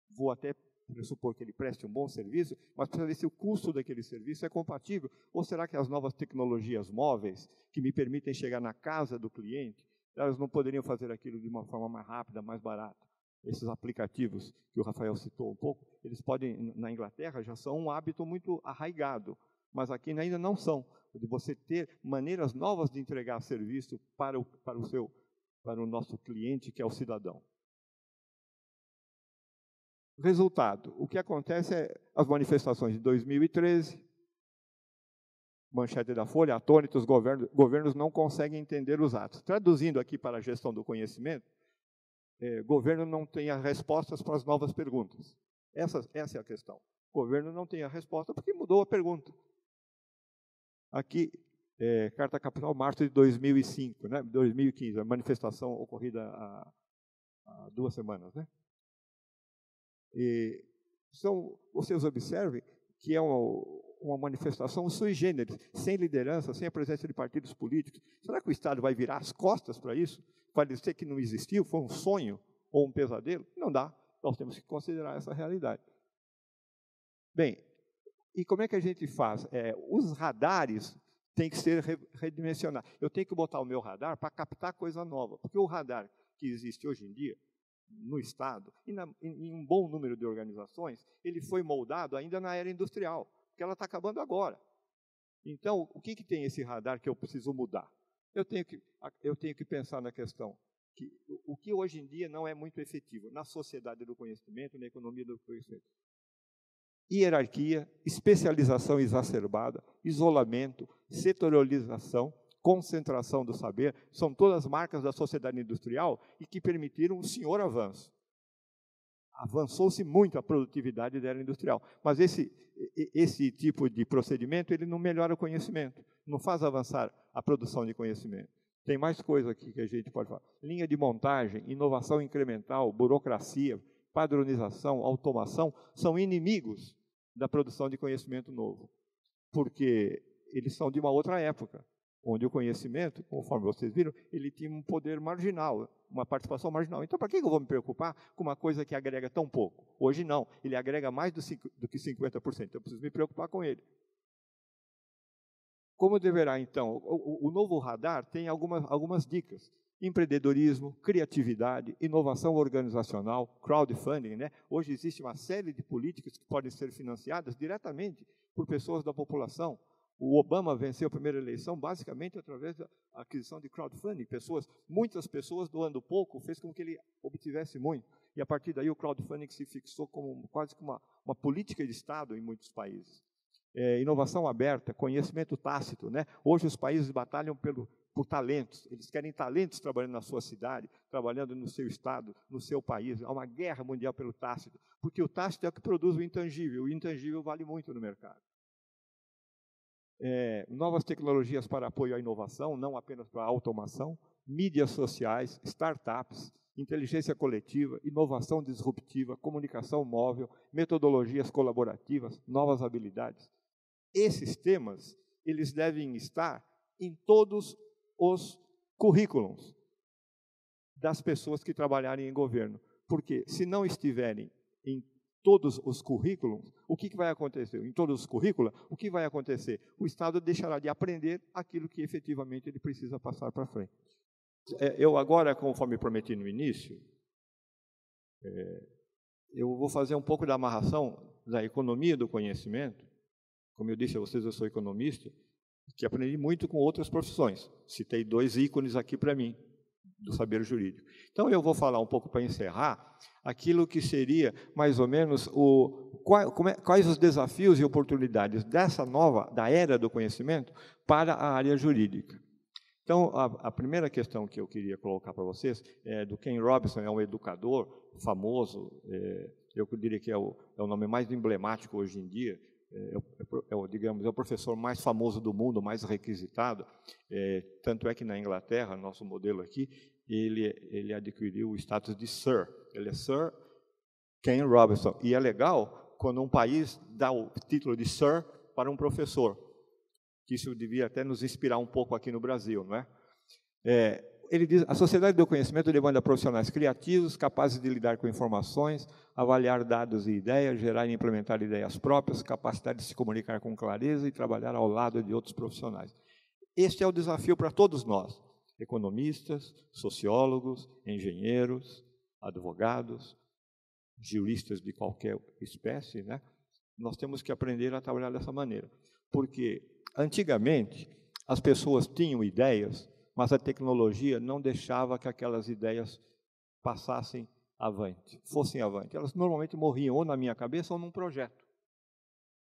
vou até pressupor que ele preste um bom serviço, mas precisa ver se o custo daquele serviço é compatível. Ou será que as novas tecnologias móveis, que me permitem chegar na casa do cliente, elas não poderiam fazer aquilo de uma forma mais rápida, mais barata? Esses aplicativos que o Rafael citou um pouco, eles podem, na Inglaterra, já são um hábito muito arraigado, mas aqui ainda não são. De você ter maneiras novas de entregar serviço para o, para o seu para o nosso cliente, que é o cidadão. Resultado: o que acontece é as manifestações de 2013, manchete da Folha, atônitos, governos, governos não conseguem entender os atos. Traduzindo aqui para a gestão do conhecimento, é, governo não tem as respostas para as novas perguntas. Essa, essa é a questão. O governo não tem a resposta porque mudou a pergunta. Aqui, é, Carta Capital, março de 2005, né? 2015, a manifestação ocorrida há, há duas semanas. Né? E, então, vocês observem que é uma, uma manifestação sui generis, sem liderança, sem a presença de partidos políticos. Será que o Estado vai virar as costas para isso? dizer que não existiu, foi um sonho ou um pesadelo? Não dá. Nós temos que considerar essa realidade. Bem, e como é que a gente faz? É, os radares tem que ser redimensionado. Eu tenho que botar o meu radar para captar coisa nova, porque o radar que existe hoje em dia no Estado e na, em um bom número de organizações, ele foi moldado ainda na era industrial, porque ela está acabando agora. Então, o que, que tem esse radar que eu preciso mudar? Eu tenho que, eu tenho que pensar na questão que o que hoje em dia não é muito efetivo na sociedade do conhecimento, na economia do conhecimento, hierarquia, especialização exacerbada, isolamento, setorialização, concentração do saber, são todas marcas da sociedade industrial e que permitiram o senhor avanço. Avançou-se muito a produtividade da era industrial, mas esse, esse tipo de procedimento ele não melhora o conhecimento, não faz avançar a produção de conhecimento. Tem mais coisa aqui que a gente pode falar. Linha de montagem, inovação incremental, burocracia, padronização, automação, são inimigos da produção de conhecimento novo, porque eles são de uma outra época, onde o conhecimento, conforme vocês viram, ele tinha um poder marginal, uma participação marginal. Então, para que eu vou me preocupar com uma coisa que agrega tão pouco? Hoje não, ele agrega mais do, do que 50%, então eu preciso me preocupar com ele. Como deverá, então? O, o, o novo radar tem alguma, algumas dicas empreendedorismo, criatividade, inovação organizacional, crowdfunding. Né? Hoje existe uma série de políticas que podem ser financiadas diretamente por pessoas da população. O Obama venceu a primeira eleição basicamente através da aquisição de crowdfunding. Pessoas, muitas pessoas doando pouco fez com que ele obtivesse muito. E a partir daí o crowdfunding se fixou como quase que uma, uma política de Estado em muitos países. É, inovação aberta, conhecimento tácito. Né? Hoje os países batalham pelo por talentos. Eles querem talentos trabalhando na sua cidade, trabalhando no seu estado, no seu país. Há uma guerra mundial pelo Tácito, porque o Tácito é o que produz o intangível. O intangível vale muito no mercado. É, novas tecnologias para apoio à inovação, não apenas para a automação, mídias sociais, startups, inteligência coletiva, inovação disruptiva, comunicação móvel, metodologias colaborativas, novas habilidades. Esses temas, eles devem estar em todos os currículos das pessoas que trabalharem em governo. Porque se não estiverem em todos os currículos, o que, que vai acontecer? Em todos os currículos, o que vai acontecer? O Estado deixará de aprender aquilo que efetivamente ele precisa passar para frente. É, eu agora, conforme prometi no início, é, eu vou fazer um pouco da amarração da economia do conhecimento. Como eu disse a vocês, eu sou economista, que aprendi muito com outras profissões. Citei dois ícones aqui para mim, do saber jurídico. Então, eu vou falar um pouco para encerrar aquilo que seria mais ou menos o é, quais os desafios e oportunidades dessa nova da era do conhecimento para a área jurídica. Então, a, a primeira questão que eu queria colocar para vocês é do Ken Robinson, é um educador famoso, é, eu diria que é o, é o nome mais emblemático hoje em dia é, é, é, é digamos, é o professor mais famoso do mundo, mais requisitado. É, tanto é que na Inglaterra, nosso modelo aqui, ele, ele adquiriu o status de Sir. Ele é Sir Ken Robinson. E é legal quando um país dá o título de Sir para um professor. Isso devia até nos inspirar um pouco aqui no Brasil, não é? é ele diz: a sociedade do conhecimento demanda profissionais criativos, capazes de lidar com informações, avaliar dados e ideias, gerar e implementar ideias próprias, capacidade de se comunicar com clareza e trabalhar ao lado de outros profissionais. Este é o desafio para todos nós, economistas, sociólogos, engenheiros, advogados, juristas de qualquer espécie, né? Nós temos que aprender a trabalhar dessa maneira, porque antigamente as pessoas tinham ideias mas a tecnologia não deixava que aquelas ideias passassem avante, fossem avante. Elas normalmente morriam ou na minha cabeça ou num projeto.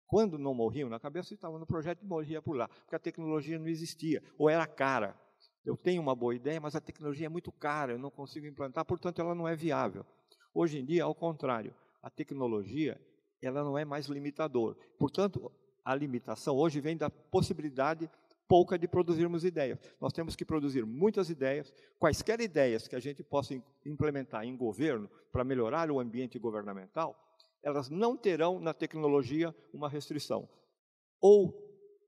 Quando não morriam na cabeça, estavam no projeto e morria por lá, porque a tecnologia não existia, ou era cara. Eu tenho uma boa ideia, mas a tecnologia é muito cara, eu não consigo implantar, portanto ela não é viável. Hoje em dia, ao contrário, a tecnologia ela não é mais limitador. Portanto, a limitação hoje vem da possibilidade pouca de produzirmos ideias. Nós temos que produzir muitas ideias, quaisquer ideias que a gente possa implementar em governo para melhorar o ambiente governamental, elas não terão na tecnologia uma restrição. Ou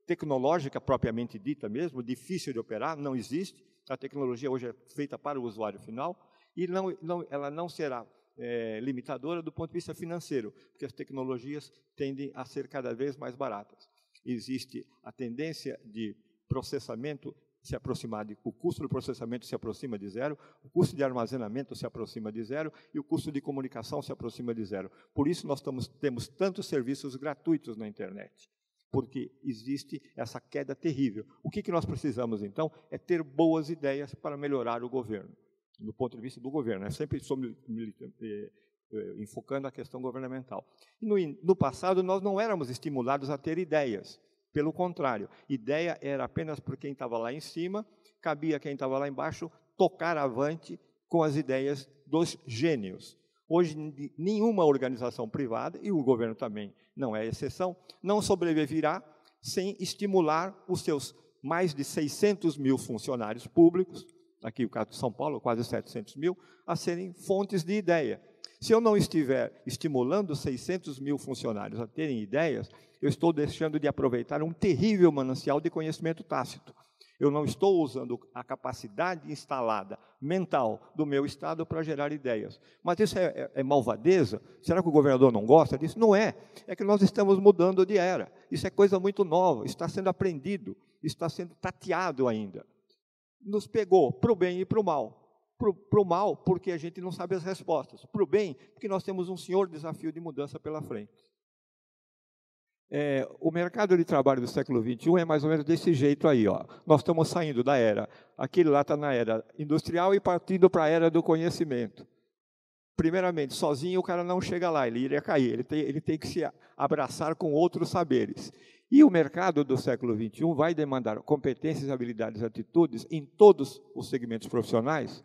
tecnológica propriamente dita mesmo, difícil de operar, não existe. A tecnologia hoje é feita para o usuário final e não, não, ela não será é, limitadora do ponto de vista financeiro, porque as tecnologias tendem a ser cada vez mais baratas. Existe a tendência de processamento se aproximar de, o custo do processamento se aproxima de zero, o custo de armazenamento se aproxima de zero e o custo de comunicação se aproxima de zero. Por isso nós temos tantos serviços gratuitos na internet, porque existe essa queda terrível. O que, que nós precisamos então é ter boas ideias para melhorar o governo, do ponto de vista do governo. é sempre estou eh, eh, enfocando a questão governamental. No, no passado nós não éramos estimulados a ter ideias. Pelo contrário, ideia era apenas por quem estava lá em cima, cabia quem estava lá embaixo tocar avante com as ideias dos gênios. Hoje, nenhuma organização privada, e o governo também não é exceção, não sobreviverá sem estimular os seus mais de 600 mil funcionários públicos, aqui o caso de São Paulo, quase 700 mil, a serem fontes de ideia. Se eu não estiver estimulando 600 mil funcionários a terem ideias, eu estou deixando de aproveitar um terrível manancial de conhecimento tácito. Eu não estou usando a capacidade instalada mental do meu Estado para gerar ideias. Mas isso é, é, é, malvadeza? Será que o governador não gosta disso? Não é. É que nós estamos mudando de era. Isso é coisa muito nova, está sendo aprendido, está sendo tateado ainda. Nos pegou para o bem e para o mal para o mal, porque a gente não sabe as respostas. Para o bem, porque nós temos um senhor desafio de mudança pela frente. É, o mercado de trabalho do século XXI é mais ou menos desse jeito aí. Ó. Nós estamos saindo da era, aquele lá está na era industrial e partindo para a era do conhecimento. Primeiramente, sozinho o cara não chega lá, ele iria cair, ele tem, ele tem que se abraçar com outros saberes. E o mercado do século XXI vai demandar competências, habilidades, atitudes em todos os segmentos profissionais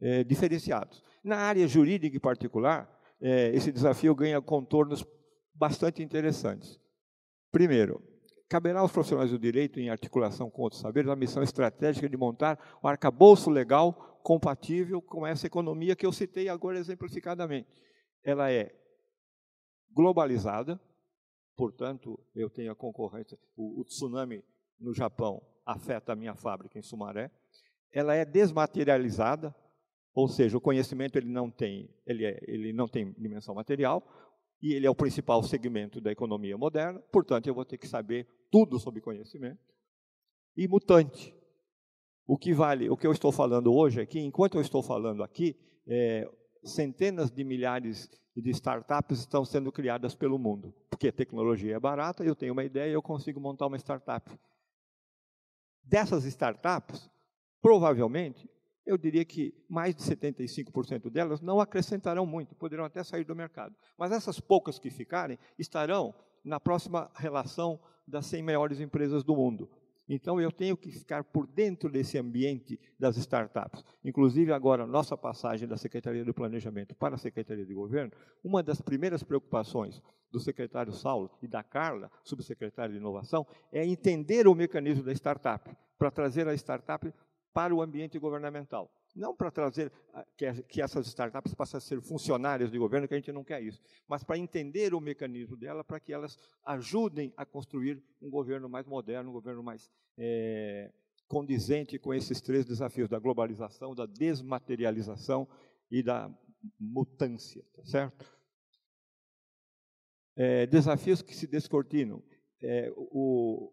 é, diferenciados. Na área jurídica em particular, é, esse desafio ganha contornos bastante interessantes. Primeiro, caberá aos profissionais do direito, em articulação com outros saberes, a missão estratégica de montar o um arcabouço legal compatível com essa economia que eu citei agora exemplificadamente. Ela é globalizada, portanto, eu tenho a concorrência. O, o tsunami no Japão afeta a minha fábrica em Sumaré. Ela é desmaterializada, ou seja, o conhecimento ele não tem, ele, é, ele não tem dimensão material e ele é o principal segmento da economia moderna. Portanto, eu vou ter que saber tudo sobre conhecimento. E mutante. O que vale, o que eu estou falando hoje aqui, enquanto eu estou falando aqui, é, centenas de milhares de startups estão sendo criadas pelo mundo, porque a tecnologia é barata, eu tenho uma ideia, eu consigo montar uma startup. Dessas startups, provavelmente eu diria que mais de 75% delas não acrescentarão muito, poderão até sair do mercado. Mas essas poucas que ficarem estarão na próxima relação das 100 maiores empresas do mundo. Então eu tenho que ficar por dentro desse ambiente das startups. Inclusive agora nossa passagem da Secretaria do Planejamento para a Secretaria de Governo, uma das primeiras preocupações do secretário Saulo e da Carla, subsecretária de Inovação, é entender o mecanismo da startup para trazer a startup para o ambiente governamental. Não para trazer ah, que essas startups passem a ser funcionárias de governo, que a gente não quer isso, mas para entender o mecanismo dela, para que elas ajudem a construir um governo mais moderno, um governo mais é, condizente com esses três desafios da globalização, da desmaterialização e da mutância, tá certo? É, desafios que se descortinam. É, o,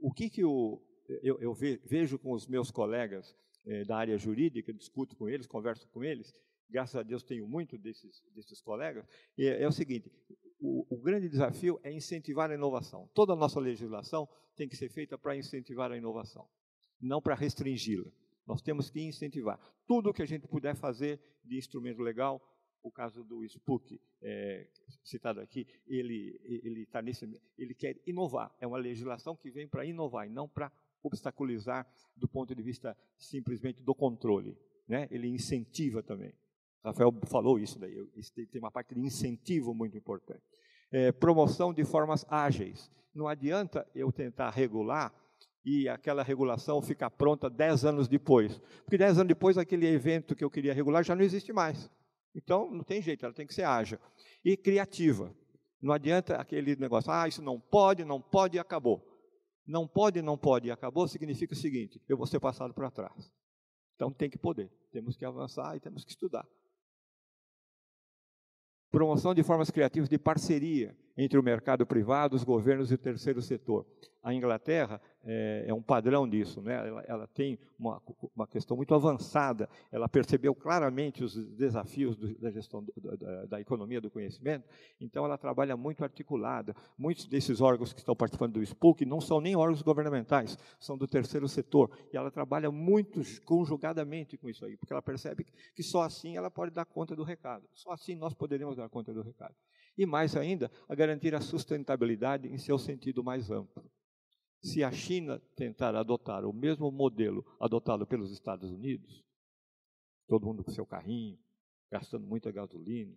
o que, que o, eu, eu vejo com os meus colegas eh, da área jurídica, discuto com eles, converso com eles, graças a Deus tenho muito desses, desses colegas, é, é o seguinte: o, o, grande desafio é incentivar a inovação. Toda a nossa legislação tem que ser feita para incentivar a inovação, não para restringi-la. Nós temos que incentivar. Tudo o que a gente puder fazer de instrumento legal, o caso do SPUC, é, eh, citado aqui, ele, ele, tá nesse, ele quer inovar. É uma legislação que vem para inovar e não para obstaculizar do ponto de vista simplesmente do controle. Né? Ele incentiva também. Rafael falou isso daí. Isso tem uma parte de incentivo muito importante. É, promoção de formas ágeis. Não adianta eu tentar regular e aquela regulação ficar pronta dez anos depois. Porque dez anos depois, aquele evento que eu queria regular já não existe mais. Então, não tem jeito, ela tem que ser ágil. E criativa. Não adianta aquele negócio, ah, isso não pode, não pode e acabou. Não pode, não pode e acabou significa o seguinte: eu vou ser passado para trás. Então tem que poder, temos que avançar e temos que estudar. Promoção de formas criativas de parceria entre o mercado privado, os governos e o terceiro setor. A Inglaterra é, é um padrão disso, né? ela, ela tem uma, uma, questão muito avançada, ela percebeu claramente os desafios do, da gestão do, da, da, economia do conhecimento, então ela trabalha muito articulada. Muitos desses órgãos que estão participando do SPUC não são nem órgãos governamentais, são do terceiro setor, e ela trabalha muito conjugadamente com isso aí, porque ela percebe que só assim ela pode dar conta do recado, só assim nós poderemos dar conta do recado. E mais ainda, a garantir a sustentabilidade em seu sentido mais amplo. Se a China tentar adotar o mesmo modelo adotado pelos Estados Unidos, todo mundo com seu carrinho, gastando muita gasolina,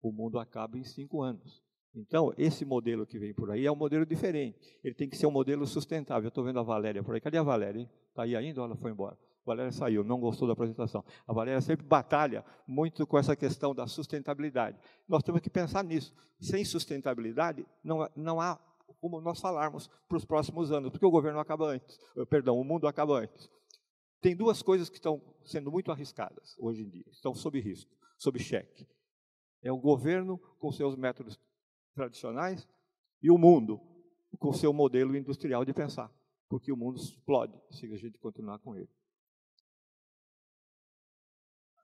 o mundo acaba em cinco anos. Então, esse modelo que vem por aí é um modelo diferente. Ele tem que ser um modelo sustentável. Eu estou vendo a Valéria por aí. Cadê a Valéria? Está aí ainda ou ela foi embora? A Valéria saiu, não gostou da apresentação. A Valéria sempre batalha muito com essa questão da sustentabilidade. Nós temos que pensar nisso. Sem sustentabilidade, não, não há como nós falarmos para os próximos anos, porque o governo acaba antes, eh, perdão, o mundo acaba antes. Tem duas coisas que estão sendo muito arriscadas hoje em dia, estão sob risco, sob cheque. É o governo com seus métodos tradicionais e o mundo com seu modelo industrial de pensar, porque o mundo explode se a gente continuar com ele.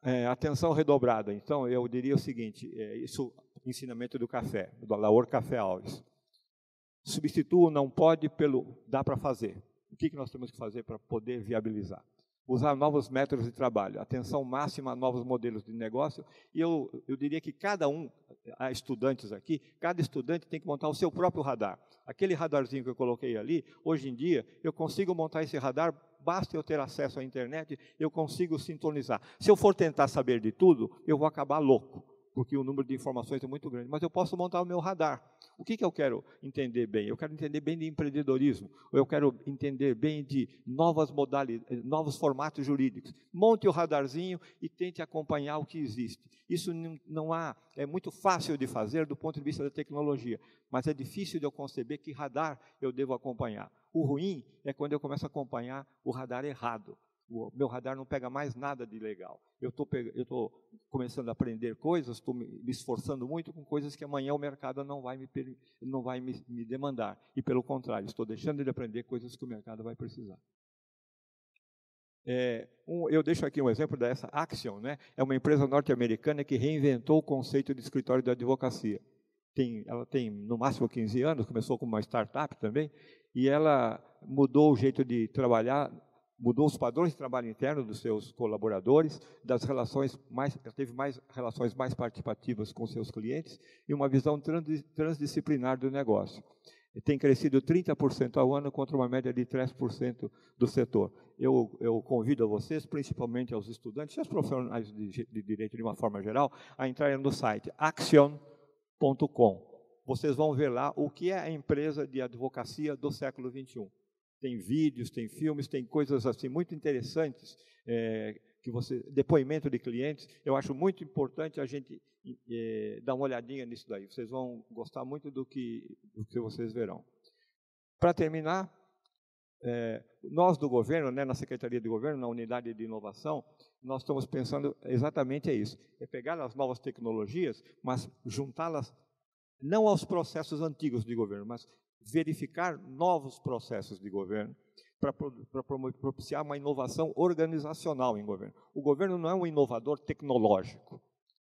É, atenção redobrada. Então, eu diria o seguinte: é, isso, ensinamento do café, do Laor Café Alves. Substitua o não pode pelo dá para fazer. O que, que nós temos que fazer para poder viabilizar? Usar novos métodos de trabalho, atenção máxima a novos modelos de negócio. E eu, eu diria que cada um, há estudantes aqui, cada estudante tem que montar o seu próprio radar. Aquele radarzinho que eu coloquei ali, hoje em dia, eu consigo montar esse radar basta eu ter acesso à internet, eu consigo sintonizar. Se eu for tentar saber de tudo, eu vou acabar louco, porque o número de informações é muito grande. Mas eu posso montar o meu radar. O que, que eu quero entender bem? Eu quero entender bem de empreendedorismo, ou eu quero entender bem de novas modalidades, novos formatos jurídicos. Monte o radarzinho e tente acompanhar o que existe. Isso não há, é muito fácil de fazer do ponto de vista da tecnologia, mas é difícil de eu conceber que radar eu devo acompanhar. O ruim é quando eu começo a acompanhar o radar errado o meu radar não pega mais nada de legal. Eu estou começando a aprender coisas, estou me esforçando muito com coisas que amanhã o mercado não vai, me, não vai me, me demandar. E, pelo contrário, estou deixando de aprender coisas que o mercado vai precisar. É, um, eu deixo aqui um exemplo dessa action né? é uma empresa norte-americana que reinventou o conceito de escritório de advocacia. Tem, ela tem no máximo 15 anos, começou como uma startup também, e ela mudou o jeito de trabalhar mudou os padrões de trabalho interno dos seus colaboradores, das relações mais teve mais relações mais participativas com seus clientes e uma visão transdisciplinar do negócio. E tem crescido 30% ao ano contra uma média de 3% do setor. Eu, eu convido a vocês, principalmente aos estudantes e aos profissionais de, de direito de uma forma geral, a entrarem no site action.com. Vocês vão ver lá o que é a empresa de advocacia do século 21 tem vídeos, tem filmes, tem coisas assim muito interessantes é, que você depoimento de clientes. Eu acho muito importante a gente é, dar uma olhadinha nisso daí. Vocês vão gostar muito do que do que vocês verão. Para terminar, é, nós do governo, né, na Secretaria de Governo, na unidade de inovação, nós estamos pensando exatamente é isso: é pegar as novas tecnologias, mas juntá-las não aos processos antigos de governo, mas verificar novos processos de governo para, para propiciar uma inovação organizacional em governo. O governo não é um inovador tecnológico,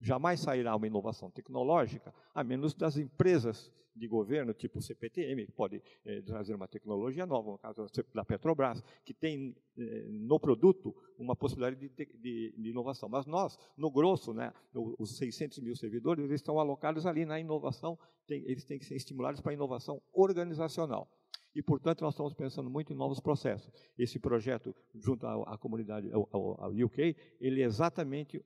Jamais sairá uma inovação tecnológica, a menos das empresas de governo, tipo o CPTM, que pode eh, trazer uma tecnologia nova, no caso da Petrobras, que tem eh, no produto uma possibilidade de, de, de, inovação. Mas nós, no grosso, né, os 600 mil servidores, eles estão alocados ali na inovação, tem, eles têm que ser estimulados para a inovação organizacional e, portanto, nós estamos pensando muito em novos processos. Esse projeto, junto à, à comunidade, ao, ao, ao, UK, ele é exatamente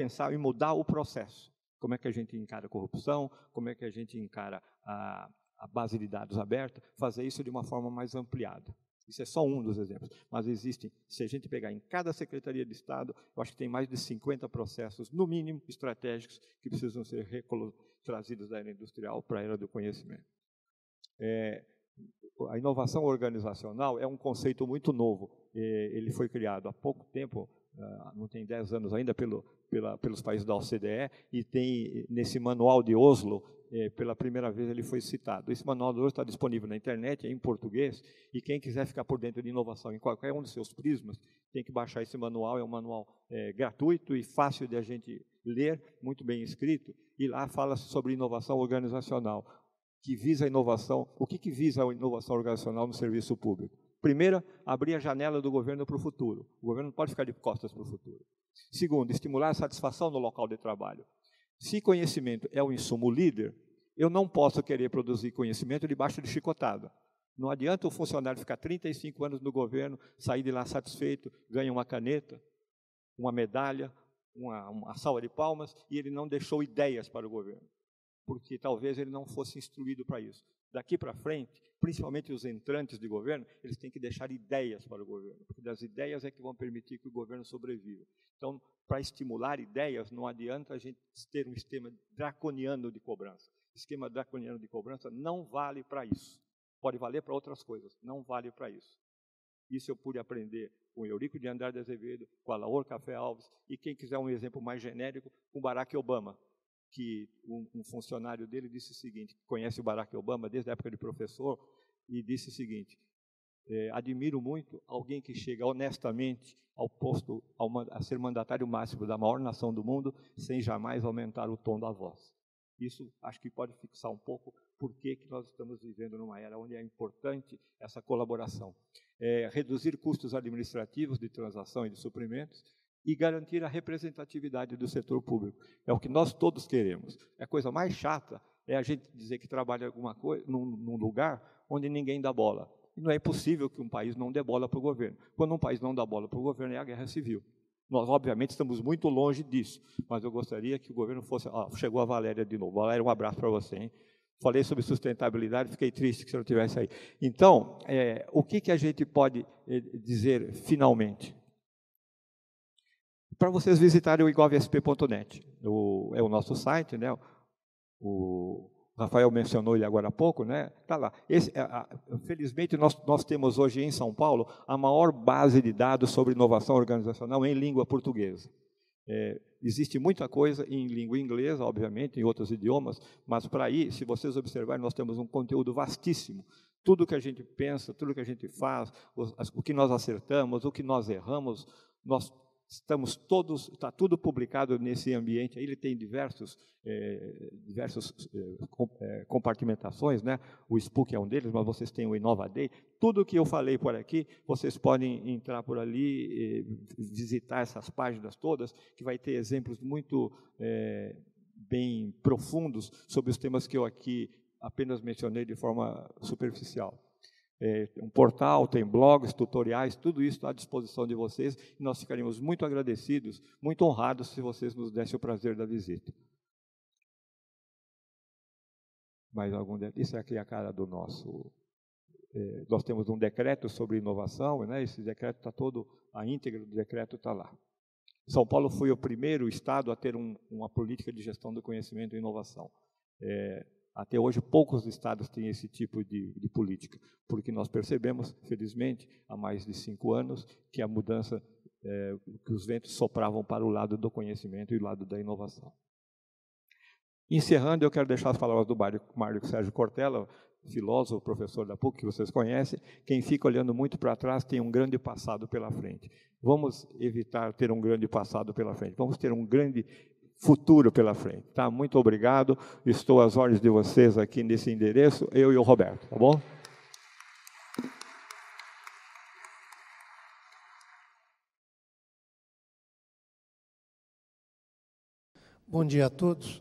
pensar em mudar o processo. Como é que a gente encara a corrupção, como é que a gente encara a, a base de dados aberta, fazer isso de uma forma mais ampliada. Isso é só um dos exemplos. Mas existem, se a gente pegar em cada Secretaria de Estado, eu acho que tem mais de 50 processos, no mínimo, estratégicos, que precisam ser trazidos da era industrial para a era do conhecimento. É, a inovação organizacional é um conceito muito novo. É, ele foi criado há pouco tempo ah, não tem 10 anos ainda, pelo, pela, pelos países da OCDE, e tem nesse manual de Oslo, eh, pela primeira vez ele foi citado. Esse manual de Oslo está disponível na internet, é em português, e quem quiser ficar por dentro de inovação em qualquer um dos seus prismas, tem que baixar esse manual, é um manual eh, gratuito e fácil de a gente ler, muito bem escrito, e lá fala sobre inovação organizacional, que visa a inovação, o que, que visa a inovação organizacional no serviço público? Primeiro, abrir a janela do governo para o futuro. O governo não pode ficar de costas para o futuro. Segundo, estimular a satisfação no local de trabalho. Se conhecimento é o insumo líder, eu não posso querer produzir conhecimento debaixo de chicotada. Não adianta o funcionário ficar 35 anos no governo, sair de lá satisfeito, ganha uma caneta, uma medalha, uma, uma salva de palmas, e ele não deixou ideias para o governo, porque talvez ele não fosse instruído para isso daqui para frente, principalmente os entrantes de governo, eles têm que deixar ideias para o governo, porque das ideias é que vão permitir que o governo sobreviva. Então, para estimular ideias, não adianta a gente ter um esquema draconiano de cobrança. Esquema draconiano de cobrança não vale para isso. Pode valer para outras coisas, não vale para isso. Isso eu pude aprender com Eurico de Andrade Azevedo, com Alaor Café Alves, e quem quiser um exemplo mais genérico, com Barack Obama que um, um funcionário dele disse o seguinte, conhece o Barack Obama desde a época de professor, e disse o seguinte, é, admiro muito alguém que chega honestamente ao posto, ao, a ser mandatário máximo da maior nação do mundo, sem jamais aumentar o tom da voz. Isso acho que pode fixar um pouco por que, que nós estamos vivendo numa era onde é importante essa colaboração. É, reduzir custos administrativos de transação e de suprimentos, e garantir a representatividade do setor público. É o que nós todos queremos. É a coisa mais chata é a gente dizer que trabalha alguma coisa num, num lugar onde ninguém dá bola. E não é possível que um país não dê bola para o governo. Quando um país não dá bola para o governo, é a guerra civil. Nós, obviamente, estamos muito longe disso, mas eu gostaria que o governo fosse. Ah, chegou a Valéria de novo. Valéria, um abraço para você. Hein? Falei sobre sustentabilidade, fiquei triste que você não tivesse aí. Então, é, o que, que a gente pode eh, dizer finalmente? para vocês visitarem o igovsp.net. é o nosso site, né? O Rafael mencionou ele agora há pouco, né? Tá lá. Esse, a, a, felizmente nós, nós temos hoje em São Paulo a maior base de dados sobre inovação organizacional em língua portuguesa. É, existe muita coisa em língua inglesa, obviamente, em outros idiomas, mas para aí, se vocês observarem, nós temos um conteúdo vastíssimo. Tudo que a gente pensa, tudo que a gente faz, o, o que nós acertamos, o que nós erramos, nós Estamos todos, está tudo publicado nesse ambiente. Ele tem diversos, é, diversos é, compartimentações, né? O Spook é um deles, mas vocês têm o day Tudo que eu falei por aqui, vocês podem entrar por ali, visitar essas páginas todas, que vai ter exemplos muito é, bem profundos sobre os temas que eu aqui apenas mencionei de forma superficial é, um portal, tem blogs, tutoriais, tudo isso à disposição de vocês. E nós ficaríamos muito agradecidos, muito honrados se vocês nos dessem o prazer da visita. Mais algum Isso aqui é a cara do nosso. É, nós temos um decreto sobre inovação, né? esse decreto está todo, a íntegra do decreto está lá. São Paulo foi o primeiro estado a ter um, uma política de gestão do conhecimento e inovação. É, até hoje, poucos estados têm esse tipo de, de, política, porque nós percebemos, felizmente, há mais de cinco anos, que a mudança, é, que os ventos sopravam para o lado do conhecimento e o lado da inovação. Encerrando, eu quero deixar as palavras do Mário Sérgio Cortella, filósofo, professor da PUC, que vocês conhecem. Quem fica olhando muito para trás tem um grande passado pela frente. Vamos evitar ter um grande passado pela frente. Vamos ter um grande futuro pela frente. Tá? Muito obrigado. Estou às ordens de vocês aqui nesse endereço, eu e o Roberto, tá bom? Bom dia a todos.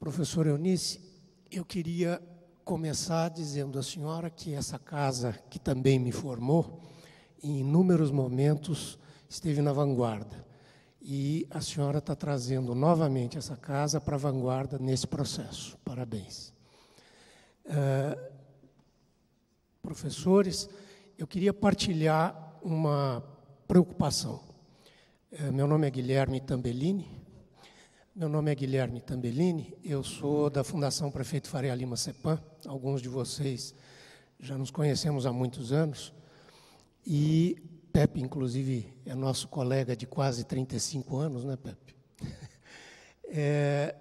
Professor Eunice, eu queria começar dizendo à senhora que essa casa, que também me formou, em inúmeros momentos esteve na vanguarda. E a senhora está trazendo novamente essa casa para a vanguarda nesse processo. Parabéns. Eh, professores, eu queria partilhar uma preocupação. Eh, meu nome é Guilherme Tambellini. Meu nome é Guilherme Tambellini. Eu sou da Fundação Prefeito Faria Lima Cepan. Alguns de vocês já nos conhecemos há muitos anos. E Pepe, inclusive, é nosso colega de quase 35 anos, né, Pepe? *laughs* É,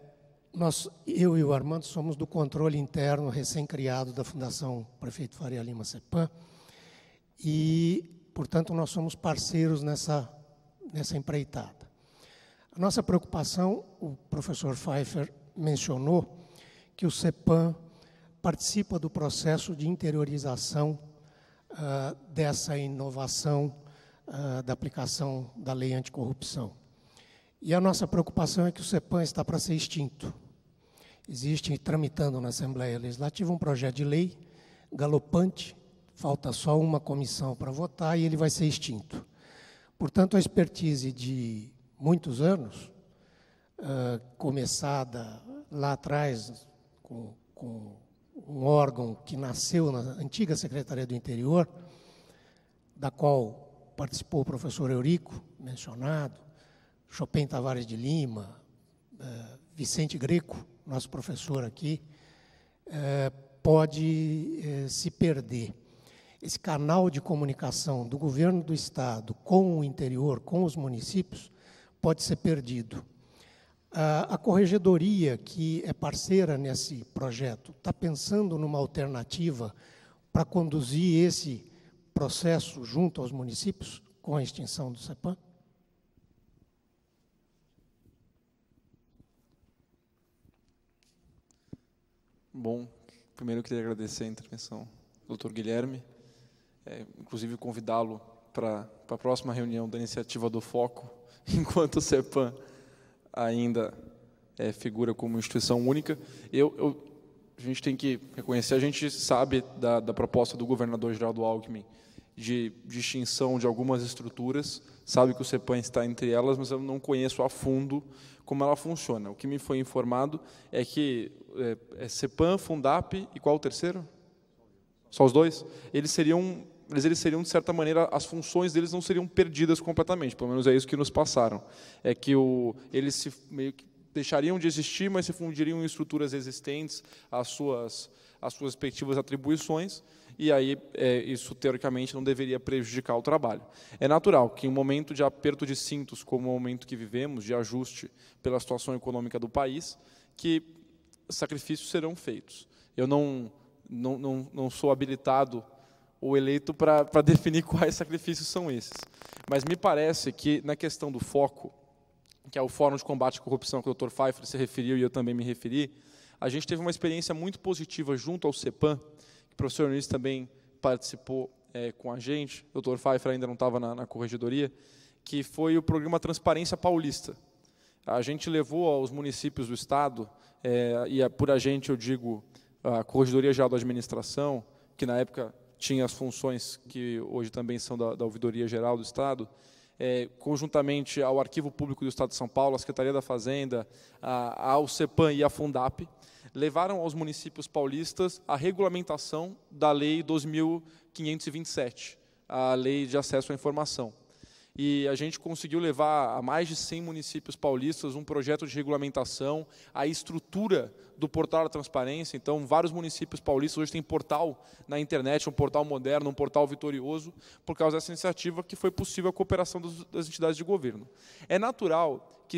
nós, eu e o Armando somos do controle interno recém-criado da Fundação Prefeito Faria Lima Cepan e, portanto, nós somos parceiros nessa, nessa empreitada. A nossa preocupação, o professor Pfeiffer mencionou, que o Cepan participa do processo de interiorização uh, dessa inovação uh, da aplicação da lei anticorrupção. E a nossa preocupação é que o CEPAN está para ser extinto. Existe tramitando na Assembleia Legislativa um projeto de lei galopante, falta só uma comissão para votar e ele vai ser extinto. Portanto, a expertise de muitos anos, uh, começada lá atrás com, com um órgão que nasceu na antiga Secretaria do Interior, da qual participou o professor Eurico, mencionado, Chopin Tavares de Lima, eh, Vicente Greco, nosso professor aqui, eh, pode eh, se perder. Esse canal de comunicação do governo do Estado com o interior, com os municípios, pode ser perdido. A, corregedoria, que é parceira nesse projeto, está pensando numa alternativa para conduzir esse processo junto aos municípios com a extinção do CEPAM? Bom, primeiro eu queria agradecer a intervenção do Dr. Guilherme, é, inclusive convidá-lo para a próxima reunião da iniciativa do Foco, *laughs* enquanto o CEPAM ainda é, figura como instituição única. Eu, eu, a gente tem que reconhecer, a gente sabe da, da proposta do governador Geraldo Alckmin de distinção de algumas estruturas, sabe que o CEPAN está entre elas, mas eu não conheço a fundo como ela funciona. O que me foi informado é que é, é CEPAN, Fundap e qual o terceiro? Só os dois? Eles seriam mas eles seriam, de certa maneira, as funções deles não seriam perdidas completamente, pelo menos é isso que nos passaram. É que o, eles se, meio que deixariam de existir, mas se fundiriam em estruturas existentes, às suas, as suas respectivas atribuições, e aí é, isso, teoricamente, não deveria prejudicar o trabalho. É natural que, em um momento de aperto de cintos, como o momento que vivemos, de ajuste pela situação econômica do país, que sacrifícios serão feitos. Eu não, não, não, não sou habilitado o eleito para *laughs* definir quais sacrifícios são esses. Mas me parece que na questão do foco, que é o Fórum de Combate à Corrupção que o Dr. Pfeiffer se referiu e eu também me referi, a gente teve uma experiência muito positiva junto ao CEPAM, que o professor Nunes também participou é, com a gente, o Dr. Pfeiffer ainda não estava na, na corregedoria, que foi o programa Transparência Paulista. A gente levou aos municípios do Estado, é, e por a gente eu digo a Corregedoria Geral da Administração, que na época tinha as funções que hoje também são da, da Ouvidoria Geral do Estado, é, conjuntamente ao Arquivo Público do Estado de São Paulo, à Secretaria da Fazenda, a ao CEPAM e à Fundap, levaram aos municípios paulistas a regulamentação da Lei 2527, a Lei de Acesso à Informação e a gente conseguiu levar a mais de 100 municípios paulistas um projeto de regulamentação, a estrutura do portal da transparência. Então, vários municípios paulistas hoje têm portal na internet, um portal moderno, um portal vitorioso, por causa dessa iniciativa que foi possível a cooperação das entidades de governo. É natural que,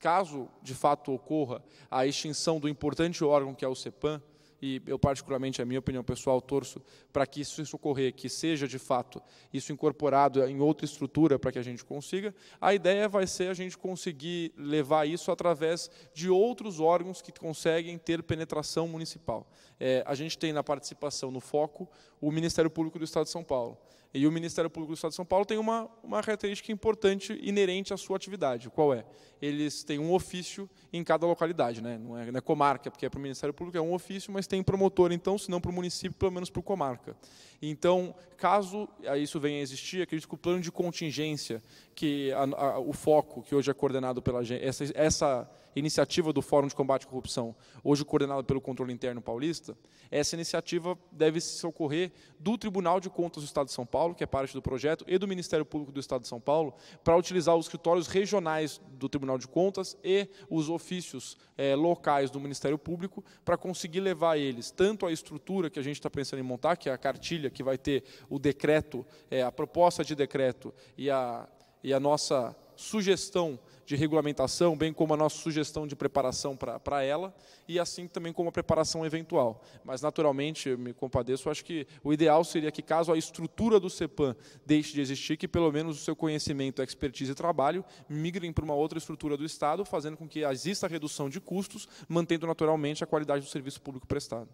caso de fato ocorra a extinção do importante órgão que é o CEPAM, e eu particularmente, a minha opinião pessoal, torço para que isso, ocorrer, que seja de fato isso incorporado em outra estrutura para que a gente consiga. A ideia vai ser a gente conseguir levar isso através de outros órgãos que conseguem ter penetração municipal. É, a gente tem na participação no foco o Ministério Público do Estado de São Paulo. E o Ministério Público do Estado de São Paulo tem uma, uma característica importante inerente à sua atividade. Qual é? Eles têm um ofício em cada localidade, né? não, é, não é comarca, porque é para o Ministério Público, é um ofício, mas tem promotor, então, se não para o município, pelo menos para o comarca. Então, caso isso venha a existir, acredito que o plano de contingência, que a, a, o foco que hoje é coordenado pela essa, essa iniciativa do Fórum de Combate à Corrupção, hoje coordenada pelo Controle Interno Paulista, essa iniciativa deve se ocorrer do Tribunal de Contas do Estado de São Paulo, que é parte do projeto, e do Ministério Público do Estado de São Paulo, para utilizar os escritórios regionais do Tribunal de Contas e os ofícios é, locais do Ministério Público, para conseguir levar eles tanto à estrutura que a gente está pensando em montar, que é a cartilha Brasília, que vai ter o decreto, é, a proposta de decreto e a, e a nossa sugestão de regulamentação, bem como a nossa sugestão de preparação para ela, e assim também como a preparação eventual. Mas, naturalmente, eu me compadeço, acho que o ideal seria que, caso a estrutura do CEPAM deixe de existir, que pelo menos o seu conhecimento, expertise e trabalho migrem para uma outra estrutura do Estado, fazendo com que exista redução de custos, mantendo naturalmente a qualidade do serviço público prestado.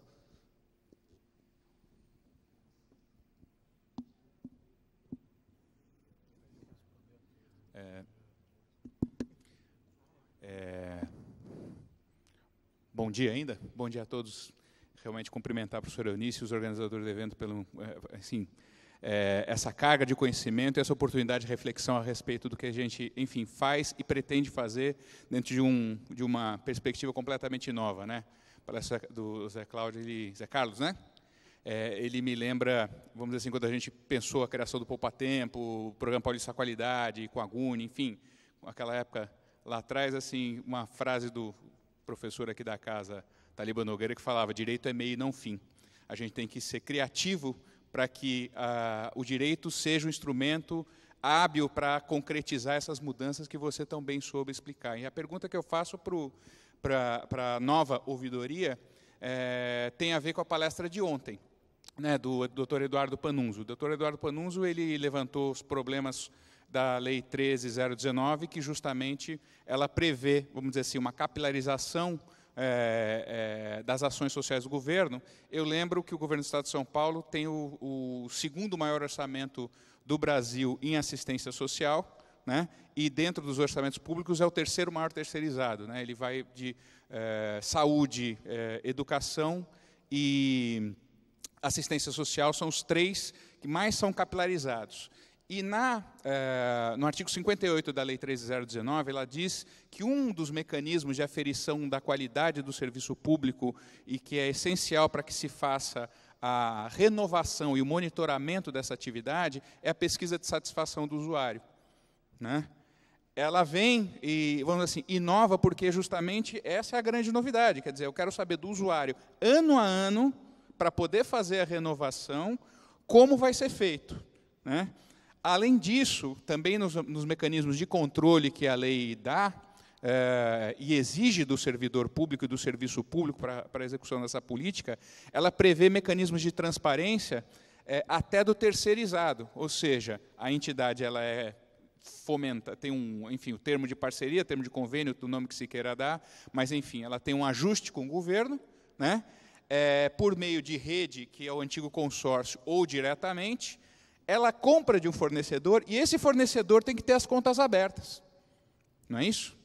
Bom dia ainda, bom dia a todos. Realmente cumprimentar o professor e os organizadores do evento, pelo, eh, assim, é, essa carga de conhecimento e essa oportunidade de reflexão a respeito do que a gente, enfim, faz e pretende fazer dentro de, um, de uma perspectiva completamente nova, né? A palestra do Zé Cláudio e Zé Carlos, né? É, ele me lembra, vamos dizer assim, quando a gente pensou a criação do Poupa Tempo, o programa Paulista Qualidade, com a Guni, enfim, aquela época lá atrás, assim, uma frase do professor aqui da casa, Taliba Nogueira, que falava: direito é meio e não fim. A gente tem que ser criativo para que ah, o direito seja um instrumento hábil para concretizar essas mudanças que você tão bem soube explicar. E a pergunta que eu faço para a nova ouvidoria é, tem a ver com a palestra de ontem, né, do Dr. Eduardo Panunzo. O Dr. Eduardo Panunzo ele levantou os problemas da Lei 13019, que justamente ela prevê, vamos dizer assim, uma capilarização é, é, das ações sociais do governo, eu lembro que o governo do Estado de São Paulo tem o, o segundo maior orçamento do Brasil em assistência social, né? e dentro dos orçamentos públicos é o terceiro maior terceirizado. Né? Ele vai de é, saúde, educação e assistência social, são os três que mais são capilarizados. E na, eh, no artigo 58 da Lei 13019, ela diz que um dos mecanismos de aferição da qualidade do serviço público e que é essencial para que se faça a renovação e o monitoramento dessa atividade é a pesquisa de satisfação do usuário. Né? Ela vem e, vamos assim, inova porque justamente essa é a grande novidade. Quer dizer, eu quero saber do usuário, ano a ano, para poder fazer a renovação, como vai ser feito. Né? Além disso, também nos, nos mecanismos de controle que a lei dá, eh, e exige do servidor público e do serviço público para a execução dessa política, ela prevê mecanismos de transparência eh, até do terceirizado, ou seja, a entidade ela é fomenta, tem um, enfim, o termo de parceria, termo de convênio, do nome que se queira dar, mas enfim, ela tem um ajuste com o governo, né? Eh, por meio de rede, que é o antigo consórcio, ou diretamente, ela compra de um fornecedor e esse fornecedor tem que ter as contas abertas. Não é isso?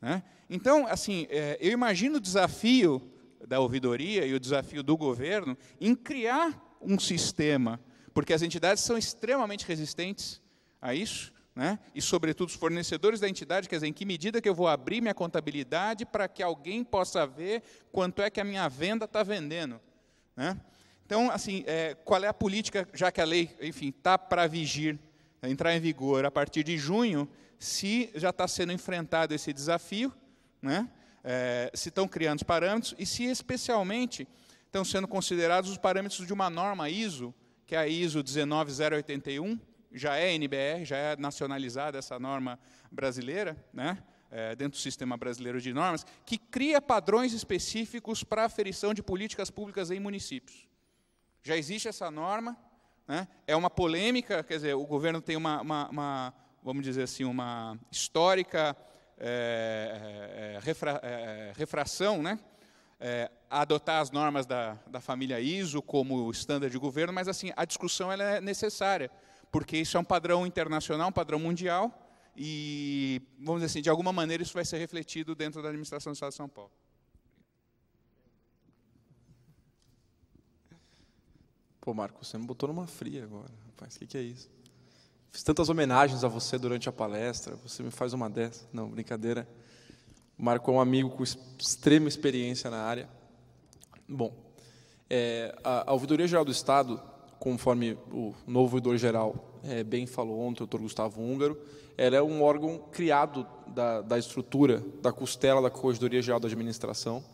Né? Então, assim, é, eu imagino o desafio da ouvidoria e o desafio do governo em criar um sistema, porque as entidades são extremamente resistentes a isso, né? e, sobretudo, os fornecedores da entidade, quer dizer, em que medida que eu vou abrir minha contabilidade para que alguém possa ver quanto é que a minha venda está vendendo. Né? Então, assim, é, qual é a política, já que a lei, enfim, está para vigir, né, entrar em vigor a partir de junho, se já está sendo enfrentado esse desafio, né? é, se estão criando os parâmetros e se especialmente estão sendo considerados os parâmetros de uma norma ISO, que é a ISO 19081, já é NBR, já é nacionalizada essa norma brasileira, né? É, dentro do sistema brasileiro de normas, que cria padrões específicos para aferição de políticas públicas em municípios. Já existe essa norma, né? é uma polêmica, quer dizer, o governo tem uma, uma, uma vamos dizer assim, uma histórica é, é, refra, é, refração, né? a adotar as normas da, da família ISO como estándar de governo, mas assim a discussão ela é necessária, porque isso é um padrão internacional, um padrão mundial, e, vamos dizer assim, de alguma maneira isso vai ser refletido dentro da administração do Estado de São Paulo. Pô, Marcos, você me botou numa fria agora. Rapaz, o que, que é isso? Fiz tantas homenagens a você durante a palestra, você me faz uma dessa. Não, brincadeira. O Marco é um amigo com extrema experiência na área. Bom, é, a, a Ouvidoria Geral do Estado, conforme o novo Ouvidor-Geral é, bem falou ontem, o doutor Gustavo Húngaro, ela é um órgão criado da, da estrutura, da costela da Corregedoria Geral da Administração.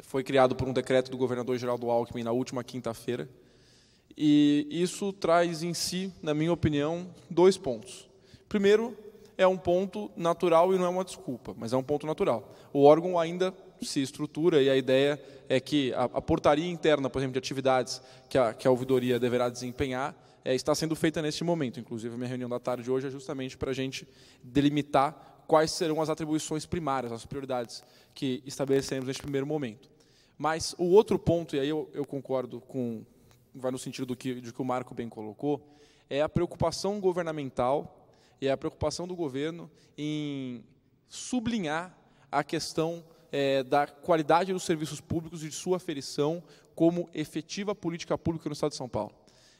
Foi criado por um decreto do governador Geraldo Alckmin na última quinta-feira, e isso traz em si, na minha opinião, dois pontos. Primeiro, é um ponto natural e não é uma desculpa, mas é um ponto natural. O órgão ainda se estrutura e a ideia é que a, a portaria interna, por exemplo, de atividades que a, que a ouvidoria deverá desempenhar, é, está sendo feita neste momento. Inclusive, a minha reunião da tarde de hoje é justamente para a gente delimitar quais serão as atribuições primárias, as prioridades que estabelecemos neste primeiro momento. Mas o outro ponto, e aí eu, eu concordo com, vai no sentido do que, do que o Marco bem colocou, é a preocupação governamental e é a preocupação do governo em sublinhar a questão é, da qualidade dos serviços públicos e de sua aferição como efetiva política pública no Estado de São Paulo.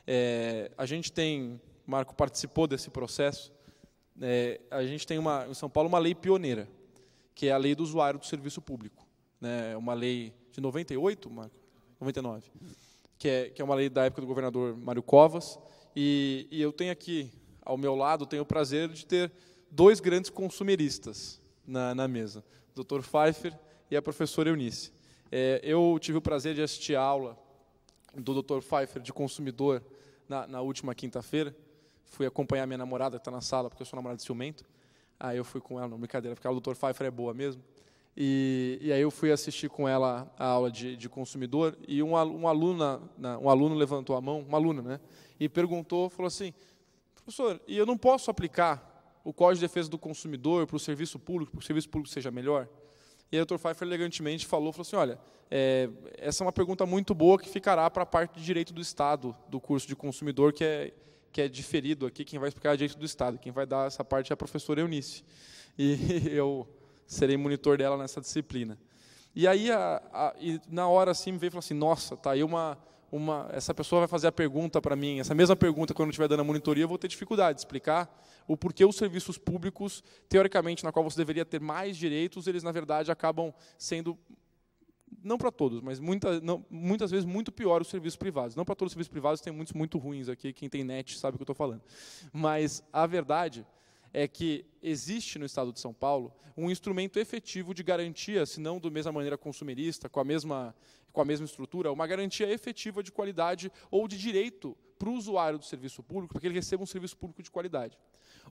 É, a gente tem, Marco participou desse processo, é, a gente tem uma, em São Paulo uma lei pioneira, que é a lei do usuário do serviço público. Né, uma lei de 98, Marco? 99 que é, que é uma lei da época do governador Mário Covas. E, e eu tenho aqui, ao meu lado, tenho o prazer de ter dois grandes consumeristas na, na mesa, o Dr. Pfeiffer e a professora Eunice. É, eu tive o prazer de assistir a aula do Dr. Pfeiffer de consumidor na, na última quinta-feira. Fui acompanhar minha namorada, que está na sala, porque eu sou namorado de ciumento. Aí eu fui com ela, não, brincadeira, porque a do Dr. Pfeiffer é boa mesmo. E, e aí eu fui assistir com ela a aula de, de consumidor e um, um, aluna, né, um aluno levantou a mão, uma aluna, né? E perguntou, falou assim, professor, e eu não posso aplicar o Código de Defesa do Consumidor para o serviço público, para que o serviço público seja melhor? E aí o Dr. Pfeiffer elegantemente falou, falou assim, olha, é, essa é uma pergunta muito boa que ficará para a parte de Direito do Estado do curso de consumidor, que é, que é diferido aqui, quem vai explicar é Direito do Estado, quem vai dar essa parte é a professora Eunice. E *laughs* eu serei monitor dela nessa disciplina. E aí, a, a, e na hora assim, me veio e falou assim: nossa, tá aí uma. Uma, essa pessoa vai fazer a pergunta para mim, essa mesma pergunta quando eu estiver dando a monitoria, eu vou ter dificuldade de explicar o porquê os serviços públicos, teoricamente, na qual você deveria ter mais direitos, eles na verdade acabam sendo não para todos, mas muita, não, muitas vezes muito pior os serviços privados. Não para todos os serviços privados, tem muitos muito ruins aqui, quem tem net sabe o que eu estou falando. Mas a verdade é que existe no Estado de São Paulo um instrumento efetivo de garantia, se não da mesma maneira consumerista, com a mesma, com a mesma estrutura, uma garantia efetiva de qualidade ou de direito para o usuário do serviço público, para que ele receba um serviço público de qualidade.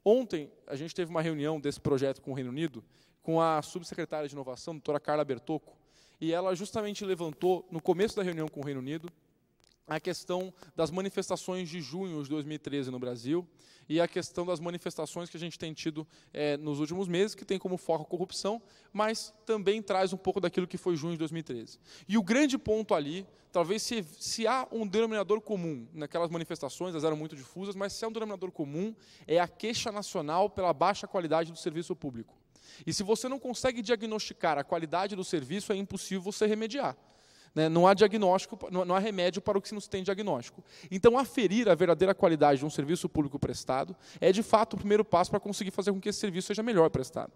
Ontem, a gente teve uma reunião desse projeto com o Reino Unido, com a subsecretária de Inovação, doutora Carla Bertocco, e ela justamente levantou, no começo da reunião com o Reino Unido, a questão das manifestações de junho de 2013 no Brasil e a questão das manifestações que a gente tem tido é, nos últimos meses, que tem como foco a corrupção, mas também traz um pouco daquilo que foi junho de 2013. E o grande ponto ali, talvez se, se há um denominador comum naquelas manifestações, elas eram muito difusas, mas se há um denominador comum, é a queixa nacional pela baixa qualidade do serviço público. E se você não consegue diagnosticar a qualidade do serviço, é impossível você remediar. Né? Não há diagnóstico, não há remédio para o que se nos tem diagnóstico. Então, aferir a verdadeira qualidade de um serviço público prestado é, de fato, o primeiro passo para conseguir fazer com que esse serviço seja melhor prestado.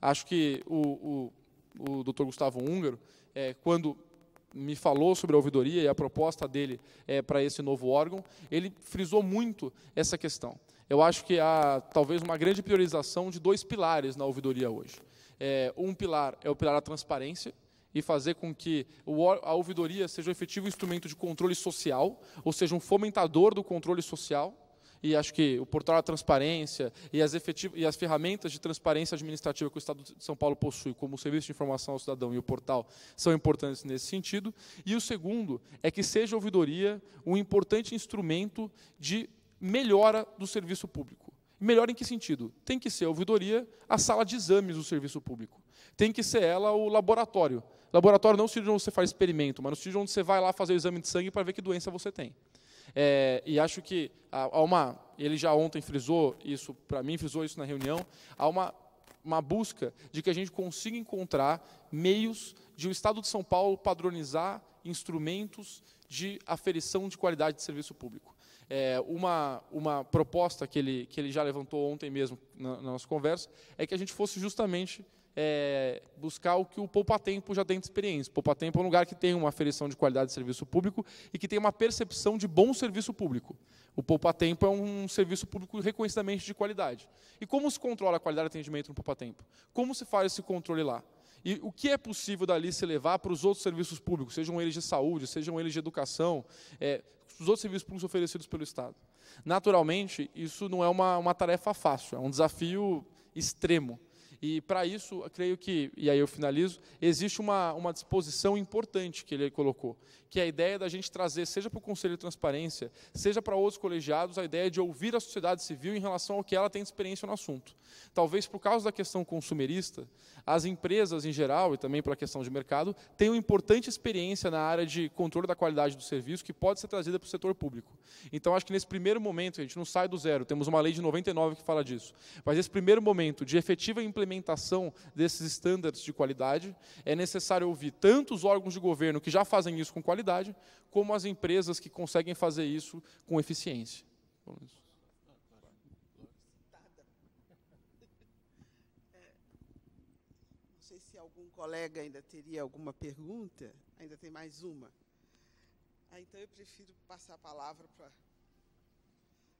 Acho que o, o, o Dr. Gustavo Húngaro, é, quando me falou sobre a ouvidoria e a proposta dele é, para esse novo órgão, ele frisou muito essa questão. Eu acho que há talvez uma grande priorização de dois pilares na ouvidoria hoje. É, um pilar é o pilar da transparência, e fazer com que a ouvidoria seja um efetivo instrumento de controle social, ou seja, um fomentador do controle social. E acho que o portal da transparência e as, efetivas e as ferramentas de transparência administrativa que o Estado de São Paulo possui, como o Serviço de Informação ao Cidadão e o portal, são importantes nesse sentido. E o segundo é que seja a ouvidoria um importante instrumento de melhora do serviço público. Melhora em que sentido? Tem que ser a ouvidoria a sala de exames do serviço público. Tem que ser ela o laboratório Laboratório não é o sítio onde você faz experimento, mas o sítio onde você vai lá fazer o exame de sangue para ver que doença você tem. É, e acho que há uma, ele já ontem frisou isso para mim, frisou isso na reunião, há uma, uma busca de que a gente consiga encontrar meios de o Estado de São Paulo padronizar instrumentos de aferição de qualidade de serviço público. É, uma, uma proposta que ele, que ele já levantou ontem mesmo na, na nossa conversa é que a gente fosse justamente é, buscar o que o Tempo já tem de experiência. O Tempo é um lugar que tem uma aferição de qualidade de serviço público e que tem uma percepção de bom serviço público. O Tempo é um serviço público reconhecidamente de qualidade. E como se controla a qualidade de atendimento no Tempo? Como se faz esse controle lá? E o que é possível dali se levar para os outros serviços públicos, sejam eles de saúde, sejam eles de educação, é, os outros serviços públicos oferecidos pelo Estado? Naturalmente, isso não é uma, uma tarefa fácil, é um desafio extremo. E para isso, creio que, e aí eu finalizo, existe uma, uma disposição importante que ele colocou, que a ideia da gente trazer, seja para o Conselho de Transparência, seja para outros colegiados, a ideia de ouvir a sociedade civil em relação ao que ela tem de experiência no assunto. Talvez por causa da questão consumerista, as empresas em geral, e também pela questão de mercado, tenham importante experiência na área de controle da qualidade do serviço que pode ser trazida para o setor público. Então, acho que nesse primeiro momento, a gente não sai do zero, temos uma lei de 99 que fala disso, mas esse primeiro momento de efetiva implementação desses estándares de qualidade, é necessário ouvir tanto os órgãos de governo que já fazem isso com qualidade, qualidade, como as empresas que conseguem fazer isso com eficiência. Não sei se algum colega ainda teria alguma pergunta. Ainda tem mais uma. Ah, então eu prefiro passar a palavra para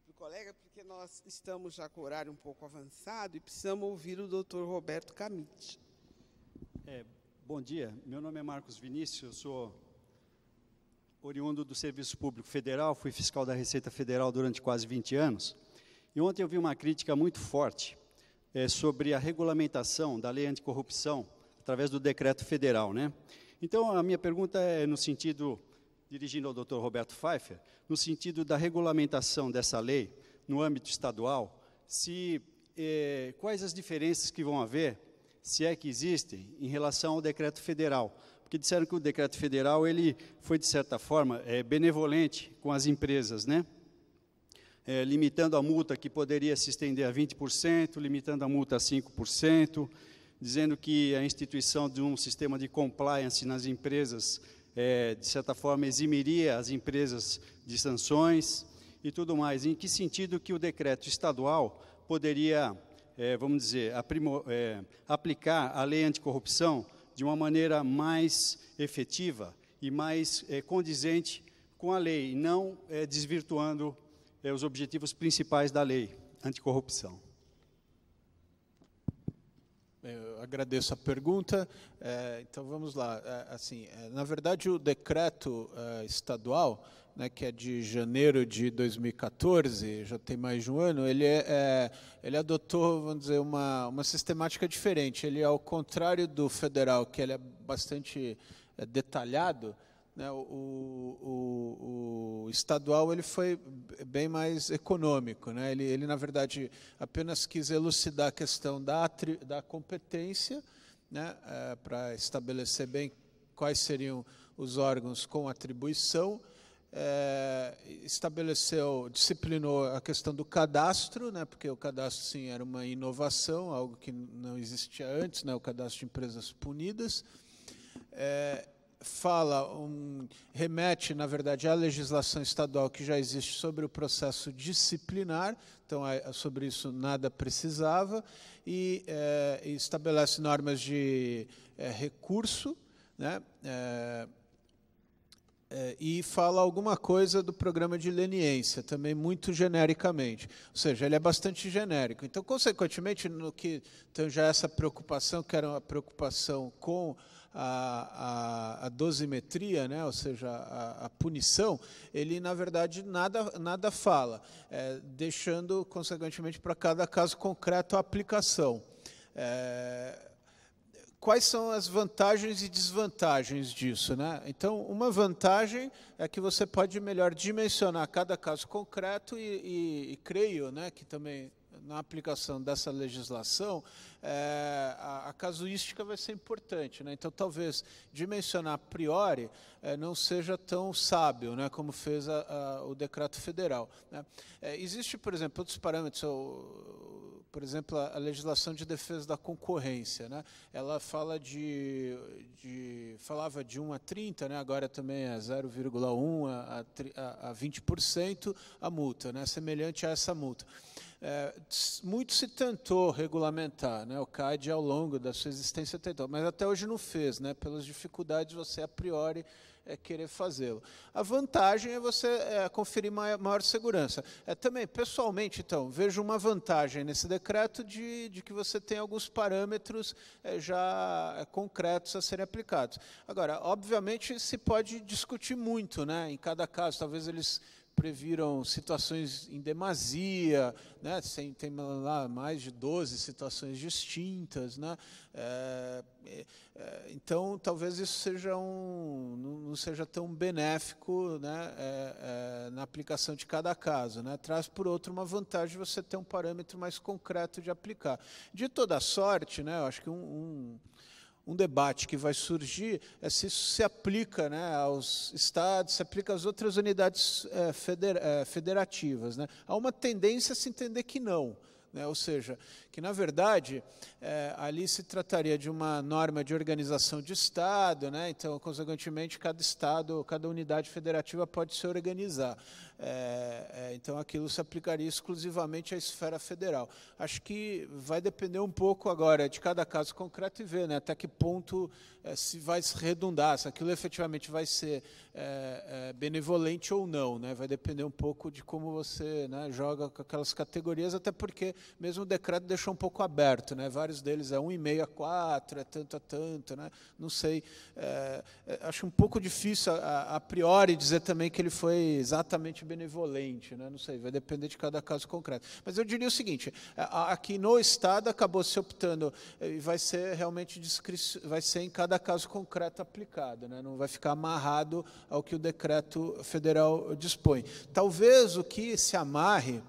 o colega, porque nós estamos já com o horário um pouco avançado e precisamos ouvir o doutor Roberto Camite. É, bom dia, meu nome é Marcos Vinícius, eu sou oriundo do Serviço Público Federal, fui fiscal da Receita Federal durante quase 20 anos. E ontem eu vi uma crítica muito forte é, sobre a regulamentação da lei anticorrupção através do decreto federal. Né? Então, a minha pergunta é no sentido, dirigindo ao Dr. Roberto Pfeiffer, no sentido da regulamentação dessa lei no âmbito estadual, se eh, quais as diferenças que vão haver, se é que existem, em relação ao decreto federal porque disseram que o decreto federal ele foi de certa forma é, benevolente com as empresas, né? É, limitando a multa que poderia se estender a 20%, limitando a multa a 5%, dizendo que a instituição de um sistema de compliance nas empresas, é, de certa forma, eximiria as empresas de sanções e tudo mais. Em que sentido que o decreto estadual poderia, é, vamos dizer, é, aplicar a lei anticorrupção de uma maneira mais efetiva e mais é, condizente com a lei, não é, desvirtuando é, os objetivos principais da lei anticorrupção. Eu agradeço a pergunta. então vamos lá. assim, na verdade, o decreto estadual né, que é de janeiro de 2014, já tem mais de um ano, ele, é, é, ele adotou, vamos dizer, uma, uma sistemática diferente. Ele, ao contrário do federal, que ele é bastante é, detalhado, né, o, o, o, estadual ele foi bem mais econômico. Né? Ele, ele, na verdade, apenas quis elucidar a questão da, atri, da competência, né, é, para estabelecer bem quais seriam os órgãos com atribuição, é, estabeleceu, disciplinou a questão do cadastro, né, porque o cadastro, sim, era uma inovação, algo que não existia antes, né, o cadastro de empresas punidas. É, fala, um, remete, na verdade, à legislação estadual que já existe sobre o processo disciplinar, então é, sobre isso nada precisava, e é, estabelece normas de é, recurso, né, é, é, e fala alguma coisa do programa de leniência, também muito genericamente. Ou seja, ele é bastante genérico. Então, consequentemente, no que então já essa preocupação, que era uma preocupação com a, a, a dosimetria, né? ou seja, a, a, punição, ele, na verdade, nada, nada fala, é, deixando, consequentemente, para cada caso concreto a aplicação. É, quais são as vantagens e desvantagens disso. Né? Então, uma vantagem é que você pode melhor dimensionar cada caso concreto e, e, e creio né, que também na aplicação dessa legislação, é, a, a, casuística vai ser importante. Né? Então, talvez dimensionar a priori é, não seja tão sábio né, como fez a, a, o decreto federal. Né? É, existe, por exemplo, outros parâmetros. Ou, por exemplo, a legislação de defesa da concorrência, né? Ela fala de, de falava de 1 a 30, né? Agora também é 0,1 a, a, a 20% a multa, né? Semelhante a essa multa é, muito se tentou regulamentar, né, o CAD ao longo da sua existência tentou, mas até hoje não fez, né, pelas dificuldades você a priori é querer fazê-lo. A vantagem é você é, conferir maior, maior, segurança. É também, pessoalmente, então, vejo uma vantagem nesse decreto de, de que você tem alguns parâmetros é, já é, concretos a serem aplicados. Agora, obviamente, se pode discutir muito, né? Em cada caso, talvez eles previram situações em demasia, né? tem, tem lá mais de 12 situações distintas. Né? É, é, então, talvez isso seja um, não, seja tão benéfico né? É, na aplicação de cada caso. Né? Traz, por outro, uma vantagem você ter um parâmetro mais concreto de aplicar. De toda sorte, né? eu acho que um, um um debate que vai surgir é se isso se aplica né, aos estados, se aplica às outras unidades é, feder, é, federativas. Né? Há uma tendência a se entender que não. Né? Ou seja, que na verdade é, ali se trataria de uma norma de organização de Estado, né? então, consequentemente, cada Estado, cada unidade federativa pode se organizar. É, é, então, aquilo se aplicaria exclusivamente à esfera federal. Acho que vai depender um pouco agora de cada caso concreto e ver né, até que ponto é, se vai se redundar, se aquilo efetivamente vai ser é, é, benevolente ou não. Né? Vai depender um pouco de como você né, joga com aquelas categorias, até porque mesmo o decreto deixa deixou um pouco aberto, né? Vários deles é 1,5 a 4, é tanto a tanto, né? Não sei. É, é acho um pouco difícil a, a, priori dizer também que ele foi exatamente benevolente, né? Não sei, vai depender de cada caso concreto. Mas eu diria o seguinte: aqui no Estado acabou se optando é, e vai ser realmente vai ser em cada caso concreto aplicado, né? Não vai ficar amarrado ao que o decreto federal dispõe. Talvez o que se amarre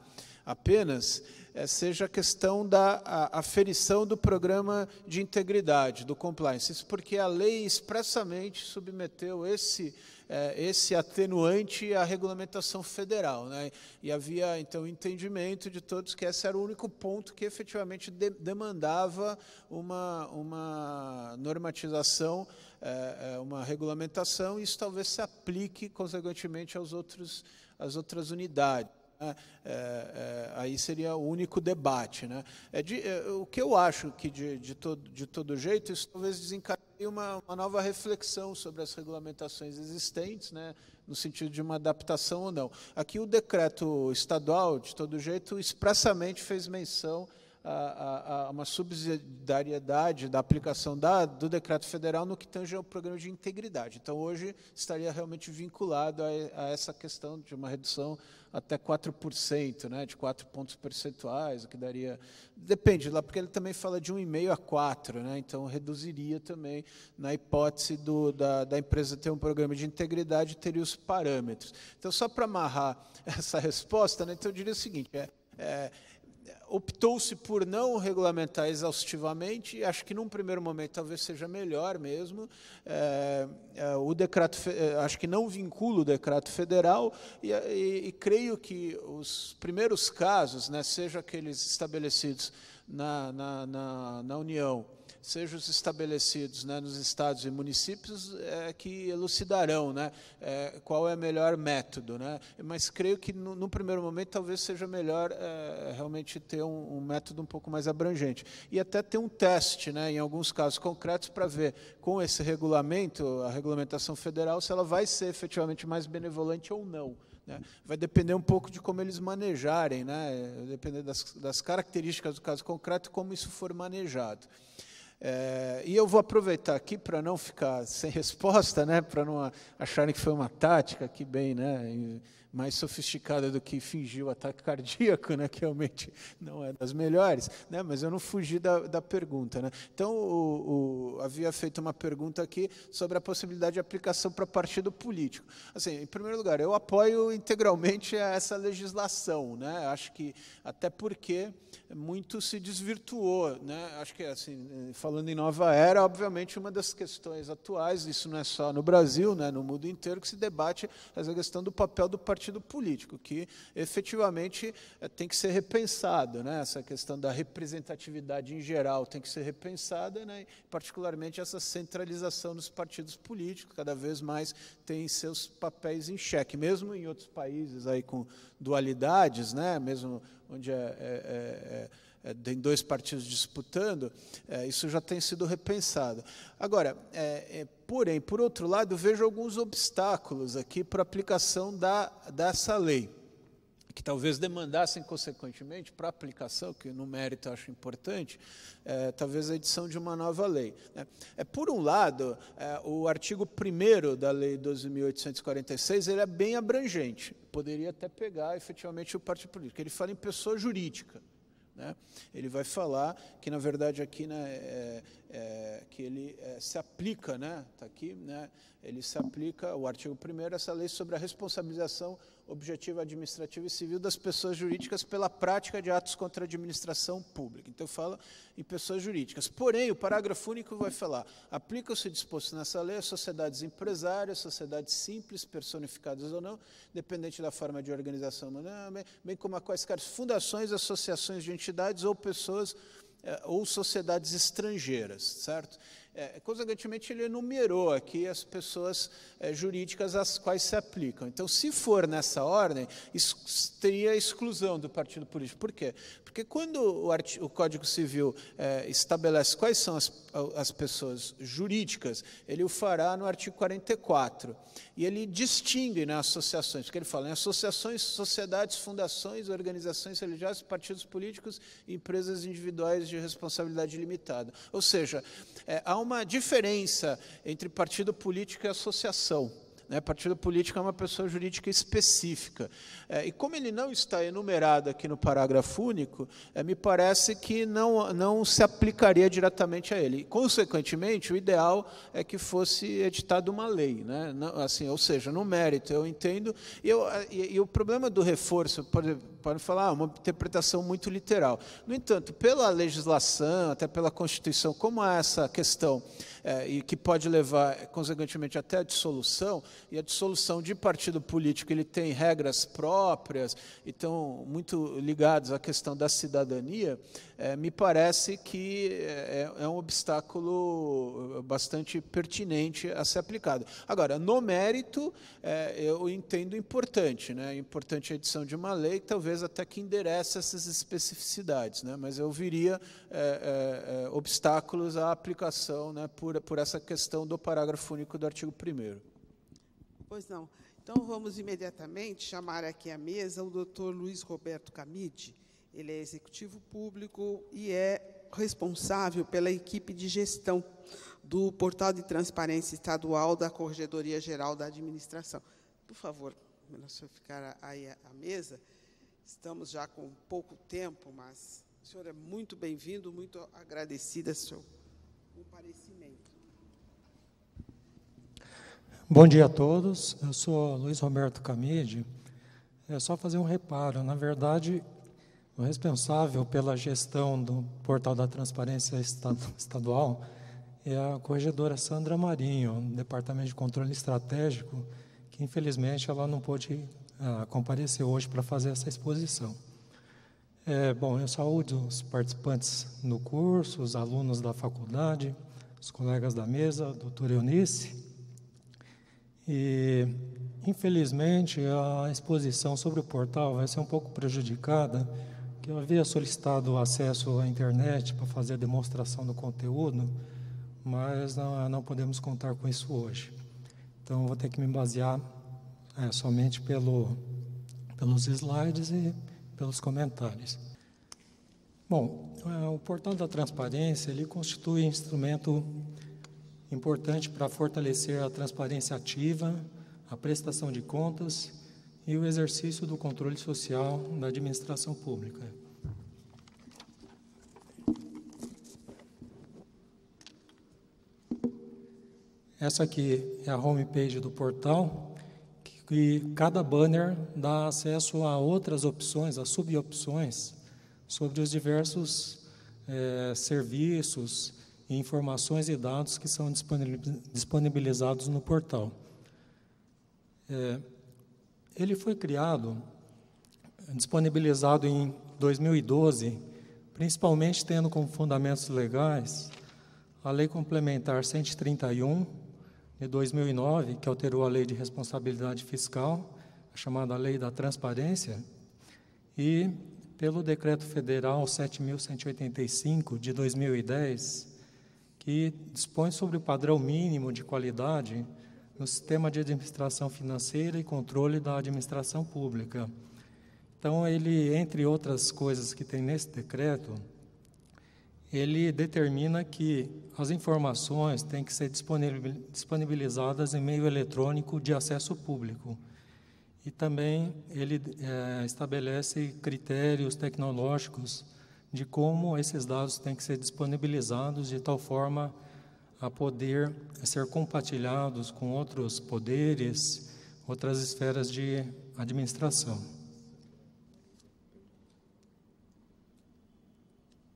apenas eh, seja a questão da a, aferição do programa de integridade, do compliance. Isso porque a lei expressamente submeteu esse eh, esse atenuante à regulamentação federal. Né? E havia, então, entendimento de todos que esse era o único ponto que efetivamente de demandava uma, uma normatização, é, uma regulamentação, e isso talvez se aplique, consequentemente, aos outros, às outras unidades. Né? É, é, aí seria o único debate. Né? É de, é, o que eu acho que, de, de, todo, de todo jeito, isso talvez desencadeie uma, uma nova reflexão sobre as regulamentações existentes, né? no sentido de uma adaptação ou não. Aqui o decreto estadual, de todo jeito, expressamente fez menção a, a, a, uma subsidiariedade da aplicação da, do decreto federal no que tange ao programa de integridade. Então, hoje, estaria realmente vinculado a, a essa questão de uma redução até 4%, né, de 4 pontos percentuais, o que daria. Depende lá, porque ele também fala de 1,5 a 4, né, então reduziria também na hipótese do, da, da empresa ter um programa de integridade, teria os parâmetros. Então, só para amarrar *laughs* essa resposta, né, então eu diria o seguinte: é, é optou-se por não regulamentar exaustivamente, e acho que num primeiro momento talvez seja melhor mesmo. É, é, o decreto, é, acho que não vincula o decreto federal, e, e, e creio que os primeiros casos, né, seja aqueles estabelecidos na, na, na, na União sejam os estabelecidos né, nos estados e municípios é, que elucidarão né, é, qual é o melhor método. Né? Mas creio que, no, no primeiro momento, talvez seja melhor é, realmente ter um, um, método um pouco mais abrangente. E até ter um teste, né, em alguns casos concretos, para ver com esse regulamento, a regulamentação federal, se ela vai ser efetivamente mais benevolente ou não. Né. Vai depender um pouco de como eles manejarem, né? depender das, das características do caso concreto, como isso for manejado. É, e eu vou aproveitar aqui para não ficar sem *laughs* resposta, né, para não acharem que foi uma tática, que bem, né, mais sofisticada do que fingir o ataque cardíaco, né, que realmente não é das melhores, né, mas eu não fugi da, da pergunta. Né. Então, o, o, havia feito uma pergunta aqui sobre a possibilidade de aplicação para partido político. Assim, em primeiro lugar, eu apoio integralmente essa legislação, né, acho que até porque muito se desvirtuou, né, acho que, assim, falando em nova era, obviamente uma das questões atuais, isso não é só no Brasil, né, no mundo inteiro, que se debate essa questão do papel do partido partido político, que efetivamente eh, tem que ser repensado, né? essa questão da representatividade em geral tem que ser repensada, né? particularmente essa centralização dos partidos políticos, cada vez mais tem seus papéis em xeque, mesmo em outros países aí com dualidades, né? mesmo onde é, é, é, é, é tem dois partidos disputando, eh, isso já tem sido repensado. Agora, eh, Porém, por outro lado, vejo alguns obstáculos aqui para a aplicação da, dessa lei, que talvez demandassem, consequentemente, para a aplicação, que no mérito eu acho importante, é, talvez a edição de uma nova lei. Né? É, por um lado, é, o artigo 1 da Lei 12.846 ele é bem abrangente, poderia até pegar efetivamente o partido político, ele fala em pessoa jurídica. Né? Ele vai falar que, na verdade, aqui né, é, é, que ele é, se aplica, né? Está aqui, né? Ele se aplica, o artigo 1 essa lei sobre a responsabilização objetiva administrativa e civil das pessoas jurídicas pela prática de atos contra a administração pública. Então fala em pessoas jurídicas. Porém, o parágrafo único vai falar: aplica-se disposto nessa lei a sociedades empresárias, sociedades simples, personificadas ou não, dependente da forma de organização, bem como a quaisquer fundações, associações de entidades ou pessoas é, ou sociedades estrangeiras, certo? é, consequentemente, ele enumerou aqui as pessoas é, jurídicas às quais se aplicam. Então, se for nessa ordem, teria exclusão do partido político. Por quê? Porque quando o, o Código Civil é, estabelece quais são as, as pessoas jurídicas, ele o fará no artigo 44. E ele distingue né, associações, porque ele fala em né, associações, sociedades, fundações, organizações religiosas, partidos políticos e empresas individuais de responsabilidade limitada. Ou seja, é, há um uma diferença entre partido político e associação. Né? Partido político é uma pessoa jurídica específica. É, e como ele não está enumerado aqui no parágrafo único, é, me parece que não, não se aplicaria diretamente a ele. Consequentemente, o ideal é que fosse editada uma lei. Né? Não, assim, ou seja, no mérito, eu entendo. E, eu, e, e o problema do reforço, pode, pode falar, ah, uma interpretação muito literal. No entanto, pela legislação, até pela Constituição, como há essa questão é, e que pode levar, consequentemente, até a dissolução, e a dissolução de partido político ele tem regras próprias, então muito ligados à questão da cidadania, é, me parece que é, é, é um obstáculo bastante pertinente a ser aplicado. Agora, no mérito, eu entendo importante, né? importante a edição de uma lei, talvez até que enderece essas especificidades, né? mas eu viria obstáculos à aplicação né, por por, por essa questão do parágrafo único do artigo 1. Pois não. Então, vamos imediatamente chamar aqui à mesa o doutor Luiz Roberto Camide. Ele é executivo público e é responsável pela equipe de gestão do Portal de Transparência Estadual da Corregedoria Geral da Administração. Por favor, melhor o ficar aí à mesa. Estamos já com pouco tempo, mas o senhor é muito bem-vindo, muito agradecida, senhor. Um parecer. Bom dia a todos. Eu sou Luiz Roberto Camide. É só fazer um reparo. Na verdade, o responsável pela gestão do portal da transparência estadual é a corregedora Sandra Marinho, do Departamento de Controle Estratégico, que infelizmente ela não pôde ah, comparecer hoje para fazer essa exposição. É, bom, eu saúdo os participantes no curso, os alunos da faculdade, os colegas da mesa, doutora Eunice. E, infelizmente, a exposição sobre o portal vai ser um pouco prejudicada, que eu havia solicitado acesso à internet para fazer a demonstração do conteúdo, mas não, não podemos contar com isso hoje. Então, vou ter que me basear é, somente pelo, pelos slides e pelos comentários. Bom, é, o portal da transparência ele constitui um instrumento importante para fortalecer a transparência ativa, a prestação de contas e o exercício do controle social na administração pública. Essa aqui é a homepage do portal, que cada banner dá acesso a outras opções, a subopções, sobre os diversos é, serviços, e informações e dados que são disponibilizados no portal. É, ele foi criado, disponibilizado em 2012, principalmente tendo como fundamentos legais a Lei Complementar 131 de 2009, que alterou a Lei de Responsabilidade Fiscal, a chamada Lei da Transparência, e pelo Decreto Federal 7185 de 2010, que dispõe sobre o padrão mínimo de qualidade no sistema de administração financeira e controle da administração pública. Então, ele, entre outras coisas que tem nesse decreto, ele determina que as informações têm que ser disponibilizadas em meio eletrônico de acesso público. E também ele é, estabelece critérios tecnológicos de como esses dados têm que ser disponibilizados de tal forma a poder ser compartilhados com outros poderes, outras esferas de administração.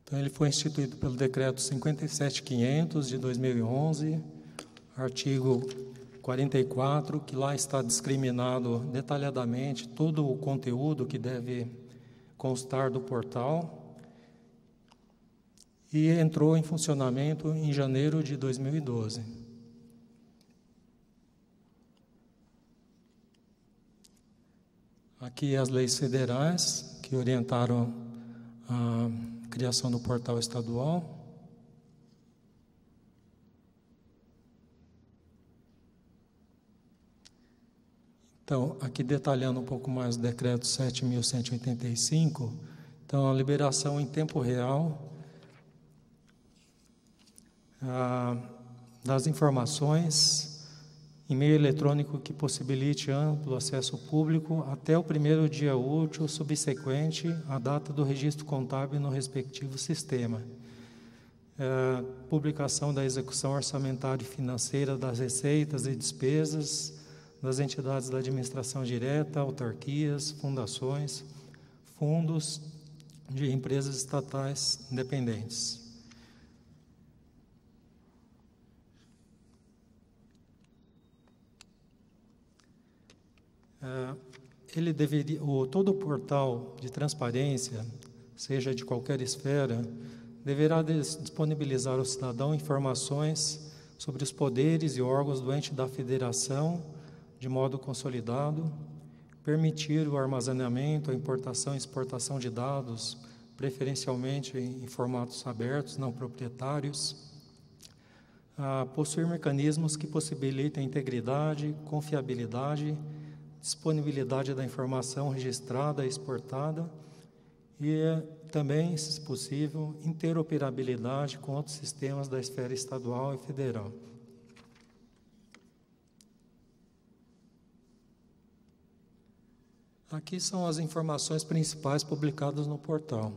Então, ele foi instituído pelo Decreto 57.500 de 2011, artigo 44, que lá está discriminado detalhadamente todo o conteúdo que deve constar do portal e entrou em funcionamento em janeiro de 2012. Aqui as leis federais que orientaram a criação do portal estadual. Então, aqui detalhando um pouco mais o decreto 7185, então a liberação em tempo real ah, das informações em meio eletrônico que possibilite amplo acesso público até o primeiro dia útil subsequente à data do registro contábil no respectivo sistema. É, publicação da execução orçamentária e financeira das receitas e despesas das entidades da administração direta, autarquias, fundações, fundos de empresas estatais dependentes. Ah, ele deveria, o, todo portal de transparência, seja de qualquer esfera, deverá disponibilizar ao cidadão informações sobre os poderes e órgãos do ente da federação, de modo consolidado, permitir o armazenamento, a importação e exportação de dados, preferencialmente em formatos abertos, não proprietários, possuir mecanismos que possibilitem integridade, confiabilidade e disponibilidade da informação registrada, exportada e também, se possível, interoperabilidade com outros sistemas da esfera estadual e federal. Aqui são as informações principais publicadas no portal.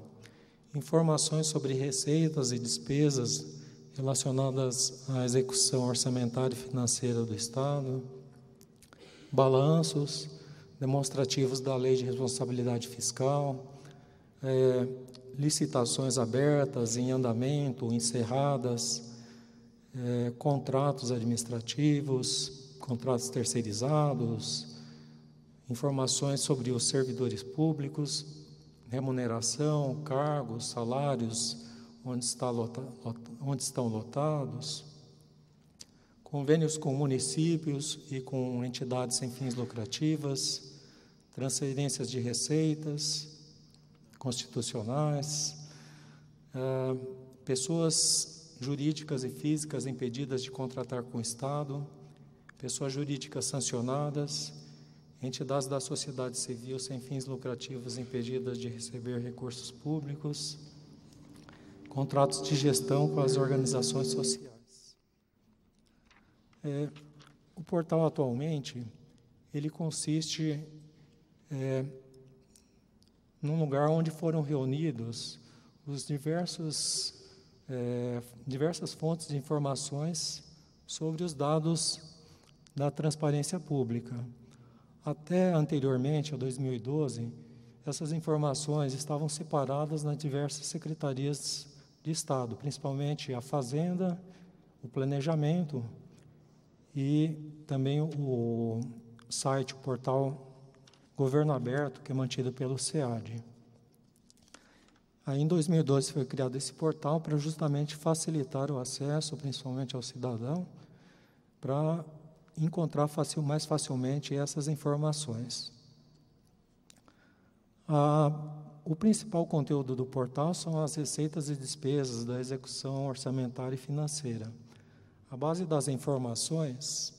Informações sobre receitas e despesas relacionadas à execução orçamentária e financeira do Estado, balanços demonstrativos da lei de responsabilidade fiscal, é, licitações abertas, em andamento, encerradas, é, contratos administrativos, contratos terceirizados, informações sobre os servidores públicos, remuneração, cargos, salários, onde, está lota, onde estão lotados, convênios com municípios e com entidades sem fins lucrativas, transferências de receitas constitucionais, é, pessoas jurídicas e físicas impedidas de contratar com o Estado, pessoas jurídicas sancionadas, entidades da sociedade civil sem fins lucrativos impedidas de receber recursos públicos, contratos de gestão com as organizações sociais. É, o portal atualmente ele consiste é, num lugar onde foram reunidos os diversos é, diversas fontes de informações sobre os dados da transparência pública. Até anteriormente, a 2012, essas informações estavam separadas nas diversas secretarias de Estado, principalmente a Fazenda, o Planejamento, e também o site, o portal Governo Aberto, que é mantido pelo SEAD. Aí, em 2012 foi criado esse portal para justamente facilitar o acesso, principalmente ao cidadão, para encontrar facil, mais facilmente essas informações. o principal conteúdo do portal são as receitas e despesas da execução orçamentária e financeira. A base das informações,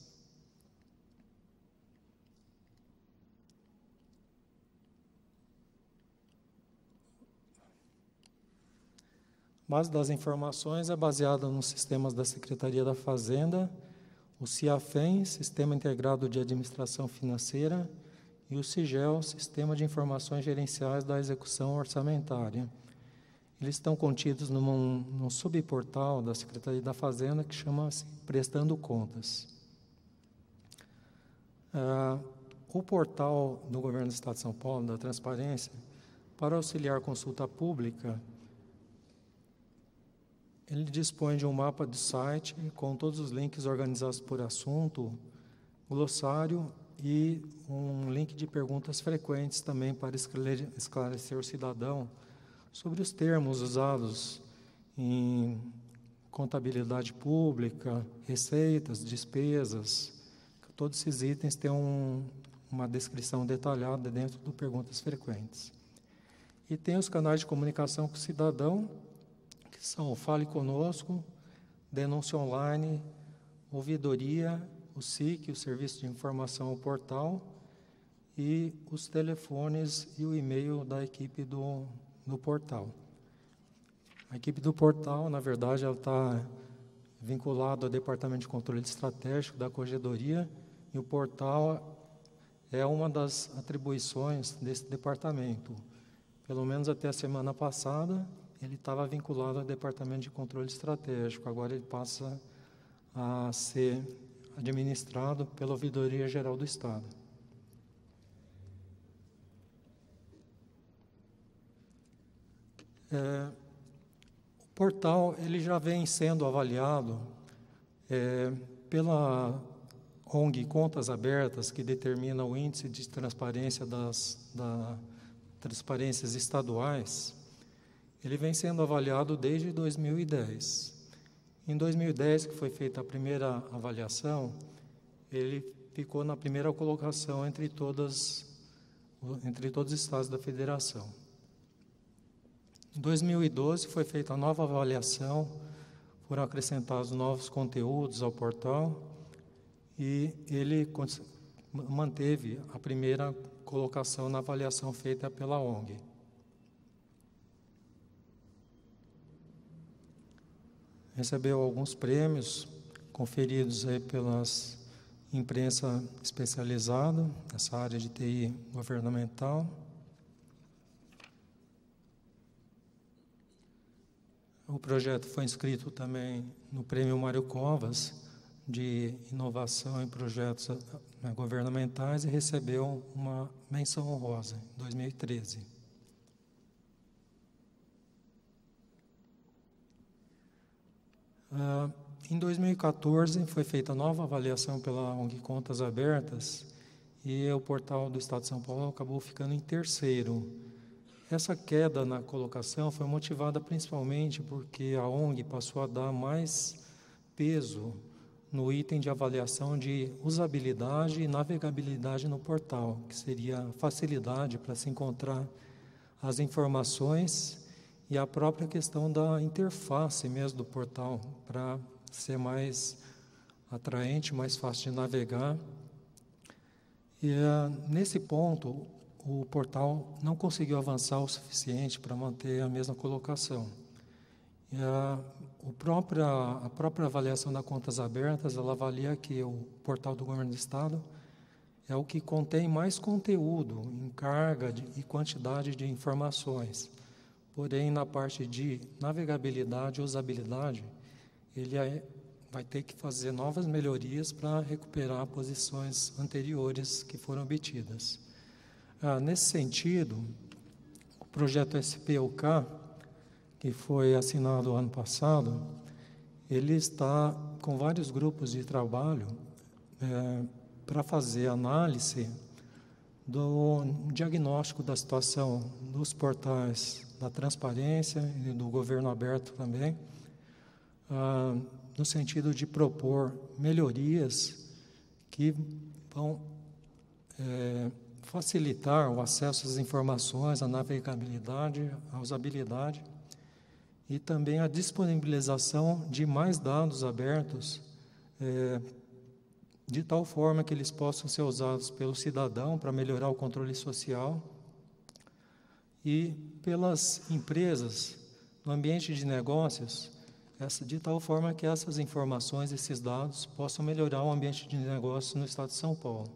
A base das informações é baseada nos sistemas da Secretaria da Fazenda, o CIAFEM, Sistema Integrado de Administração Financeira, e o CIGEL, Sistema de Informações Gerenciais da Execução Orçamentária. Eles estão contidos num, num subportal da Secretaria da Fazenda que chama-se Prestando Contas. Ah, o portal do Governo do Estado de São Paulo, da Transparência, para auxiliar consulta pública, ele dispõe de um mapa do site com todos os links organizados por assunto, glossário e um link de perguntas frequentes também para esclarecer o cidadão sobre os termos usados em contabilidade pública, receitas, despesas. Todos esses itens têm um, uma descrição detalhada dentro do Perguntas Frequentes. E tem os canais de comunicação com o cidadão, que são o Fale Conosco, Denúncia Online, Ouvidoria, o SIC, o Serviço de Informação ao Portal, e os telefones e o e-mail da equipe do no portal. A equipe do portal, na verdade, ela está vinculada ao Departamento de Controle Estratégico da Corregedoria e o portal é uma das atribuições desse departamento. Pelo menos até a semana passada, ele estava vinculado ao Departamento de Controle Estratégico. Agora ele passa a ser administrado pela Ouvidoria Geral do Estado. É, o portal ele já vem sendo avaliado é, pela ONG Contas Abertas, que determina o índice de transparência das da, transparências estaduais. Ele vem sendo avaliado desde 2010. Em 2010, que foi feita a primeira avaliação, ele ficou na primeira colocação entre todas entre todos os estados da federação. Em 2012 foi feita a nova avaliação, foram acrescentados novos conteúdos ao portal e ele manteve a primeira colocação na avaliação feita pela ONG. Recebeu alguns prêmios conferidos aí pelas imprensa especializada nessa área de TI governamental. O projeto foi inscrito também no Prêmio Mário Covas de Inovação em Projetos né, Governamentais e recebeu uma menção honrosa em 2013. Ah, em 2014 foi feita nova avaliação pela ONG Contas Abertas e o portal do Estado de São Paulo acabou ficando em terceiro essa queda na colocação foi motivada principalmente porque a ONG passou a dar mais peso no item de avaliação de usabilidade e navegabilidade no portal, que seria facilidade para se encontrar as informações e a própria questão da interface mesmo do portal, para ser mais atraente, mais fácil de navegar. E, ah, nesse ponto, o portal não conseguiu avançar o suficiente para manter a mesma colocação. A, o própria, a própria avaliação das contas abertas, ela avalia que o portal do governo do Estado é o que contém mais conteúdo em carga de, e quantidade de informações. Porém, na parte de navegabilidade e usabilidade, ele é, vai ter que fazer novas melhorias para recuperar posições anteriores que foram obtidas. Ah, nesse sentido, o projeto SPUK, que foi assinado ano passado, ele está com vários grupos de trabalho é, para fazer análise do diagnóstico da situação dos portais da transparência e do governo aberto também, ah, no sentido de propor melhorias que vão é, facilitar o acesso às informações, à navegabilidade, à usabilidade e também a disponibilização de mais dados abertos, é, de tal forma que eles possam ser usados pelo cidadão para melhorar o controle social e pelas empresas no ambiente de negócios, essa, de tal forma que essas informações, esses dados, possam melhorar o ambiente de negócios no estado de São Paulo.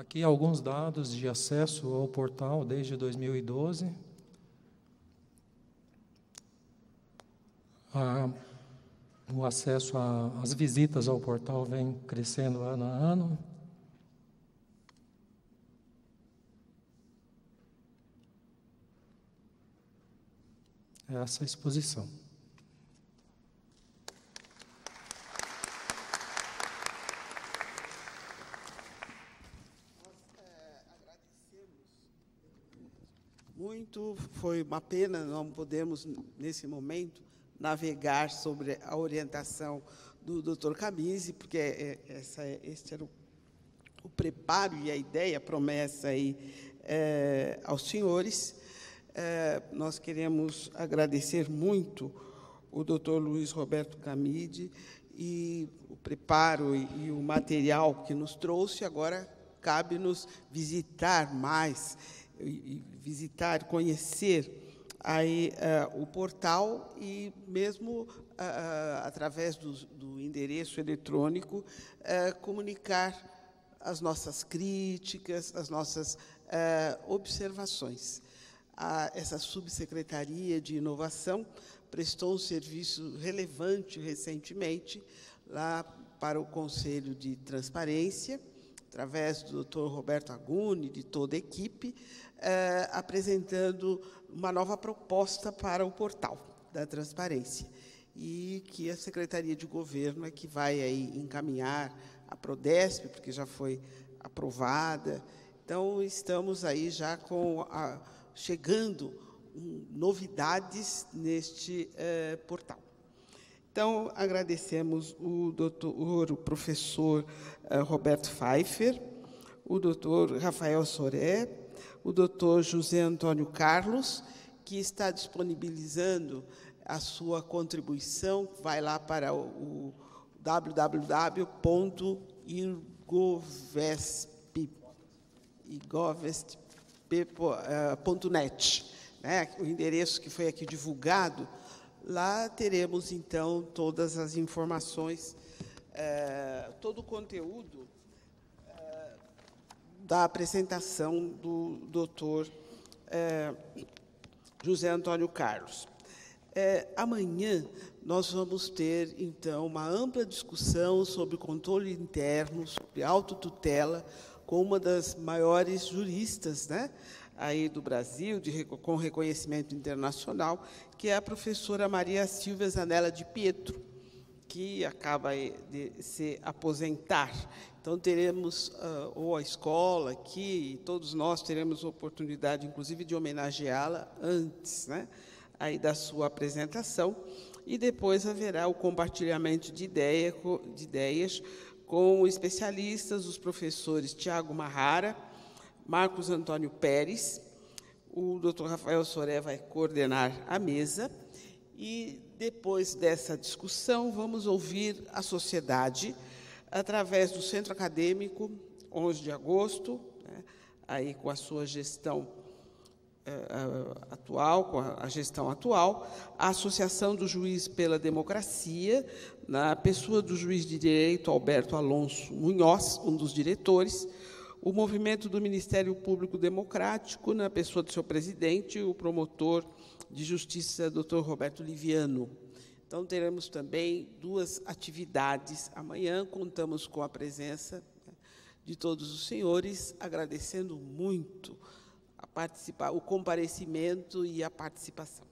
Aqui alguns dados de acesso ao portal desde 2012. A, o acesso às visitas ao portal vem crescendo ano a ano. Essa é exposição. muito, foi uma pena, não podermos nesse momento, navegar sobre a orientação do Dr. Camise, porque esse é, é, essa, era o, o, preparo e a ideia, a promessa aí, é, aos senhores. É, nós queremos agradecer muito o Dr. Luiz Roberto Camide e o preparo e, e o material que nos trouxe. Agora cabe-nos visitar mais visitar, conhecer aí, uh, o portal e mesmo uh, através do, do, endereço eletrônico uh, comunicar as nossas críticas, as nossas observações. A, essa subsecretaria de inovação prestou um serviço relevante recentemente lá para o Conselho de Transparência, através do Dr. Roberto Aguni, de toda a equipe, é, apresentando uma nova proposta para o portal da transparência e que a Secretaria de Governo é que vai aí encaminhar a Prodesp, porque já foi aprovada. Então estamos aí já com a, chegando um, novidades neste é, portal. Então, agradecemos o doutor, o professor é, Roberto Pfeiffer, o doutor Rafael Soré, o Dr. José Antônio Carlos, que está disponibilizando a sua contribuição, vai lá para o www.irgovesp.net, né? o endereço que foi aqui divulgado. Lá teremos, então, todas as informações, eh, todo o conteúdo da apresentação do doutor eh, José Antônio Carlos. Eh, amanhã nós vamos ter, então, uma ampla discussão sobre controle interno, sobre autotutela, com uma das maiores juristas né, aí do Brasil, de, com reconhecimento internacional, que é a professora Maria Silvia Zanella de Pietro, que acaba eh, de se aposentar então teremos, uh, ou a escola aqui, todos nós teremos oportunidade, inclusive, de homenageá-la antes né, aí da sua apresentação. E depois haverá o compartilhamento de, ideia, de ideias com especialistas, os professores Tiago Marrara, Marcos Antônio Pérez, o Dr. Rafael Soré vai coordenar a mesa. E depois dessa discussão, vamos ouvir a sociedade através do Centro Acadêmico, 11 de agosto, né, aí com a sua gestão eh, atual, com a gestão atual, a Associação do Juiz pela Democracia, na pessoa do juiz de direito Alberto Alonso Munhoz, um dos diretores, o movimento do Ministério Público Democrático, na pessoa do seu presidente, o promotor de justiça, Dr. Roberto Liviano. Então, teremos também duas atividades amanhã. Contamos com a presença né, de todos os senhores, agradecendo muito a o comparecimento e a participação.